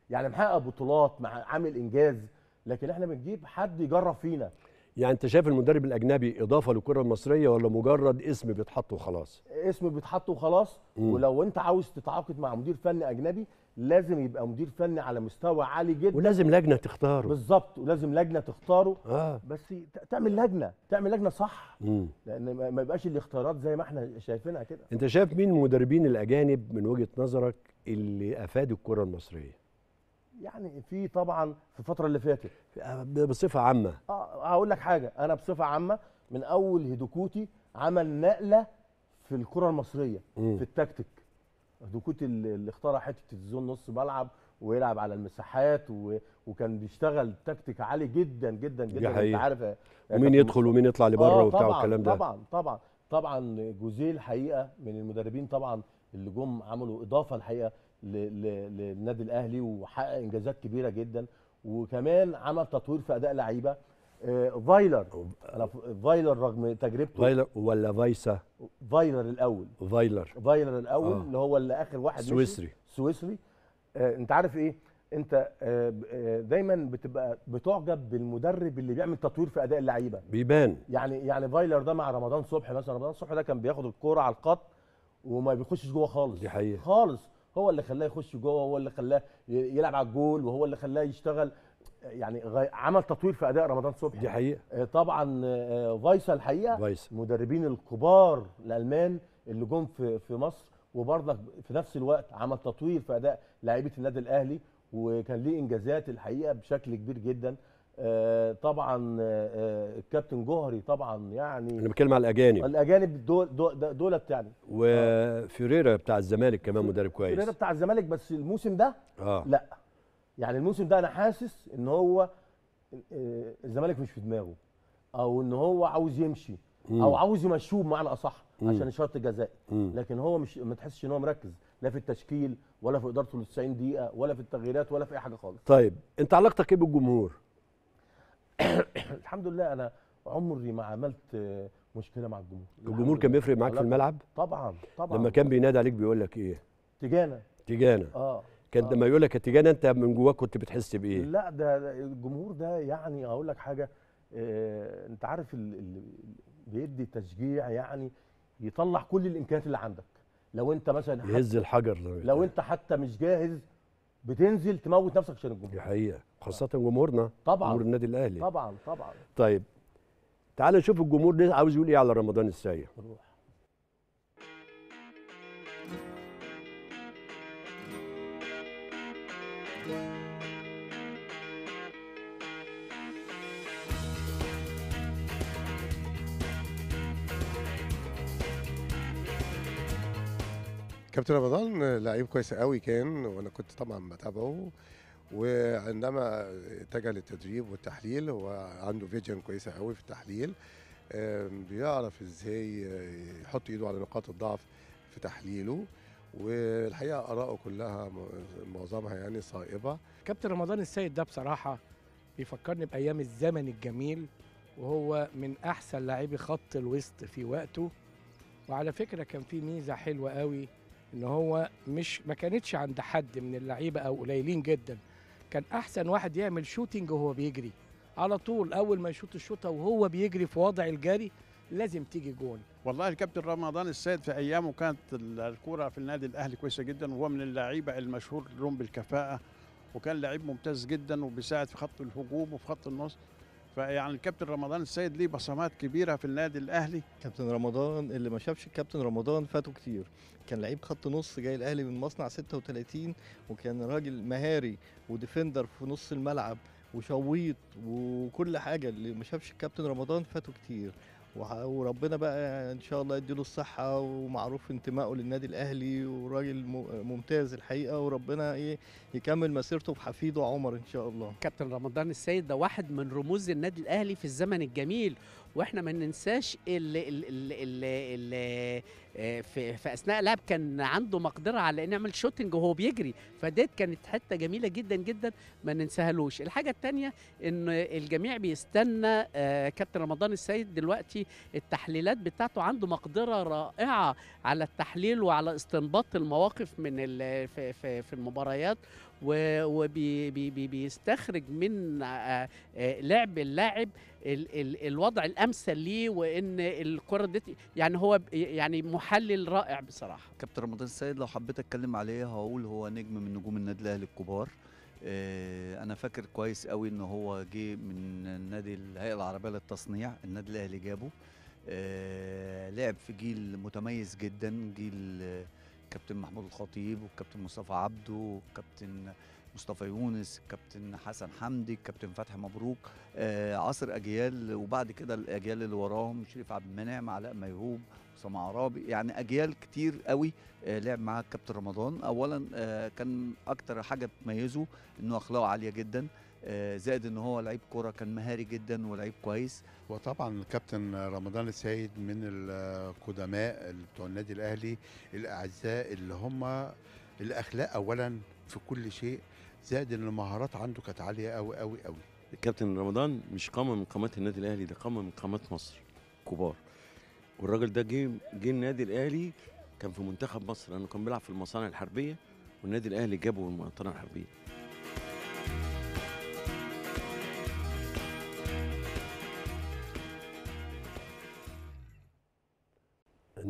يعني محقق بطولات مع عامل انجاز لكن احنا بنجيب حد يجرب فينا يعني انت شايف المدرب الاجنبي اضافه للكره المصريه ولا مجرد اسم بيتحط وخلاص اسم بيتحط وخلاص مم. ولو انت عاوز تتعاقد مع مدير فني اجنبي لازم يبقى مدير فني على مستوى عالي جدا ولازم لجنه تختاره بالظبط ولازم لجنه تختاره آه. بس تعمل لجنه تعمل لجنه صح مم. لان ما يبقاش الاختيارات زي ما احنا شايفينها كده انت شايف مين المدربين الاجانب من وجهه نظرك اللي افادوا الكره المصريه يعني في طبعا في الفتره اللي فاتت بصفه عامه اه هقول لك حاجه انا بصفه عامه من اول هيدوكوتي عمل نقله في الكره المصريه م. في التكتيك هيدوكوتي اللي اخترع حته الزون نص ملعب ويلعب على المساحات و... وكان بيشتغل تكتيك عالي جدا جدا جدا انت عارف آه، ومين يدخل ومين يطلع لبره آه وبتاع والكلام ده طبعا طبعا طبعا جوزيه الحقيقه من المدربين طبعا اللي جم عملوا اضافه الحقيقه للنادي الاهلي وحقق انجازات كبيره جدا وكمان عمل تطوير في اداء لعيبه آه، فايلر انا فايلر رغم تجربته فايلر ولا فايسا فايلر الاول فايلر فايلر الاول آه. اللي هو اللي اخر واحد سويسري سويسري آه انت عارف ايه انت آه، آه، دايما بتبقى بتعجب بالمدرب اللي بيعمل تطوير في اداء اللعيبه بيبان يعني يعني فايلر ده مع رمضان صبحي مثلا رمضان صبحي ده كان بياخد الكوره على الخط وما بيخشش جوه خالص دي حقيقة. خالص هو اللي خلاه يخش جوه هو اللي خلاه يلعب على الجول وهو اللي خلاه يشتغل يعني عمل تطوير في اداء رمضان صبحي دي حقيقه آه، طبعا آه، فيصل الحقيقه فيصل مدربين الكبار الالمان اللي جم في في مصر وبرضك في نفس الوقت عمل تطوير في اداء لاعيبه النادي الاهلي وكان ليه انجازات الحقيقه بشكل كبير جدا آه، طبعا آه، آه، الكابتن جوهري طبعا يعني انا بتكلم على الاجانب الاجانب دول دول دولت يعني وفيريرا بتاع الزمالك كمان مدرب كويس فيريرا بتاع الزمالك بس الموسم ده آه. لا يعني الموسم ده انا حاسس ان هو الزمالك مش في دماغه او ان هو عاوز يمشي او عاوز يمشوه بمعنى اصح عشان الشرط الجزائي لكن هو مش ما تحسش ان هو مركز لا في التشكيل ولا في ادارته لل 90 دقيقه ولا في التغييرات ولا في اي حاجه خالص طيب انت علاقتك ايه بالجمهور الحمد لله انا عمري ما عملت آه، مشكله مع الجمهور الجمهور كان بيفرق معاك في الملعب طبعا طبعا لما كان بينادي عليك بيقول لك ايه تجانا تجانا اه كان آه. لما يقول لك التجانه انت من جواك كنت بتحس بايه لا ده الجمهور ده يعني اقول لك حاجه آه انت عارف اللي بيدي تشجيع يعني يطلع كل الامكانيات اللي عندك لو انت مثلا يهز الحجر لو, لو انت حتى مش جاهز بتنزل تموت نفسك عشان الجمهور دي حقيقه خاصه جمهورنا طبعا جمهور النادي الاهلي طبعا طبعا طيب تعال نشوف الجمهور عاوز يقول ايه على رمضان السيء روح كابتن رمضان لعيب كويس قوي كان وانا كنت طبعا بتابعه وعندما اتجه للتدريب والتحليل هو عنده فيجن كويسه قوي في التحليل بيعرف ازاي آه، يحط ايده على نقاط الضعف في تحليله والحقيقه اراءه كلها معظمها يعني صائبه كابتن رمضان السيد ده بصراحه بيفكرني بايام الزمن الجميل وهو من احسن لاعبي خط الوسط في وقته وعلى فكره كان في ميزه حلوه قوي ان هو مش ما كانتش عند حد من اللعيبه او قليلين جدا كان احسن واحد يعمل شوتنج وهو بيجري على طول اول ما يشوط الشوطه وهو بيجري في وضع الجري لازم تيجي جون والله الكابتن رمضان السيد في ايامه كانت الكوره في النادي الاهلي كويسه جدا وهو من اللعيبه المشهور لهم بالكفاءه وكان لعيب ممتاز جدا وبيساعد في خط الهجوم وفي خط النص فيعني الكابتن رمضان السيد ليه بصمات كبيره في النادي الاهلي كابتن رمضان اللي ما شافش الكابتن رمضان فاته كتير كان لعيب خط نص جاي الاهلي من مصنع 36 وكان راجل مهاري وديفندر في نص الملعب وشويط وكل حاجه اللي ما شافش الكابتن رمضان فاته كتير وربنا بقى ان شاء الله يديله الصحه ومعروف انتمائه للنادي الاهلي وراجل ممتاز الحقيقه وربنا ايه يكمل مسيرته في حفيده عمر ان شاء الله كابتن رمضان السيد ده واحد من رموز النادي الاهلي في الزمن الجميل واحنا ما ننساش اللي اللي اللي اللي آه، في, في اثناء لعب كان عنده مقدره على انه يعمل شوتنج وهو بيجري فديت كانت حته جميله جدا جدا ما ننساهالوش الحاجه الثانيه ان الجميع بيستنى آه، كابتن رمضان السيد دلوقتي التحليلات بتاعته عنده مقدره رائعه على التحليل وعلى استنباط المواقف من في, في, في المباريات وبيستخرج من آه، آه، لعب اللاعب الوضع الامثل ليه وان الكره دي يعني هو يعني محلل رائع بصراحه كابتن رمضان السيد لو حبيت اتكلم عليه هقول هو نجم من نجوم النادي الاهلي الكبار آه، انا فاكر كويس قوي ان هو جه من النادي الهيئه العربيه للتصنيع النادي الاهلي جابه لعب في جيل متميز جدا جيل الكابتن محمود الخطيب والكابتن مصطفى عبده والكابتن مصطفى يونس الكابتن حسن حمدي الكابتن فتحي مبروك آه عصر اجيال وبعد كده الاجيال اللي وراهم شريف عبد المنعم علاء ميهوب اسامه عرابي يعني اجيال كتير قوي آه لعب معاه الكابتن رمضان اولا آه كان اكتر حاجه بتميزه انه اخلاقه عاليه جدا آه، زائد ان هو لعيب كوره كان مهاري جدا ولعيب كويس وطبعا الكابتن رمضان السيد من القدماء بتوع النادي الاهلي الاعزاء اللي هم الاخلاق اولا في كل شيء زائد ان المهارات عنده كانت عاليه قوي قوي قوي الكابتن رمضان مش قامه من قامات النادي الاهلي ده قامه من قامات مصر كبار والراجل ده جه جه النادي الاهلي كان في منتخب مصر لانه كان بيلعب في المصانع الحربيه والنادي الاهلي جابه من المصانع الحربيه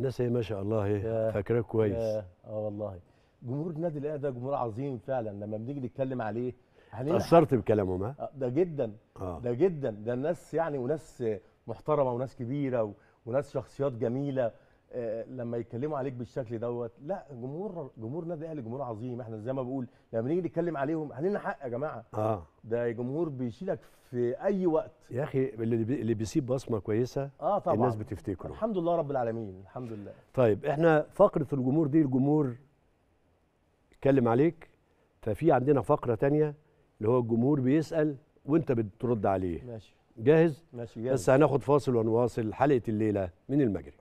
الناس هي ما شاء الله فاكراك كويس اه والله جمهور النادي الاهلي ده جمهور عظيم فعلا لما بنيجي نتكلم عليه اثرت بكلامهم ها؟ آه، ده جدا آه. ده جدا ده الناس يعني وناس محترمه وناس كبيره وناس شخصيات جميله آه، لما يتكلموا عليك بالشكل دوت لا جمهور جمهور نادي الاهلي جمهور عظيم احنا زي ما بقول لما نيجي نتكلم عليهم علينا حق يا جماعه اه ده جمهور بيشيلك في اي وقت يا اخي اللي بي... اللي بيسيب بصمه كويسه اه طبعا الناس بتفتكره الحمد لله رب العالمين الحمد لله طيب احنا فقره الجمهور دي الجمهور اتكلم عليك ففي عندنا فقره تانية اللي هو الجمهور بيسال وانت بترد عليه ماشي جاهز؟ ماشي جاهز بس هناخد فاصل ونواصل حلقه الليله من المجري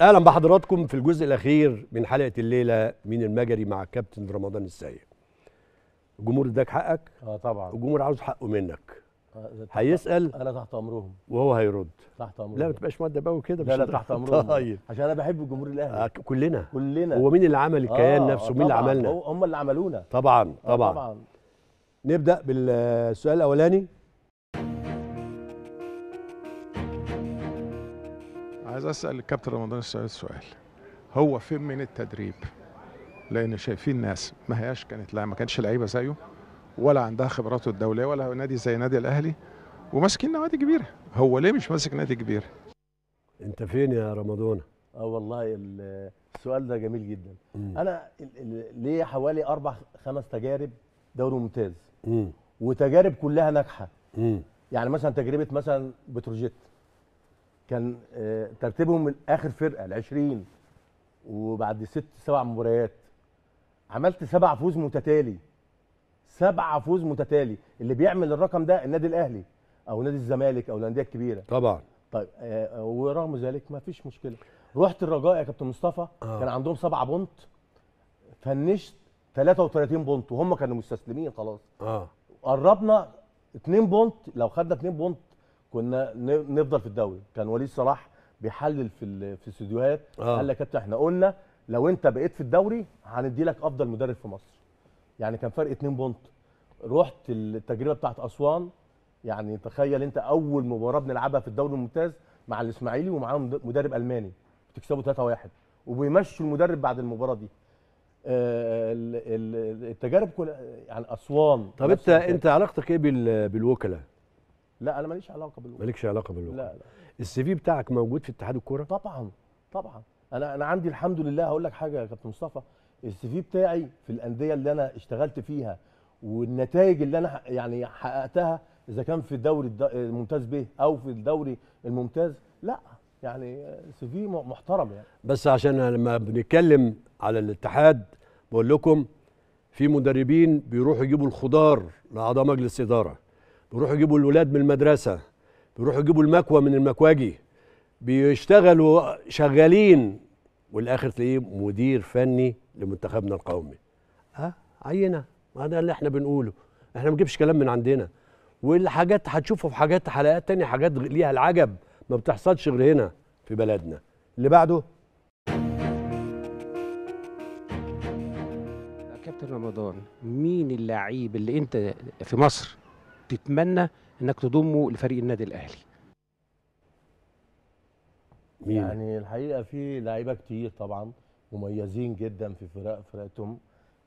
اهلا بحضراتكم في الجزء الاخير من حلقه الليله من المجري مع كابتن رمضان السيد الجمهور اداك حقك اه طبعا الجمهور عاوز حقه منك آه، آه، هيسال انا تحت امرهم وهو هيرد تحت امرهم لا ما تبقاش مؤدب قوي كده لا لا تحت امرهم طيب عشان انا بحب الجمهور الاهلي آه كلنا كلنا هو مين اللي عمل الكيان آه نفسه مين اللي عملنا هم اللي عملونا طبعا آه، طبعا, آه طبعا. نبدا بالسؤال الاولاني عايز اسال الكابتن رمضان السعيد سؤال هو فين من التدريب لان شايفين ناس ما هياش كانت لا ما كانش لعيبه زيه ولا عندها خبراته الدوليه ولا نادي زي نادي الاهلي وماسكين نوادي كبيره هو ليه مش ماسك نادي كبير انت فين يا رمضان اه والله السؤال ده جميل جدا مم. انا ليه حوالي اربع خمس تجارب دوري ممتاز مم. وتجارب كلها ناجحه يعني مثلا تجربه مثلا بتروجيت كان آه، ترتيبهم من اخر فرقه ال 20 وبعد ست سبع مباريات عملت سبع فوز متتالي سبعة فوز متتالي اللي بيعمل الرقم ده النادي الاهلي او نادي الزمالك او الانديه الكبيره طبعا طيب آه، آه، ورغم ذلك ما فيش مشكله رحت الرجاء يا كابتن مصطفى آه. كان عندهم سبعة بونت فنشت 33 بونت وهم كانوا مستسلمين خلاص اه قربنا 2 بونت لو خدنا 2 بونت كنا نفضل في الدوري كان وليد صلاح بيحلل في في استديوهات آه. قال لك يا كابتن احنا قلنا لو انت بقيت في الدوري هندي لك افضل مدرب في مصر يعني كان فرق 2 بونت رحت التجربه بتاعت اسوان يعني تخيل انت اول مباراه بنلعبها في الدوري الممتاز مع الاسماعيلي ومعاهم مدرب الماني بتكسبوا 3-1 وبيمشوا المدرب بعد المباراه دي آه، التجارب كلها يعني اسوان طب انت انت علاقتك ايه بالوكلاء لا انا ماليش علاقه بالوقوع مالكش علاقه بالوقوع لا لا السي في بتاعك موجود في اتحاد الكوره طبعا طبعا انا انا عندي الحمد لله هقول لك حاجه يا كابتن مصطفى السي في بتاعي في الانديه اللي انا اشتغلت فيها والنتائج اللي انا يعني حققتها اذا كان في الدوري الممتاز ب او في الدوري الممتاز لا يعني سي في محترم يعني بس عشان لما بنتكلم على الاتحاد بقول لكم في مدربين بيروحوا يجيبوا الخضار لاعضاء مجلس اداره بيروحوا يجيبوا الولاد من المدرسه بيروحوا يجيبوا المكوى من المكواجي بيشتغلوا شغالين والاخر تلاقيه مدير فني لمنتخبنا القومي ها آه، عينه ما ده اللي احنا بنقوله احنا ما بنجيبش كلام من عندنا والحاجات هتشوفها في حاجات حلقات تانية حاجات ليها العجب ما بتحصلش غير هنا في بلدنا اللي بعده كابتن رمضان مين اللعيب اللي انت في مصر تتمنى انك تضمه لفريق النادي الاهلي مين؟ يعني الحقيقه في لعيبه كتير طبعا مميزين جدا في فرق فرقتهم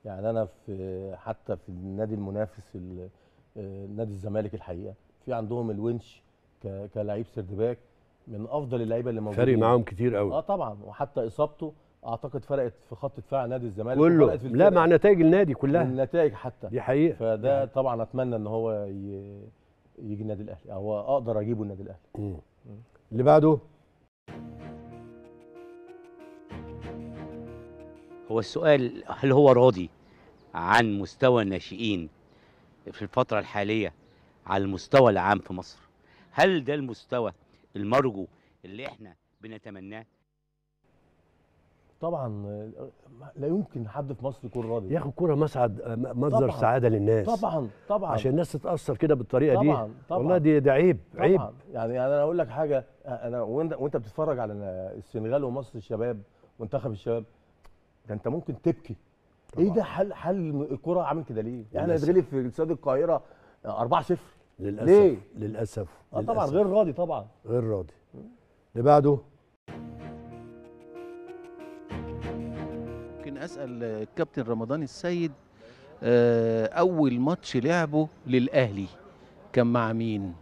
يعني انا في حتى في النادي المنافس نادي الزمالك الحقيقه في عندهم الونش كلاعب سيرد باك من افضل اللعيبه اللي موجودين فارق معاهم كتير قوي اه طبعا وحتى اصابته اعتقد فرقت في خط دفاع نادي الزمالك كله لا مع نتائج النادي كلها النتائج حتى دي حقيقه فده يعني. طبعا اتمنى ان هو ي... يجي النادي الاهلي او اقدر اجيبه النادي الاهلي اللي بعده هو السؤال هل هو راضي عن مستوى الناشئين في الفترة الحالية على المستوى العام في مصر هل ده المستوى المرجو اللي احنا بنتمناه طبعا لا يمكن حد في مصر يكون راضي ياخد كوره مسعد مصدر سعاده للناس طبعا طبعا عشان الناس تتاثر كده بالطريقه طبعاً دي طبعا والله دي ده عيب طبعاً عيب يعني يعني انا اقول لك حاجه انا وانت, وانت بتتفرج على السنغال ومصر الشباب منتخب الشباب ده انت ممكن تبكي إيه طبعاً. ايه ده حل حل الكوره عامل كده ليه؟ يعني اتغلب في استاد القاهره 4 0 للاسف ليه؟ للاسف, آه للأسف. طبعا غير راضي طبعا غير راضي اللي بعده اسال الكابتن رمضان السيد آه، اول ماتش لعبه للاهلي كان مع مين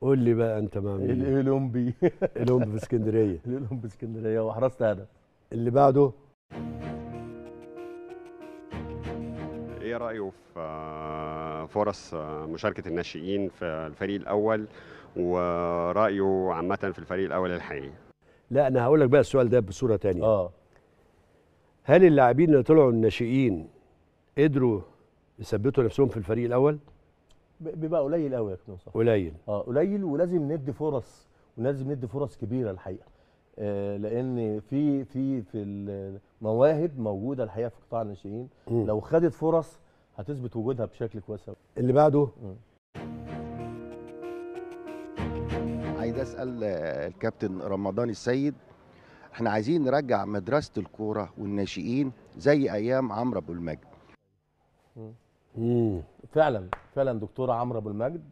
قول لي بقى انت مع مين الاولمبي الاولمبي في اسكندريه الاولمبي في اسكندريه وحرزت هدف اللي بعده ايه رايه في آه، فرص آه، مشاركه الناشئين في الفريق الاول ورايه عامه في الفريق الاول الحقيقي لا انا هقول لك بقى السؤال ده بصوره ثانيه اه هل اللاعبين اللي طلعوا الناشئين قدروا يثبتوا نفسهم في الفريق الاول؟ بيبقى قليل قوي يا كابتن مصطفى قليل اه قليل ولازم ندي فرص ولازم ندي فرص كبيره الحقيقه آه لان في في في المواهب موجوده الحقيقه في قطاع الناشئين لو خدت فرص هتثبت وجودها بشكل كويس اللي بعده م. عايز اسال آه، الكابتن رمضان السيد احنا عايزين نرجع مدرسه الكوره والناشئين زي ايام عمرو ابو المجد فعلا فعلا دكتور عمرو ابو المجد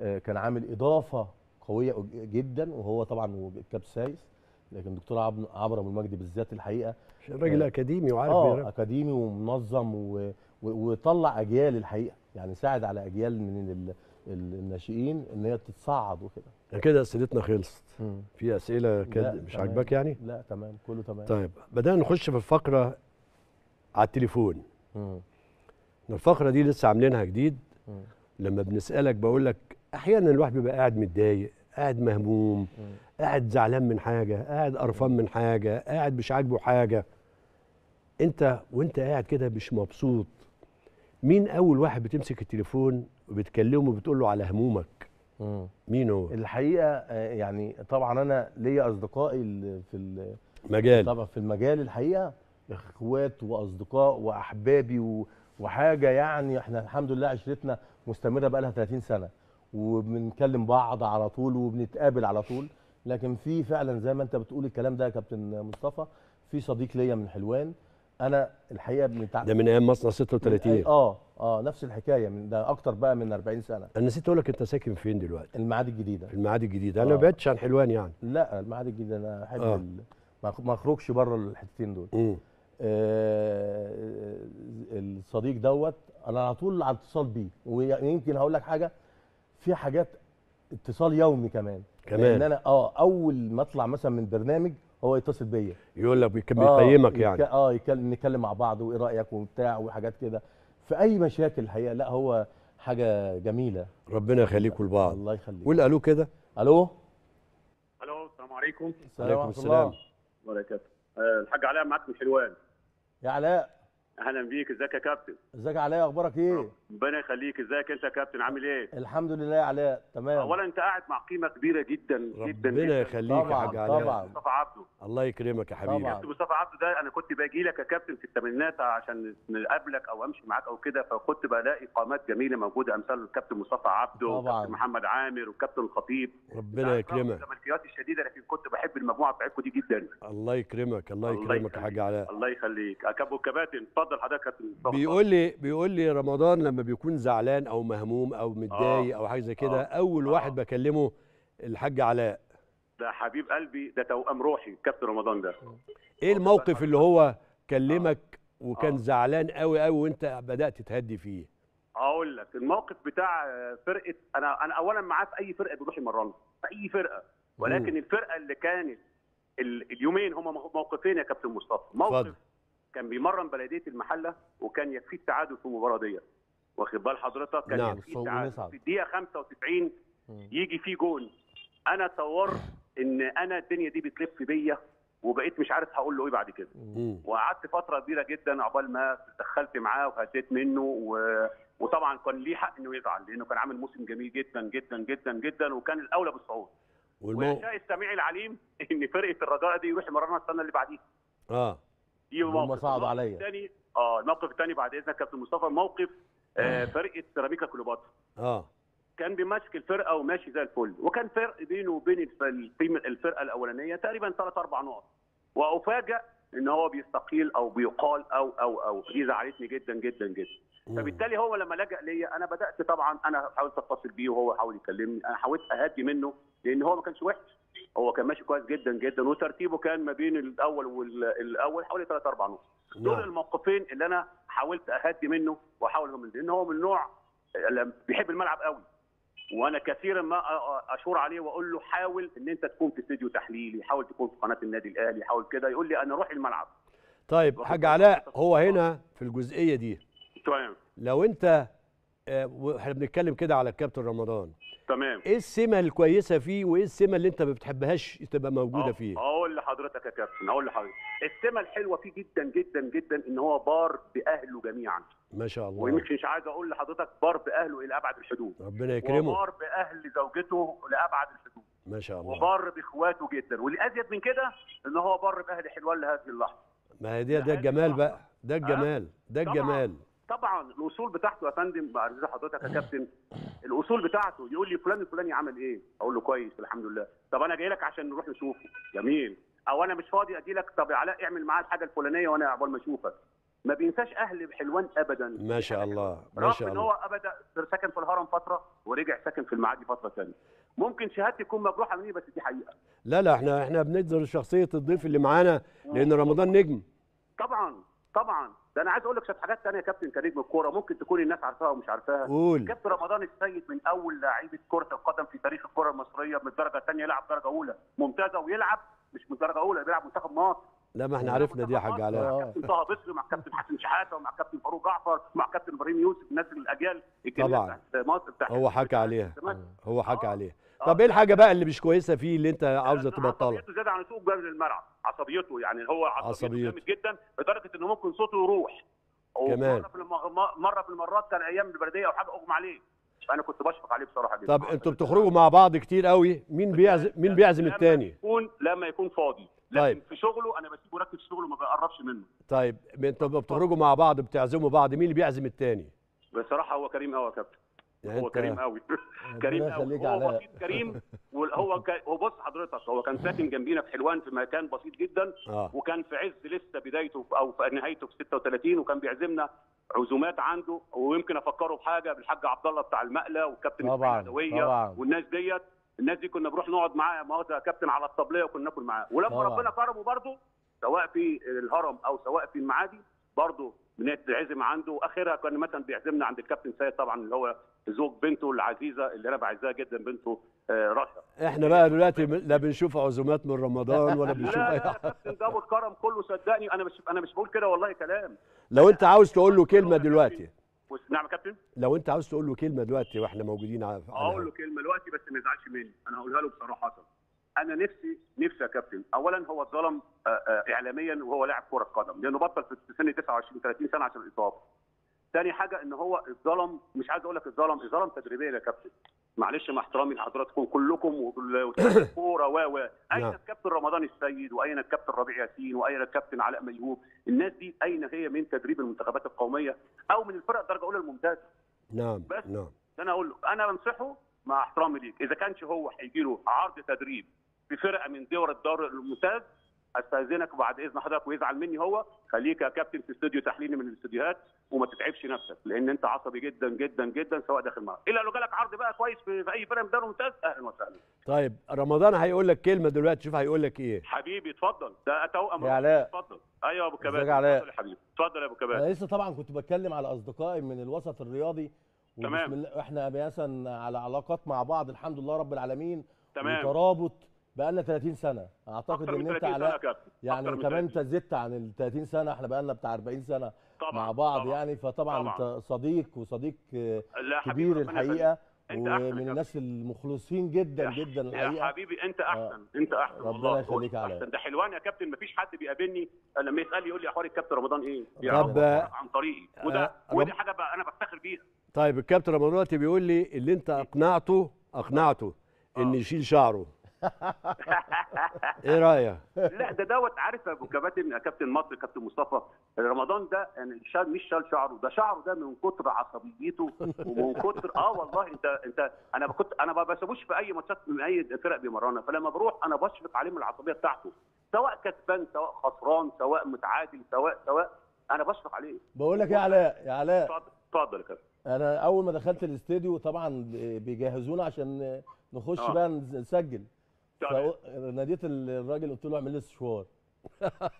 آه، كان عامل اضافه قويه جدا وهو طبعا كاب سايس لكن دكتور عمرو ابو المجد بالذات الحقيقه راجل آه اكاديمي وعارف اه اكاديمي ومنظم وطلع اجيال الحقيقه يعني ساعد على اجيال من الناشئين ان هي تتصعد وكده يعني كده اسئلتنا خلصت في اسئله كده مش عاجباك يعني لا تمام كله تمام طيب بدانا نخش في الفقره على التليفون مم. الفقره دي لسه عاملينها جديد مم. لما بنسالك بقول لك احيانا الواحد بيبقى قاعد متضايق قاعد مهموم مم. قاعد زعلان من حاجه قاعد قرفان من حاجه قاعد مش عاجبه حاجه انت وانت قاعد كده مش مبسوط مين اول واحد بتمسك التليفون وبتكلمه وبتقول له على همومك مين هو الحقيقه آه، يعني طبعا انا ليا اصدقائي في المجال طبعا في المجال الحقيقه اخوات واصدقاء واحبابي وحاجه يعني احنا الحمد لله عشرتنا مستمره بقى لها 30 سنه وبنكلم بعض على طول وبنتقابل على طول لكن في فعلا زي ما انت بتقول الكلام ده يا كابتن مصطفى في صديق ليا من حلوان انا الحقيقه من ده من ايام مصنع 36 اه اه نفس الحكايه من ده اكتر بقى من 40 سنه انا نسيت اقول لك انت ساكن فين دلوقتي المعاد الجديده المعاد الجديده انا آه. ما بعدتش عن حلوان يعني لا المعاد الجديده انا احب آه. ما اخرجش بره الحتتين دول آه،, آه الصديق دوت انا على طول على اتصال بيه ويمكن هقول لك حاجه في حاجات اتصال يومي كمان كمان لان انا اه اول ما اطلع مثلا من برنامج هو يتصل بيا يقول لك بيقيمك آه يعني اه نتكلم مع بعض وايه رايك وبتاع وحاجات كده في اي مشاكل الحقيقه لا هو حاجه جميله ربنا يخليكم لبعض الله يخليك قول الو كده الو الو السلام عليكم وعليكم السلام وبركاته آه، الحاج علاء معاك من حلوان يا علاء اهلا بيك ازيك يا كابتن ازيك يا علاء اخبارك ايه ربنا يخليك ازيك انت يا كابتن عامل ايه الحمد لله يا علاء تمام اولا انت قاعد مع قيمه كبيره جدا جدا ربنا يخليك يا حاج علاء طبعا مصطفى عبده الله يكرمك يا حبيبي كابتن مصطفى عبده ده انا كنت باجي لك يا كابتن في الثمانينات عشان نقابلك او امشي معاك او كده فكنت بلاقي قامات جميله موجوده امثال الكابتن مصطفى عبده وكابتن محمد عامر والكابتن الخطيب ربنا يكرمك الزملكيات الشديده لكن كنت بحب المجموعه بتاعتكم دي جدا الله يكرمك الله يكرمك يا حاج علاء الله يخليك كباتن اتفضل حضرتك يا كابتن بيقول لي بيقول لي رمضان لما بيكون زعلان او مهموم او متضايق آه. او حاجه زي كده آه. اول آه. واحد بكلمه الحاج علاء ده حبيب قلبي ده توأم روحي كابتن رمضان ده ايه الموقف اللي هو كلمك آه. وكان آه. زعلان قوي قوي وانت بدات تهدي فيه اقول لك الموقف بتاع فرقه انا انا اولا معاه في اي فرقه بيروح يمرنها في اي فرقه ولكن مم. الفرقه اللي كانت اليومين هما موقفين يا كابتن مصطفى موقف فضل. كان بيمرن بلديه المحله وكان يكفيه التعادل في المباراه ديت واخد بال حضرتك كان نعم يكفي التعادل في الدقيقه 95 يجي فيه جون انا تصورت ان انا الدنيا دي بتلف بيا وبقيت مش عارف هقول له ايه بعد كده وقعدت فتره كبيره جدا عقبال ما دخلت معاه وهديت منه و... وطبعا كان ليه حق انه يزعل لانه كان عامل موسم جميل جدا جدا جدا جدا وكان الاولى بالصعود والمو... ويشاء السميع العليم ان فرقه الرجاء دي يروح يمرنها السنه اللي بعديها اه دي موقف صعب عليا الثاني اه الموقف الثاني بعد اذنك كابتن مصطفى موقف آه،, آه فرقه سيراميكا كليوباترا اه كان بيمسك الفرقه وماشي زي الفل وكان فرق بينه وبين الفرقه الاولانيه تقريبا ثلاث اربع نقط وافاجئ ان هو بيستقيل او بيقال او او او دي زعلتني جدا جدا جدا فبالتالي هو لما لجا ليا انا بدات طبعا انا حاولت اتصل بيه وهو حاول يكلمني انا حاولت اهدي منه لان هو ما كانش وحش هو كان ماشي كويس جدا جدا وترتيبه كان ما بين الاول والاول حوالي 3 4 نقط نعم. دول الموقفين اللي انا حاولت اهدي منه واحاول من لان هو من نوع بيحب الملعب قوي وانا كثيرا ما اشور عليه واقول له حاول ان انت تكون في استديو تحليلي حاول تكون في قناه النادي الاهلي حاول كده يقول لي انا روح الملعب طيب حاج علاء هو هنا في الجزئيه دي تمام لو انت آه، احنا بنتكلم كده على الكابتن رمضان تمام ايه السمه الكويسه فيه وايه السمه اللي انت ما بتحبهاش تبقى موجوده أه، فيه اقول لحضرتك يا كابتن اقول لحضرتك السمه الحلوه فيه جدا جدا جدا ان هو بار باهله جميعا ما شاء الله ويمكن مش عايز اقول لحضرتك بار باهله الى ابعد الحدود ربنا يكرمه وبار باهل زوجته لابعد الحدود ما شاء الله وبار باخواته جدا والازيد من كده ان هو بار باهل حلوان لهذه اللحظه ما هي ده الجمال بقى ده أه؟ الجمال ده الجمال طبعا الاصول بتاعته يا فندم بعزيز حضرتك يا كابتن الاصول بتاعته يقول لي فلان الفلاني عمل ايه اقول له كويس الحمد لله طب انا جاي لك عشان نروح نشوفه جميل او انا مش فاضي اجي لك طب علاء اعمل معاه الحاجه الفلانيه وانا عقبال ما اشوفك ما بينساش اهل حلوان ابدا ما شاء يعني الله ما شاء الله رغم ان هو ابدا ساكن في الهرم فتره ورجع ساكن في المعادي فتره ثانيه ممكن شهادتي تكون مجروحه مني بس دي حقيقه لا لا احنا احنا بنقدر شخصيه الضيف اللي معانا لان رمضان نجم طبعا طبعا ده انا عايز اقول لك شويه حاجات ثانيه يا كابتن كريم الكوره ممكن تكون الناس عارفاها ومش عارفاها قول كابتن رمضان السيد من اول لعيبه كره القدم في تاريخ الكره المصريه من الدرجه الثانيه يلعب درجه اولى ممتازه ويلعب مش من درجه اولى بيلعب منتخب مصر لا ما احنا عرفنا دي يا حاج علاء مع كابتن طه بصري مع كابتن حسن شحاته ومع كابتن فاروق جعفر مع كابتن ابراهيم يوسف الناس الاجيال طبعا مصر هو حكى عليها هو حكى آه. عليها آه، طب ايه الحاجه يعني بقى اللي مش كويسه فيه اللي انت عاوزه تبطلها عصبيته زاد عن سوق جبل الملعب عصبيته يعني هو عصبيته جامد جدا لدرجه انه ممكن صوته يروح كمان مره في المرات كان ايام البلديه او حاجه اغمى عليه فانا كنت بشفق عليه بصراحه جدا طب انتوا بتخرجوا مع بعض كتير قوي مين بيعزم يعني مين بيعزم الثاني لما يكون لما يكون فاضي لكن طيب. في شغله انا بسيبه يركز في شغله ما بقربش منه طيب انتوا بتخرجوا مع بعض بتعزموا بعض مين اللي بيعزم الثاني بصراحه هو كريم قوي يا كابتن يعني هو كريم قوي كريم قوي هو على... بسيط كريم وهو ك... بص حضرتك هو كان ساكن جنبينا في حلوان في مكان بسيط جدا آه. وكان في عز لسه بدايته في... او في نهايته في 36 وكان بيعزمنا عزومات عنده ويمكن افكره بحاجه بالحاج عبد الله بتاع المقله والكابتن العدويه والناس ديت الناس دي كنا بنروح نقعد معاه مؤاخذة كابتن على الطبليه وكنا ناكل معاه ولما ربنا كرمه برضه سواء في الهرم او سواء في المعادي برضه بنتعزم عنده واخرها كان مثلا بيعزمنا عند الكابتن سيد طبعا اللي هو زوج بنته العزيزه اللي انا بعزها جدا بنته آه، رشا احنا بقى دلوقتي لا بنشوف عزومات من رمضان ولا بنشوف لا اي حاجه ده الكرم كله صدقني انا مش انا مش بقول كده والله كلام لو انت عاوز تقول له كلمه دلوقتي نعم يا كابتن لو انت عاوز تقول له كلمه دلوقتي واحنا موجودين اقول له كلمه دلوقتي بس ما يزعلش مني انا هقولها له بصراحه انا نفسي نفسي يا كابتن اولا هو اتظلم آه، آه، اعلاميا وهو لاعب كره قدم لانه بطل في سن 29 30 سنه عشان الاصابه. ثاني حاجه ان هو اتظلم مش عايز اقول لك اتظلم اتظلم تدريبيا يا كابتن. معلش مع احترامي لحضراتكم كلكم والكوره و و اين نعم. الكابتن رمضان السيد واين الكابتن ربيع ياسين واين الكابتن علاء ميهوب الناس دي اين هي من تدريب المنتخبات القوميه او من الفرق الدرجه الاولى الممتازه نعم بس نعم انا اقول له انا بنصحه مع احترامي ليك اذا كانش هو هيجي له عرض تدريب في فرقه من دور الدوري الممتاز استاذنك بعد اذن حضرتك ويزعل مني هو خليك يا كابتن في استوديو تحليلي من الاستوديوهات وما تتعبش نفسك لان انت عصبي جدا جدا جدا سواء داخل الملعب الا لو جالك عرض بقى كويس في, في اي فرقه من دور ممتاز اهلا وسهلا طيب رمضان هيقول لك كلمه دلوقتي شوف هيقول لك ايه حبيبي اتفضل ده توأم يا علاء اتفضل ايوه يا ابو كباب اتفضل يا حبيبي اتفضل يا ابو كباب انا لسه طبعا كنت بتكلم على اصدقائي من الوسط الرياضي تمام احنا مثلا على علاقات مع بعض الحمد لله رب العالمين تمام وترابط بقى لنا 30 سنه اعتقد ان انت على يعني كمان انت زدت عن ال 30 سنه احنا بقى لنا بتاع 40 سنه طبعا مع بعض طبعا يعني فطبعا طبعا. انت صديق وصديق آه، كبير الحقيقه ومن الناس المخلصين جدا جدا الحقيقه يا حبيبي انت آه. احسن آه. انت احسن ربنا يخليك عليا ده حلوان يا كابتن مفيش حد بيقابلني لما يسالني يقول لي احوال الكابتن رمضان ايه؟ رب عن طريقي آه، وده آه ودي حاجه بقى انا بفتخر بيها طيب الكابتن رمضان دلوقتي بيقول لي اللي انت اقنعته اقنعته آه. ان يشيل شعره ايه رايك؟ لا ده دوت عارف يا ابو كباتن كابتن مصر كابتن مصطفى رمضان ده يعني مش شال شعره ده شعره ده من كتر عصبيته ومن كتر اه والله انت انت انا كنت انا ما بسيبوش في اي ماتشات من اي فرق بيمرنا فلما بروح انا بشفق عليه من العصبيه بتاعته سواء كسبان سواء خسران سواء متعادل سواء سواء انا بشفق عليه بقول لك يا علاء يا علاء اتفضل اتفضل يا كابتن انا اول ما دخلت الاستديو طبعا بيجهزونا عشان نخش آه. بقى نسجل ناديت الراجل قلت له اعمل لي استشوار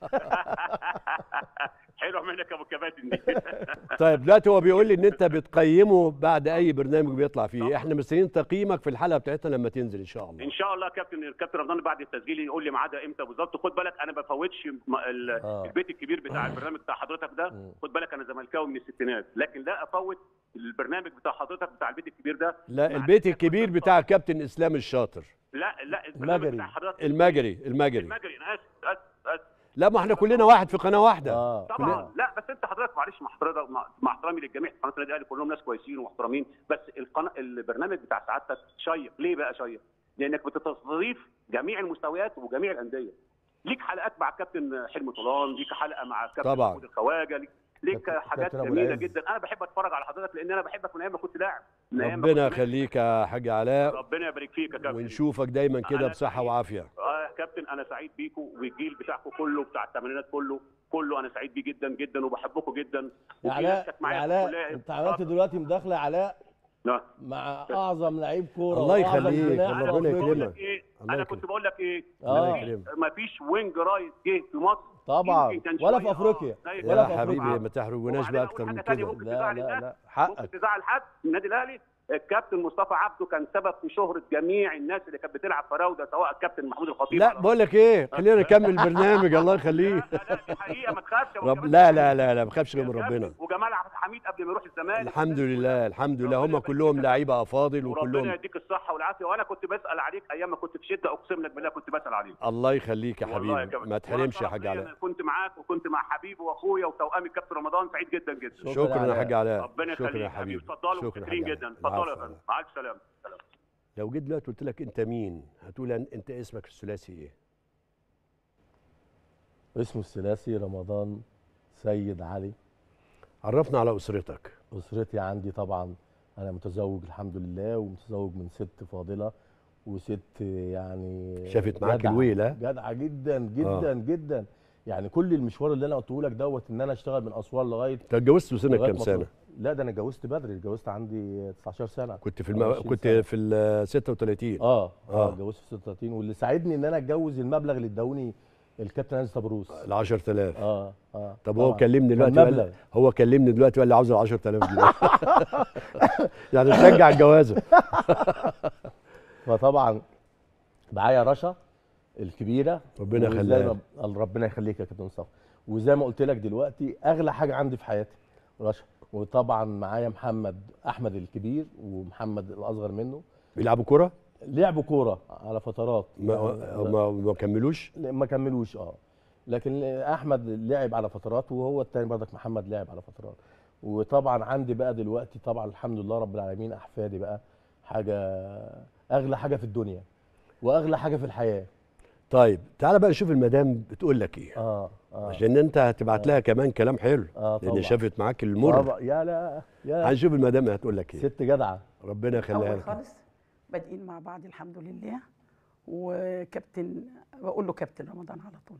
هيروح منك ابو كباتن طيب دلوقتي هو بيقول لي ان انت بتقيمه بعد اي برنامج بيطلع فيه احنا مستنيين تقييمك في الحلقه بتاعتنا لما تنزل ان شاء الله ان شاء الله كابتن الكابتن رمضان بعد التسجيل يقول لي ميعادها امتى بالظبط خد بالك انا ما بفوتش آه. البيت الكبير بتاع آه. البرنامج بتاع حضرتك ده آه. خد بالك انا زملكاوي من الستينات لكن لا افوت البرنامج بتاع حضرتك بتاع البيت الكبير ده لا البيت الكبير بتاع كابتن اسلام الشاطر لا لا المجري بتاع حضرتك المجري المجري المجري انا اسف لا ما احنا كلنا واحد في قناه واحده آه. طبعا كلنا... لا بس انت حضرتك معلش مع حضرتك مع احترامي للجميع قناه النادي الاهلي كلهم ناس كويسين ومحترمين بس القناه البرنامج بتاع سعادتك شيق ليه بقى شيق؟ لانك بتستضيف جميع المستويات وجميع الانديه ليك حلقات مع كابتن حلمي طولان ليك حلقه مع كابتن محمود الخواجه ليك حاجات جميله جدا انا بحب اتفرج على حضرتك لان انا بحبك من ايام ما كنت لاعب ربنا يخليك يا حاج علاء ربنا يبارك فيك يا كابتن ونشوفك دايما كده بصحه وعافيه اه يا كابتن انا سعيد بيكم والجيل بتاعكم كله بتاع الثمانينات كله كله انا سعيد بيه جدا جدا وبحبكم جدا يا علاء يا علاء انت عملت دلوقتي مداخله علاء نعم مع اعظم لعيب كوره الله يخليك ربنا يكرمك إيه؟ انا كنت بقول لك ايه آه. ما فيش وينج رايت جه في مصر طبعا ولا في آه، افريقيا ولا يا في حبيبي ما تحرجوناش بقى اكتر من كده لا لا لا حقك تزعل حد النادي الاهلي الكابتن مصطفى عبده كان سبب في شهره جميع الناس اللي كانت بتلعب فراوده سواء الكابتن محمود الخطيب لا بقول لك ايه خلينا أه. نكمل البرنامج الله يخليك لا لا حقيقه ما تخافش رب لا لا لا لا ما تخافش من ربنا وجمال عبد الحميد قبل ما يروح الزمالك الحمد لله الحمد لله هم كلهم لعيبه افاضل وكلهم ربنا يديك الصحه والعافيه وانا كنت بسال عليك ايام ما كنت في شده اقسم لك بالله كنت بسال عليك الله يخليك يا حبيبي ما تحرمش يا حاج علاء كنت معاك وكنت مع حبيبي واخويا وتوامي الكابتن رمضان سعيد جدا جدا شكرا يا حاج علاء ربنا يخليك شكرا يا حبيبي اتفضلوا كتير جدا اتفضلوا الشكر السلامة معاك لو جيت دلوقتي قلت لك انت مين هتقول انت اسمك الثلاثي ايه اسمه الثلاثي رمضان سيد علي عرفنا على اسرتك اسرتي عندي طبعا انا متزوج الحمد لله ومتزوج من ست فاضله وست يعني شافت معاك الويله جدعه جدا آه. جدا آه. جدا يعني كل المشوار اللي انا قلته لك دوت ان انا اشتغل من اسوان لغايه انت اتجوزت سنه كام سنه؟ لا ده انا اتجوزت بدري اتجوزت عندي 19 سنه كنت في الم... كنت سنة. في ال 36 آه،, اه اه اتجوزت في 36 واللي ساعدني ان انا اتجوز المبلغ اللي ادوني الكابتن هانز طبروس آه، ال 10000 اه اه طب هو كلمني دلوقتي ولا هو كلمني دلوقتي وقال لي عاوز ال 10000 دلوقتي يعني تشجع الجوازه فطبعا معايا رشا الكبيره ربنا يخليها ربنا يخليك يا كابتن مصطفى وزي ما قلت لك دلوقتي اغلى حاجه عندي في حياتي رشا وطبعا معايا محمد احمد الكبير ومحمد الاصغر منه بيلعبوا كوره لعبوا كوره على فترات ما يعني ما, ما كملوش ما كملوش اه لكن احمد لعب على فترات وهو الثاني برضك محمد لعب على فترات وطبعا عندي بقى دلوقتي طبعا الحمد لله رب العالمين احفادي بقى حاجه اغلى حاجه في الدنيا واغلى حاجه في الحياه طيب تعال بقى نشوف المدام بتقول لك ايه اه آه. عشان انت هتبعت لها كمان كلام حلو آه طبعا. لان شافت معاك المر آه يا لا يا هنشوف المدام هتقول لك ايه ست جدعه ربنا يخليها لك خالص بادئين مع بعض الحمد لله وكابتن بقول له كابتن رمضان على طول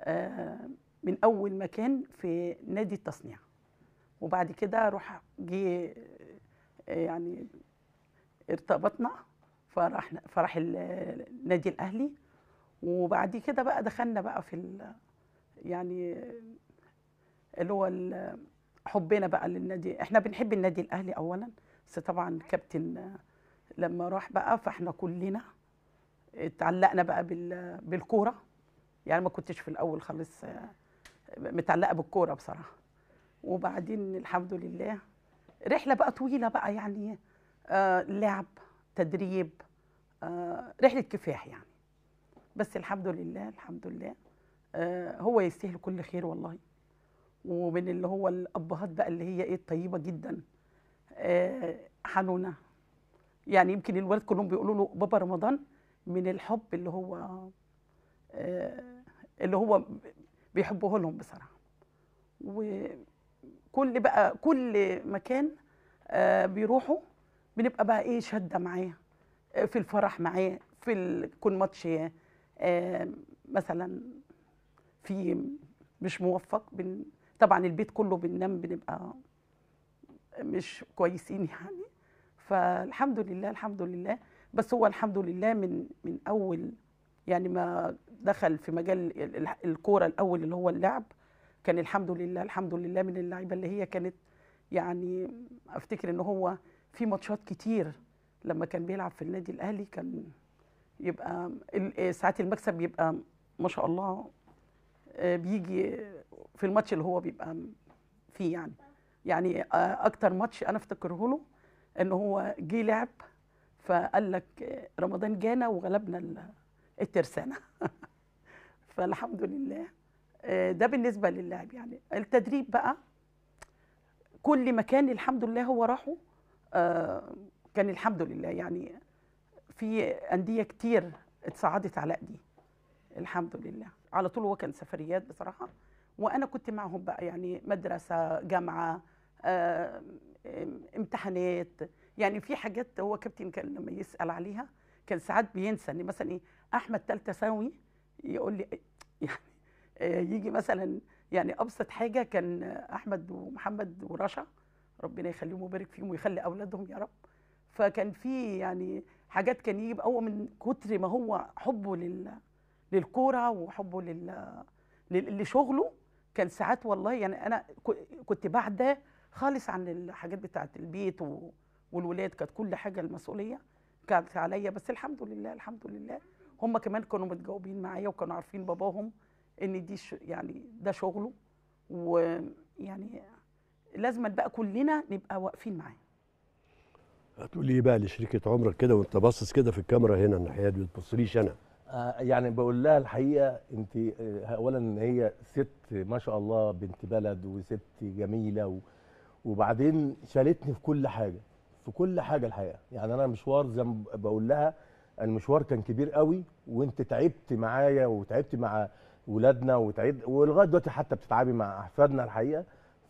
آه من اول مكان في نادي التصنيع وبعد كده روح جه آه، يعني ارتبطنا فراح فراح النادي الاهلي وبعد كده بقى دخلنا بقى في ال... يعني اللي هو حبنا بقى للنادي احنا بنحب النادي الاهلي اولا بس طبعا كابتن لما راح بقى فاحنا كلنا اتعلقنا بقى بال... بالكوره يعني ما كنتش في الاول خالص متعلقه بالكوره بصراحه وبعدين الحمد لله رحله بقى طويله بقى يعني آه لعب تدريب آه رحله كفاح يعني بس الحمد لله الحمد لله آه هو يستاهل كل خير والله ومن اللي هو الابهات بقى اللي هي ايه الطيبه جدا آه حنونه يعني يمكن الولد كلهم بيقولوا له بابا رمضان من الحب اللي هو آه اللي هو بيحبه لهم بصراحه وكل بقى كل مكان آه بيروحوا بنبقى بقى ايه شده معاه آه، في الفرح معاه في كل ماتش آه، مثلا في مش موفق بن طبعا البيت كله بننام بنبقى مش كويسين يعني فالحمد لله الحمد لله بس هو الحمد لله من من اول يعني ما دخل في مجال الكوره الاول اللي هو اللعب كان الحمد لله الحمد لله من اللعيبه اللي هي كانت يعني افتكر ان هو في ماتشات كتير لما كان بيلعب في النادي الاهلي كان يبقى آه، ساعات المكسب يبقى ما شاء الله آه، بيجي في الماتش اللي هو بيبقى فيه يعني يعني آه، اكتر ماتش انا افتكره له ان هو جه لعب فقال لك رمضان جانا وغلبنا الترسانه فالحمد لله ده بالنسبه للاعب يعني التدريب بقى كل مكان الحمد لله هو راحه كان الحمد لله يعني في انديه كتير اتصعدت على ايدي الحمد لله على طول هو كان سفريات بصراحه وانا كنت معهم بقى يعني مدرسه جامعه آه، امتحانات يعني في حاجات هو كابتن كان لما يسال عليها كان ساعات بينسى ان مثلا ايه احمد ثالثه ثانوي يقول لي يعني آه، يجي مثلا يعني ابسط حاجه كان احمد ومحمد ورشا ربنا يخليهم ويبارك فيهم ويخلي اولادهم يا رب فكان في يعني حاجات كان يجيب هو من كتر ما هو حبه لل للكوره وحبه لل لشغله كان ساعات والله يعني انا كنت بعداه خالص عن الحاجات بتاعه البيت والولاد كانت كل حاجه المسؤوليه كانت عليا بس الحمد لله الحمد لله هم كمان كانوا متجاوبين معايا وكانوا عارفين باباهم ان دي يعني ده شغله ويعني لازم بقى كلنا نبقى واقفين معاه هتقول لي إيه بقى لشريكه عمرك كده وانت باصص كده في الكاميرا هنا الناحيه دي ما تبصليش انا آه يعني بقول لها الحقيقه انت آه، اولا ان هي ست ما شاء الله بنت بلد وست جميله و وبعدين شالتني في كل حاجه في كل حاجه الحقيقه يعني انا مشوار زي ما بقول لها المشوار كان كبير قوي وانت تعبت معايا وتعبت مع ولادنا وتعبت ولغايه دلوقتي حتى بتتعبي مع احفادنا الحقيقه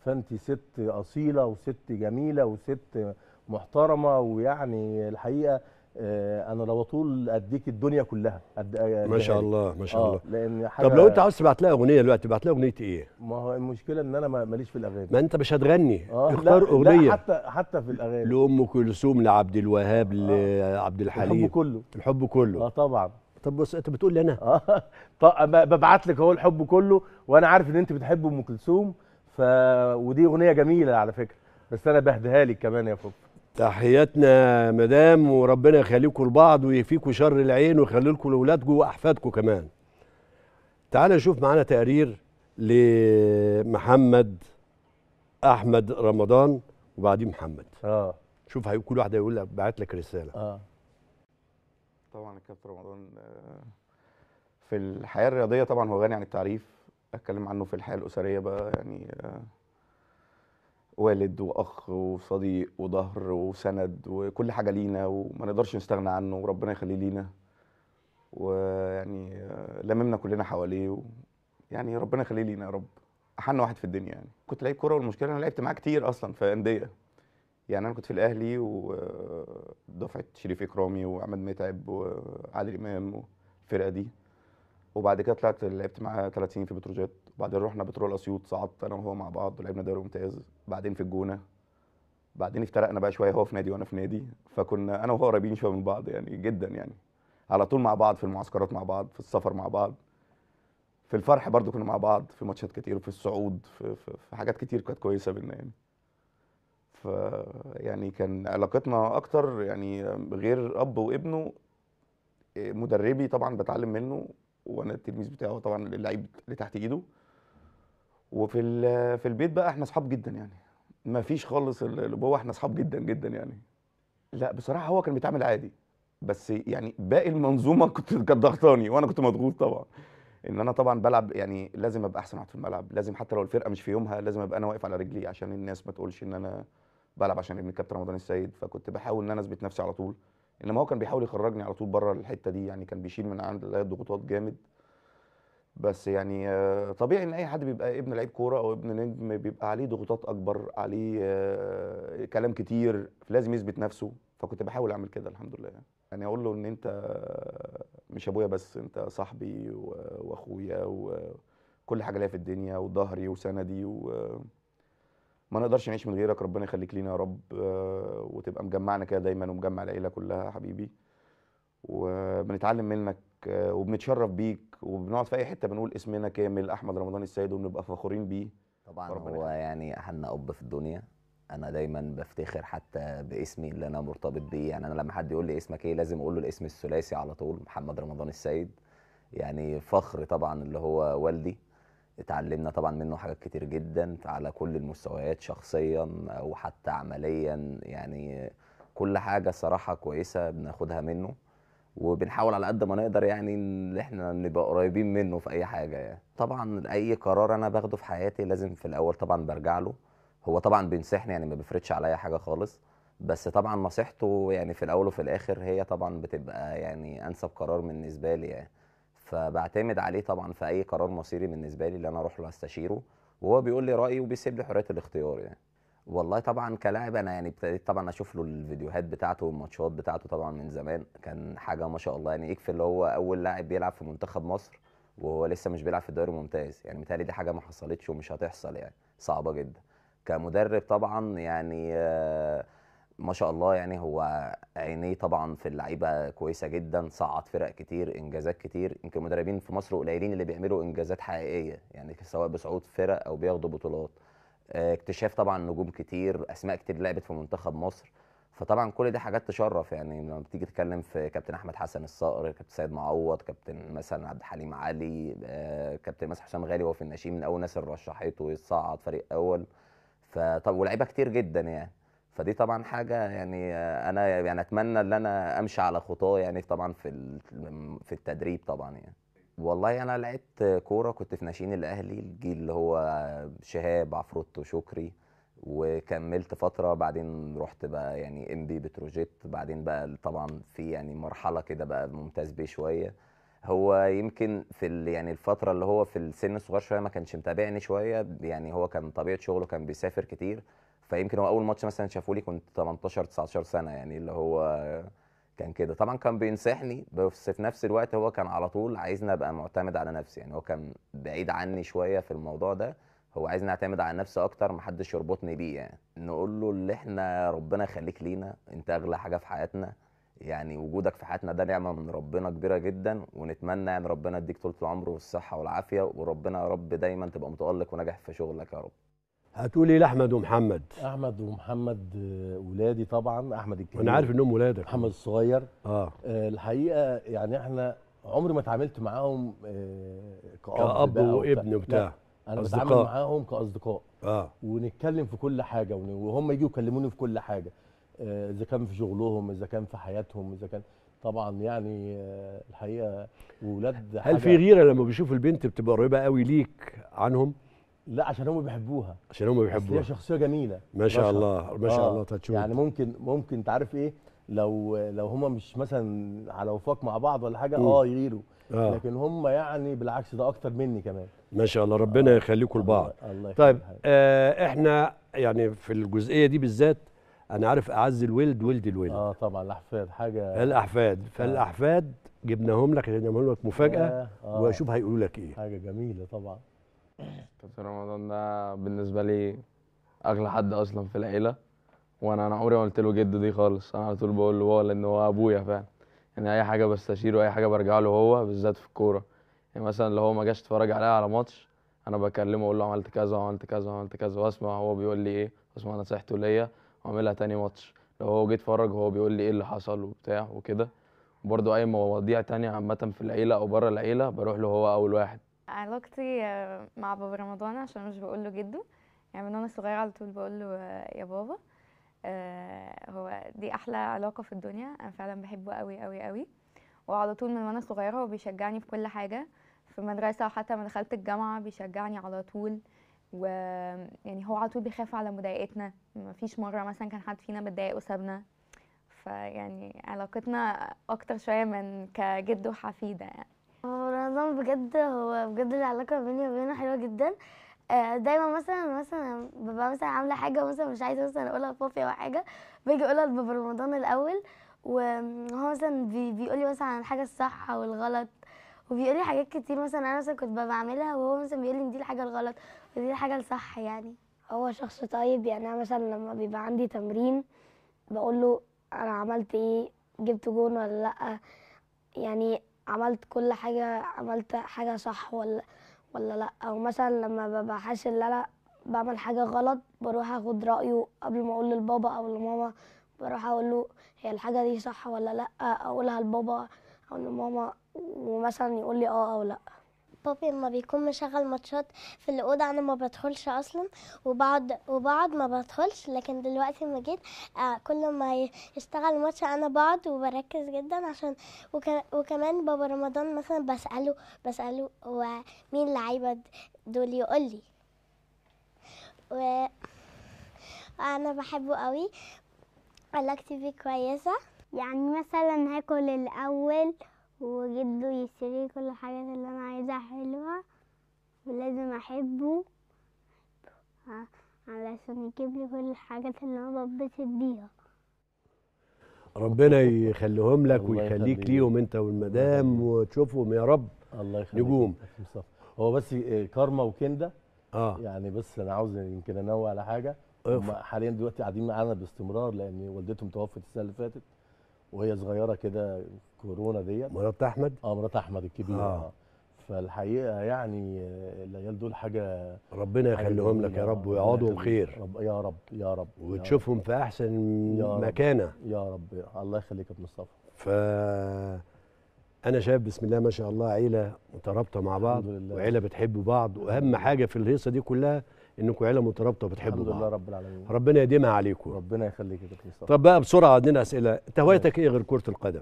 فانت ست اصيله وست جميله وست محترمه ويعني الحقيقه آه، انا لو طول اديك الدنيا كلها أد... آه، ما شاء يعني الله ما شاء آه، الله لان حاجه طب لو انت عاوز تبعت لها اغنيه دلوقتي تبعت لها اغنيه ايه ما هو المشكله ان انا ماليش في الاغاني ما انت مش هتغني اختار لا اغنيه لا حتى حتى في الاغاني لام كلثوم لعبد الوهاب لعبد الحليم الحب كله الحب كله اه طبعا طب بص انت بتقول لي انا اه طب ببعت لك اهو الحب كله وانا عارف ان انت بتحب ام كلثوم ف ودي اغنيه جميله على فكره بس انا بهديها لك كمان يا فوق تحياتنا مدام وربنا يخليكم لبعض ويكفيكم شر العين ويخلي لكم لاولادكم واحفادكم كمان. تعالى نشوف معانا تقرير لمحمد احمد رمضان وبعديه محمد. اه شوف هيقول كل واحد هيقول لك بعت لك رساله. اه طبعا الكابتن رمضان آه، في الحياه الرياضيه طبعا هو غني عن التعريف اتكلم عنه في الحياه الاسريه بقى يعني آه والد واخ وصديق وظهر وسند وكل حاجه لينا وما نقدرش نستغنى عنه وربنا يخليه لينا ويعني لممنا كلنا حواليه يعني ربنا يخليه لينا يا رب احن واحد في الدنيا يعني كنت لعيب كوره والمشكله انا لعبت معاه كتير اصلا في انديه يعني انا كنت في الاهلي ودفعه شريف اكرامي وعماد متعب وعادل امام والفرقه دي وبعد كده طلعت لعبت معاه 30 في بتروجيت وبعدين رحنا بترول اسيوط صعدت انا وهو مع بعض ولعبنا دوري ممتاز بعدين في الجونه بعدين افترقنا بقى شويه هو في نادي وانا في نادي فكنا انا وهو قريبين شويه من بعض يعني جدا يعني على طول مع بعض في المعسكرات مع بعض في السفر مع بعض في الفرح برضو كنا مع بعض في ماتشات كتير في الصعود في, في, في حاجات كتير كانت كويسه بينا يعني ف يعني كان علاقتنا اكتر يعني غير اب وابنه مدربي طبعا بتعلم منه وانا التلميذ بتاعه طبعا اللعيب اللي تحت ايده وفي في البيت بقى احنا اصحاب جدا يعني ما فيش خالص اللي هو احنا اصحاب جدا جدا يعني لا بصراحه هو كان بيتعامل عادي بس يعني باقي المنظومه كنت كانت ضغطاني وانا كنت مضغوط طبعا ان انا طبعا بلعب يعني لازم ابقى احسن واحد في الملعب لازم حتى لو الفرقه مش في يومها لازم ابقى انا واقف على رجلي عشان الناس ما تقولش ان انا بلعب عشان ابن الكابتن رمضان السيد فكنت بحاول ان انا اثبت نفسي على طول انما هو كان بيحاول يخرجني على طول بره الحته دي يعني كان بيشيل من عند الضغوطات جامد بس يعني آه، طبيعي ان اي حد بيبقى ابن لعيب كوره او ابن نجم بيبقى عليه ضغوطات اكبر عليه آه، كلام كتير لازم يثبت نفسه فكنت بحاول اعمل كده الحمد لله يعني اقول له ان انت مش ابويا بس انت صاحبي واخويا وكل حاجه ليا في الدنيا وظهري وسندي وما نقدرش نعيش من غيرك ربنا يخليك لينا يا رب آه، وتبقى مجمعنا كده دايما ومجمع العيله كلها حبيبي وبنتعلم منك آه، وبنتشرف بيك وبنقعد في اي حته بنقول اسمنا كامل احمد رمضان السيد وبنبقى فخورين بيه طبعا هو يعني احنا اب في الدنيا انا دايما بفتخر حتى باسمي اللي انا مرتبط بيه يعني انا لما حد يقول لي اسمك ايه لازم اقول له الاسم الثلاثي على طول محمد رمضان السيد يعني فخر طبعا اللي هو والدي اتعلمنا طبعا منه حاجات كتير جدا على كل المستويات شخصيا وحتى عمليا يعني كل حاجه صراحه كويسه بناخدها منه وبنحاول على قد ما نقدر يعني ان احنا نبقى قريبين منه في اي حاجه يعني طبعا اي قرار انا باخده في حياتي لازم في الاول طبعا برجع له هو طبعا بينصحني يعني ما بيفرضش عليا حاجه خالص بس طبعا نصيحته يعني في الاول وفي الاخر هي طبعا بتبقى يعني انسب قرار بالنسبه لي يعني فبعتمد عليه طبعا في اي قرار مصيري بالنسبه لي اللي انا اروح له استشيره وهو بيقول لي رايي وبيسيب لي حريه الاختيار يعني والله طبعا كلاعب انا يعني ابتديت طبعا اشوف له الفيديوهات بتاعته والماتشات بتاعته طبعا من زمان كان حاجه ما شاء الله يعني يكفي اللي هو اول لاعب بيلعب في منتخب مصر وهو لسه مش بيلعب في الدوري الممتاز يعني متهيألي دي حاجه ما حصلتش ومش هتحصل يعني صعبه جدا كمدرب طبعا يعني آه، ما شاء الله يعني هو عينيه طبعا في اللعيبه كويسه جدا صعد فرق كتير انجازات كتير يمكن مدربين في مصر قليلين اللي بيعملوا انجازات حقيقيه يعني سواء بصعود فرق او بياخدوا بطولات آه، اكتشاف طبعا نجوم كتير اسماء كتير لعبت في منتخب مصر فطبعا كل دي حاجات تشرف يعني لما بتيجي تتكلم في كابتن احمد حسن الصقر كابتن سيد معوض كابتن مثلا عبد الحليم علي آه، كابتن مثلا حسام غالي وهو في الناشئين من اول الناس اللي رشحته يتصعد فريق اول فطب ولاعيبه كتير جدا يعني فدي طبعا حاجه يعني آه، انا يعني اتمنى ان انا امشي على خطاه يعني طبعا في في التدريب طبعا يعني والله انا لعبت كوره كنت في ناشئين الاهلي الجيل اللي هو شهاب عفروتو شكري وكملت فتره بعدين رحت بقى يعني ام بي بتروجيت بعدين بقى طبعا في يعني مرحله كده بقى ممتاز بيه شويه هو يمكن في يعني الفتره اللي هو في السن الصغير شويه ما كانش متابعني شويه يعني هو كان طبيعه شغله كان بيسافر كتير فيمكن هو اول ماتش مثلا شافولي كنت 18 19 سنه يعني اللي هو كان كده طبعا كان بينصحني بس في نفس الوقت هو كان على طول عايزني ابقى معتمد على نفسي يعني هو كان بعيد عني شويه في الموضوع ده هو عايزني اعتمد على نفسي اكتر محدش يربطني بيه يعني نقول له اللي احنا ربنا يخليك لينا انت اغلى حاجه في حياتنا يعني وجودك في حياتنا ده نعمه من ربنا كبيره جدا ونتمنى يعني ربنا يديك طول العمر والصحه والعافيه وربنا يا رب دايما تبقى متالق وناجح في شغلك يا رب هتقولي لاحمد ومحمد احمد ومحمد آه، ولادي طبعا احمد الكبير انا عارف انهم ولادك محمد الصغير آه. آه. الحقيقه يعني احنا عمري ما اتعاملت معاهم آه، كأب, كاب وابن وبتاع انا بتعامل معاهم كاصدقاء اه ونتكلم في كل حاجه وهم يجوا يكلموني في كل حاجه اذا كان في شغلهم اذا كان في حياتهم اذا كان طبعا يعني الحقيقه ولاد هل في غيره لما بيشوفوا البنت بتبقى قريبه قوي ليك عنهم لا عشان هم بيحبوها عشان هم بيحبوها هي شخصيه جميله ما شاء الله ما شاء آه. الله تشوف يعني ممكن ممكن انت عارف ايه لو لو هم مش مثلا على وفاق مع بعض ولا حاجه اه يغيروا آه. لكن هم يعني بالعكس ده اكتر مني كمان ما شاء الله ربنا آه. يخليكم لبعض الله طيب آه احنا يعني في الجزئيه دي بالذات انا عارف اعز الولد ولد الولد اه طبعا الاحفاد حاجه الاحفاد آه. فالاحفاد جبناهم لك جبناهم لك مفاجاه آه. آه. واشوف هيقولوا لك ايه حاجه جميله طبعا كابتن رمضان ده بالنسبه لي اغلى حد اصلا في العيله وانا انا عمري ما قلت له جد دي خالص انا على طول بقول له هو لان هو ابويا فعلا يعني اي حاجه بستشيره اي حاجه برجع له هو بالذات في الكوره يعني مثلا لو هو ما جاش اتفرج عليا على ماتش انا بكلمه اقول له عملت كذا وعملت كذا وعملت كذا واسمع هو بيقول لي ايه واسمع نصيحته ليا واعملها تاني ماتش لو هو جه اتفرج هو بيقول لي ايه اللي حصل وبتاع وكده وبرده اي مواضيع تانية عامه في العيله او بره العيله بروح له هو اول واحد علاقتي آه، مع بابا رمضان عشان مش بقول له جده يعني من وانا صغيره على طول بقول له آه، يا بابا آه، هو دي احلى علاقه في الدنيا انا فعلا بحبه قوي قوي قوي وعلى طول من وانا صغيره هو بيشجعني في كل حاجه في المدرسه وحتى لما دخلت الجامعه بيشجعني على طول يعني هو على طول بيخاف على مضايقتنا مفيش مره مثلا كان حد فينا متضايق وسابنا فيعني علاقتنا اكتر شويه من كجد وحفيده يعني هو رمضان بجد هو بجد العلاقة بيني وبينه حلوة جدا آه، دايما مثلا مثلا ببقى مثلا عامله حاجه مثلا مش عايزه مثلا اقولها لبابي او حاجه باجي اقولها لبابا رمضان الاول وهو مثلا بي بيقول لي مثلا عن الحاجه الصح والغلط وبيقول لي حاجات كتير مثلا انا مثلا كنت بعملها وهو مثلا بيقول لي دي الحاجه الغلط ودي الحاجه الصح يعني هو شخص طيب يعني انا مثلا لما بيبقى عندي تمرين بقول له انا عملت ايه جبت جون ولا لا يعني عملت كل حاجة عملت حاجة صح ولا ولا لأ أو مثلا لما ببقى حاسس إن أنا بعمل حاجة غلط بروح أخد رأيه قبل ما أقول للبابا أو لماما بروح أقول له هي الحاجة دي صح ولا لأ أقولها لبابا أو لماما ومثلا يقول لي آه أو لأ بابي لما بيكون مشغل ماتشات في الأوضة أنا ما بدخلش أصلا وبقعد وبقعد ما بدخلش لكن دلوقتي ما جيت آه، كل ما يشتغل ماتش أنا بقعد وبركز جدا عشان وكمان بابا رمضان مثلا بسأله بسأله ومين اللعيبه دول يقول لي و... وأنا بحبه قوي علاقتي بيه كويسة يعني مثلا هاكل الأول وجده يشتري كل الحاجات اللي انا عايزها حلوة ولازم احبه آه، علشان يجيب لي كل الحاجات اللي انا ببسط بيها ربنا يخليهم لك ويخليك ليهم انت والمدام وتشوفهم يا رب الله يخليك نجوم هو بس آه، كارما وكندا اه يعني بس انا عاوز يمكن انوه على حاجه إيه. هم حاليا دلوقتي قاعدين معانا باستمرار لان والدتهم توفت السنه اللي فاتت وهي صغيره كده كورونا ديت مرات احمد اه مرات احمد الكبيره آه. آه. فالحقيقه يعني العيال آه، دول حاجه ربنا يخليهم لك يا رب ويقعدوا بخير رب يا رب يا رب وتشوفهم في احسن يا مكانه يا رب الله يخليك يا ابن مصطفى ف انا شايف بسم الله ما شاء الله عيله مترابطه مع بعض وعيله بتحب بعض واهم حاجه في الهيصه دي كلها انكم عيله مترابطه وبتحبوا بعض الحمد لله رب العالمين ربنا يديمها عليكم ربنا يخليك يا دكتور طب بقى بسرعه عندنا اسئله انت هوايتك ايه غير كره القدم؟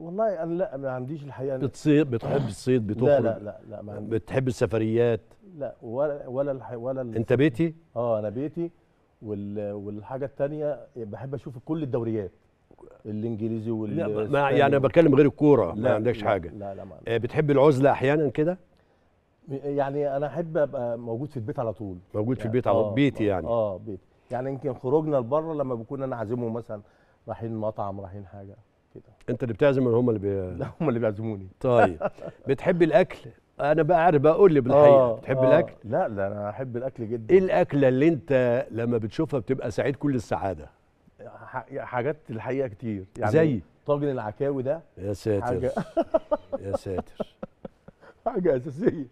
والله انا لا ما عنديش الحقيقه بتصيد بتحب الصيد بتخرج لا لا لا, لا ما عنديش. بتحب السفريات لا ولا ولا الح... ولا ال... انت بيتي؟ اه انا بيتي وال... والحاجه الثانيه بحب اشوف كل الدوريات الانجليزي وال لا ما يعني انا بتكلم غير الكوره ما عندكش حاجه لا لا ما آه، بتحب العزله احيانا كده؟ يعني انا احب ابقى موجود في البيت على طول موجود يعني في البيت على آه بيتي آه، يعني اه بيتي يعني يمكن خروجنا لبره لما بكون انا عازمهم مثلا رايحين مطعم رايحين حاجه كده انت اللي بتعزم ولا هم اللي بي... لا هم اللي بيعزموني طيب بتحب الاكل انا بقى عارف بقى قول لي بالحقيقه آه بتحب آه الاكل لا لا انا احب الاكل جدا ايه الاكله اللي انت لما بتشوفها بتبقى سعيد كل السعاده حاجات الحقيقه كتير يعني زي طاجن العكاوي ده يا ساتر يا ساتر حاجه اساسيه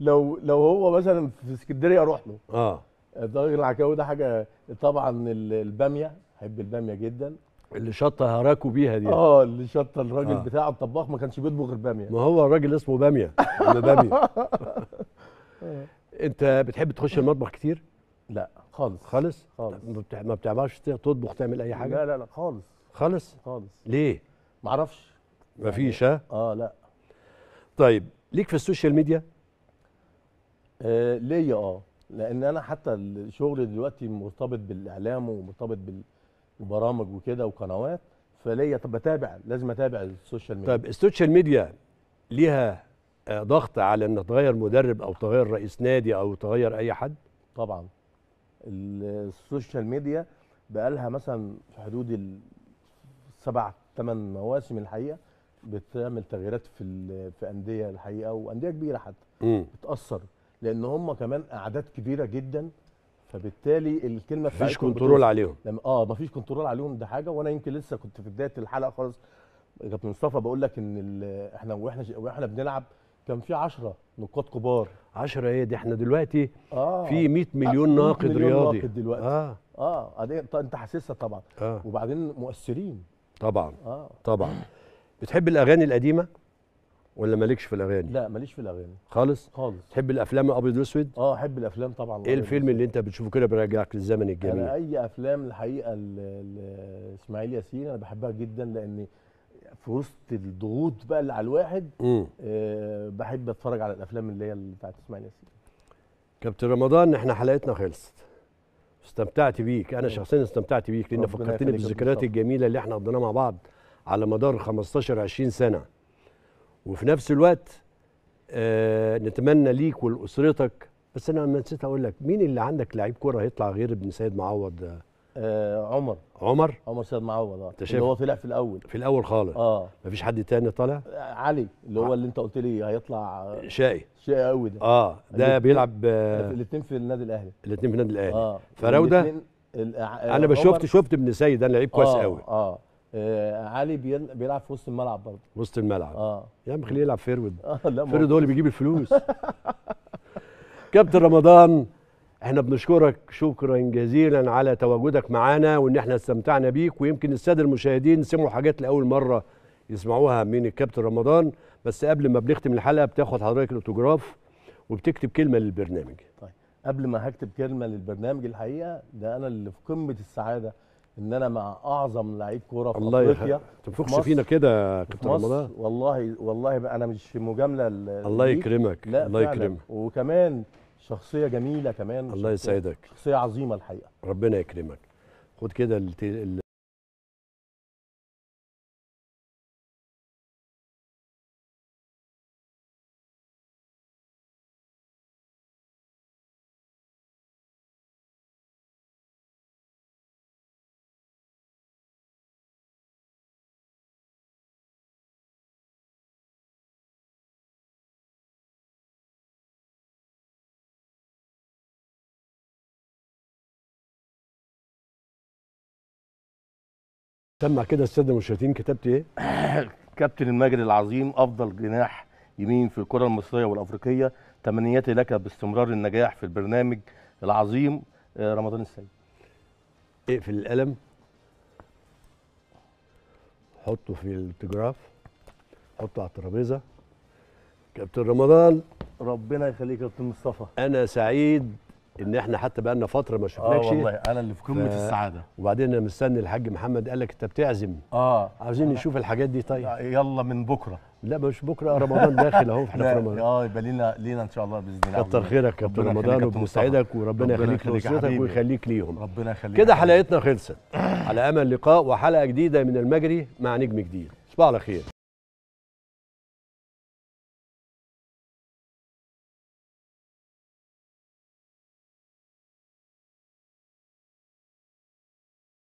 لو لو هو مثلا في اسكندريه اروح له اه الراجل العكاوي ده حاجه طبعا الباميه احب الباميه جدا اللي شطه هراكو بيها دي اه اللي شطه الراجل آه. بتاع الطباخ ما كانش بيطبخ غير باميه ما هو الراجل اسمه باميه انا باميه انت بتحب تخش المطبخ كتير لا خالص خالص خالص ما بتعرفش تطبخ تعمل اي حاجه لا لا لا خالص خالص خالص ليه ما اعرفش ما فيش ها يعني، اه لا طيب ليك في السوشيال ميديا آه ليا اه لان انا حتى الشغل دلوقتي مرتبط بالاعلام ومرتبط بالبرامج وكده وقنوات فليا طب بتابع لازم اتابع السوشيال ميديا طب السوشيال ميديا ليها آه، ضغط على ان تغير مدرب او تغير رئيس نادي او تغير اي حد طبعا السوشيال ميديا بقى لها مثلا في حدود السبع ثمان مواسم الحقيقه بتعمل تغييرات في في انديه الحقيقه وانديه كبيره حتى بتاثر لان هم كمان اعداد كبيره جدا فبالتالي الكلمه مفيش كنترول عليهم اه مفيش كنترول عليهم ده حاجه وانا يمكن لسه كنت في بدايه الحلقه خالص كابتن مصطفى بقول لك ان احنا واحنا واحنا بنلعب كان في 10 نقاط كبار 10 ايه دي احنا دلوقتي آه في 100 آه، مليون ناقد مليون رياضي ناقد دلوقتي اه اه انت حاسسها طبعا آه وبعدين مؤثرين طبعا آه طبعا بتحب الاغاني القديمه ولا مالكش في الاغاني لا ماليش في الاغاني خالص خالص تحب الافلام الابيض والاسود اه احب الافلام طبعا ايه الفيلم اللي انت بتشوفه كده بيرجعك للزمن الجميل انا اي افلام الحقيقه اسماعيل ياسين انا بحبها جدا لان في وسط الضغوط بقى اللي على الواحد آه بحب اتفرج على الافلام اللي هي بتاعت اسماعيل ياسين كابتن رمضان احنا حلقتنا خلصت استمتعت بيك انا شخصيا استمتعت بيك لان فكرتني بالذكريات الجميله اللي احنا قضيناها مع بعض على مدار 15 20 سنه وفي نفس الوقت آه نتمنى ليك ولاسرتك بس انا ما نسيت اقول لك مين اللي عندك لعيب كوره هيطلع غير ابن سيد معوض آه عمر عمر عمر سيد معوض اه اللي هو طلع في الاول في الاول خالص اه مفيش حد تاني طالع آه، علي اللي هو آه. اللي انت قلت لي هيطلع آه، شقي شقي قوي ده اه ده بيلعب آه الاثنين في النادي الاهلي الاثنين في النادي الاهلي اه فراوده آه، انا بشوفت شفت ابن سيد ده لعيب كويس آه قوي اه آه، علي بيلعب في وسط الملعب برضه وسط الملعب اه يا عم خليه يلعب فيرود آه فيرود هو اللي بيجيب الفلوس كابتن رمضان احنا بنشكرك شكرا جزيلا على تواجدك معانا وان احنا استمتعنا بيك ويمكن الساده المشاهدين سمعوا حاجات لاول مره يسمعوها من الكابتن رمضان بس قبل ما بنختم الحلقه بتاخد حضرتك الاوتوجراف وبتكتب كلمه للبرنامج طيب قبل ما هكتب كلمه للبرنامج الحقيقه ده انا اللي في قمه السعاده ان انا مع اعظم لعيب كوره في الله افريقيا ما تنفخش فينا كده يا كابتن رمضان والله والله بقى انا مش مجامله الله يكرمك لا الله يكرمك وكمان شخصيه جميله كمان الله يسعدك شخصيه عظيمه الحقيقه ربنا يكرمك خد كده سمع كده الساده المشاهدين كتبت ايه؟ كابتن المجد العظيم افضل جناح يمين في الكره المصريه والافريقيه تمنياتي لك باستمرار النجاح في البرنامج العظيم آه، رمضان السيد اقفل القلم حطه في التجراف حطه على الترابيزه كابتن رمضان ربنا يخليك يا كابتن مصطفى انا سعيد ان احنا حتى بقى لنا فتره ما آه، شفناكش اه والله انا اللي في قمه ف... السعاده وبعدين انا مستني الحاج محمد قال لك انت بتعزم اه عاوزين نشوف الحاجات دي طيب آه، يلا من بكره لا مش بكره رمضان داخل اهو احنا في رمضان اه يبقى لينا لينا ان شاء الله باذن الله كتر خيرك يا كابتن رمضان وبنسعدك وربنا يخليك لاسرتك ويخليك ليهم ربنا يخليك كده حلقتنا خلصت على امل لقاء وحلقه جديده من المجري مع نجم جديد تصبحوا على خير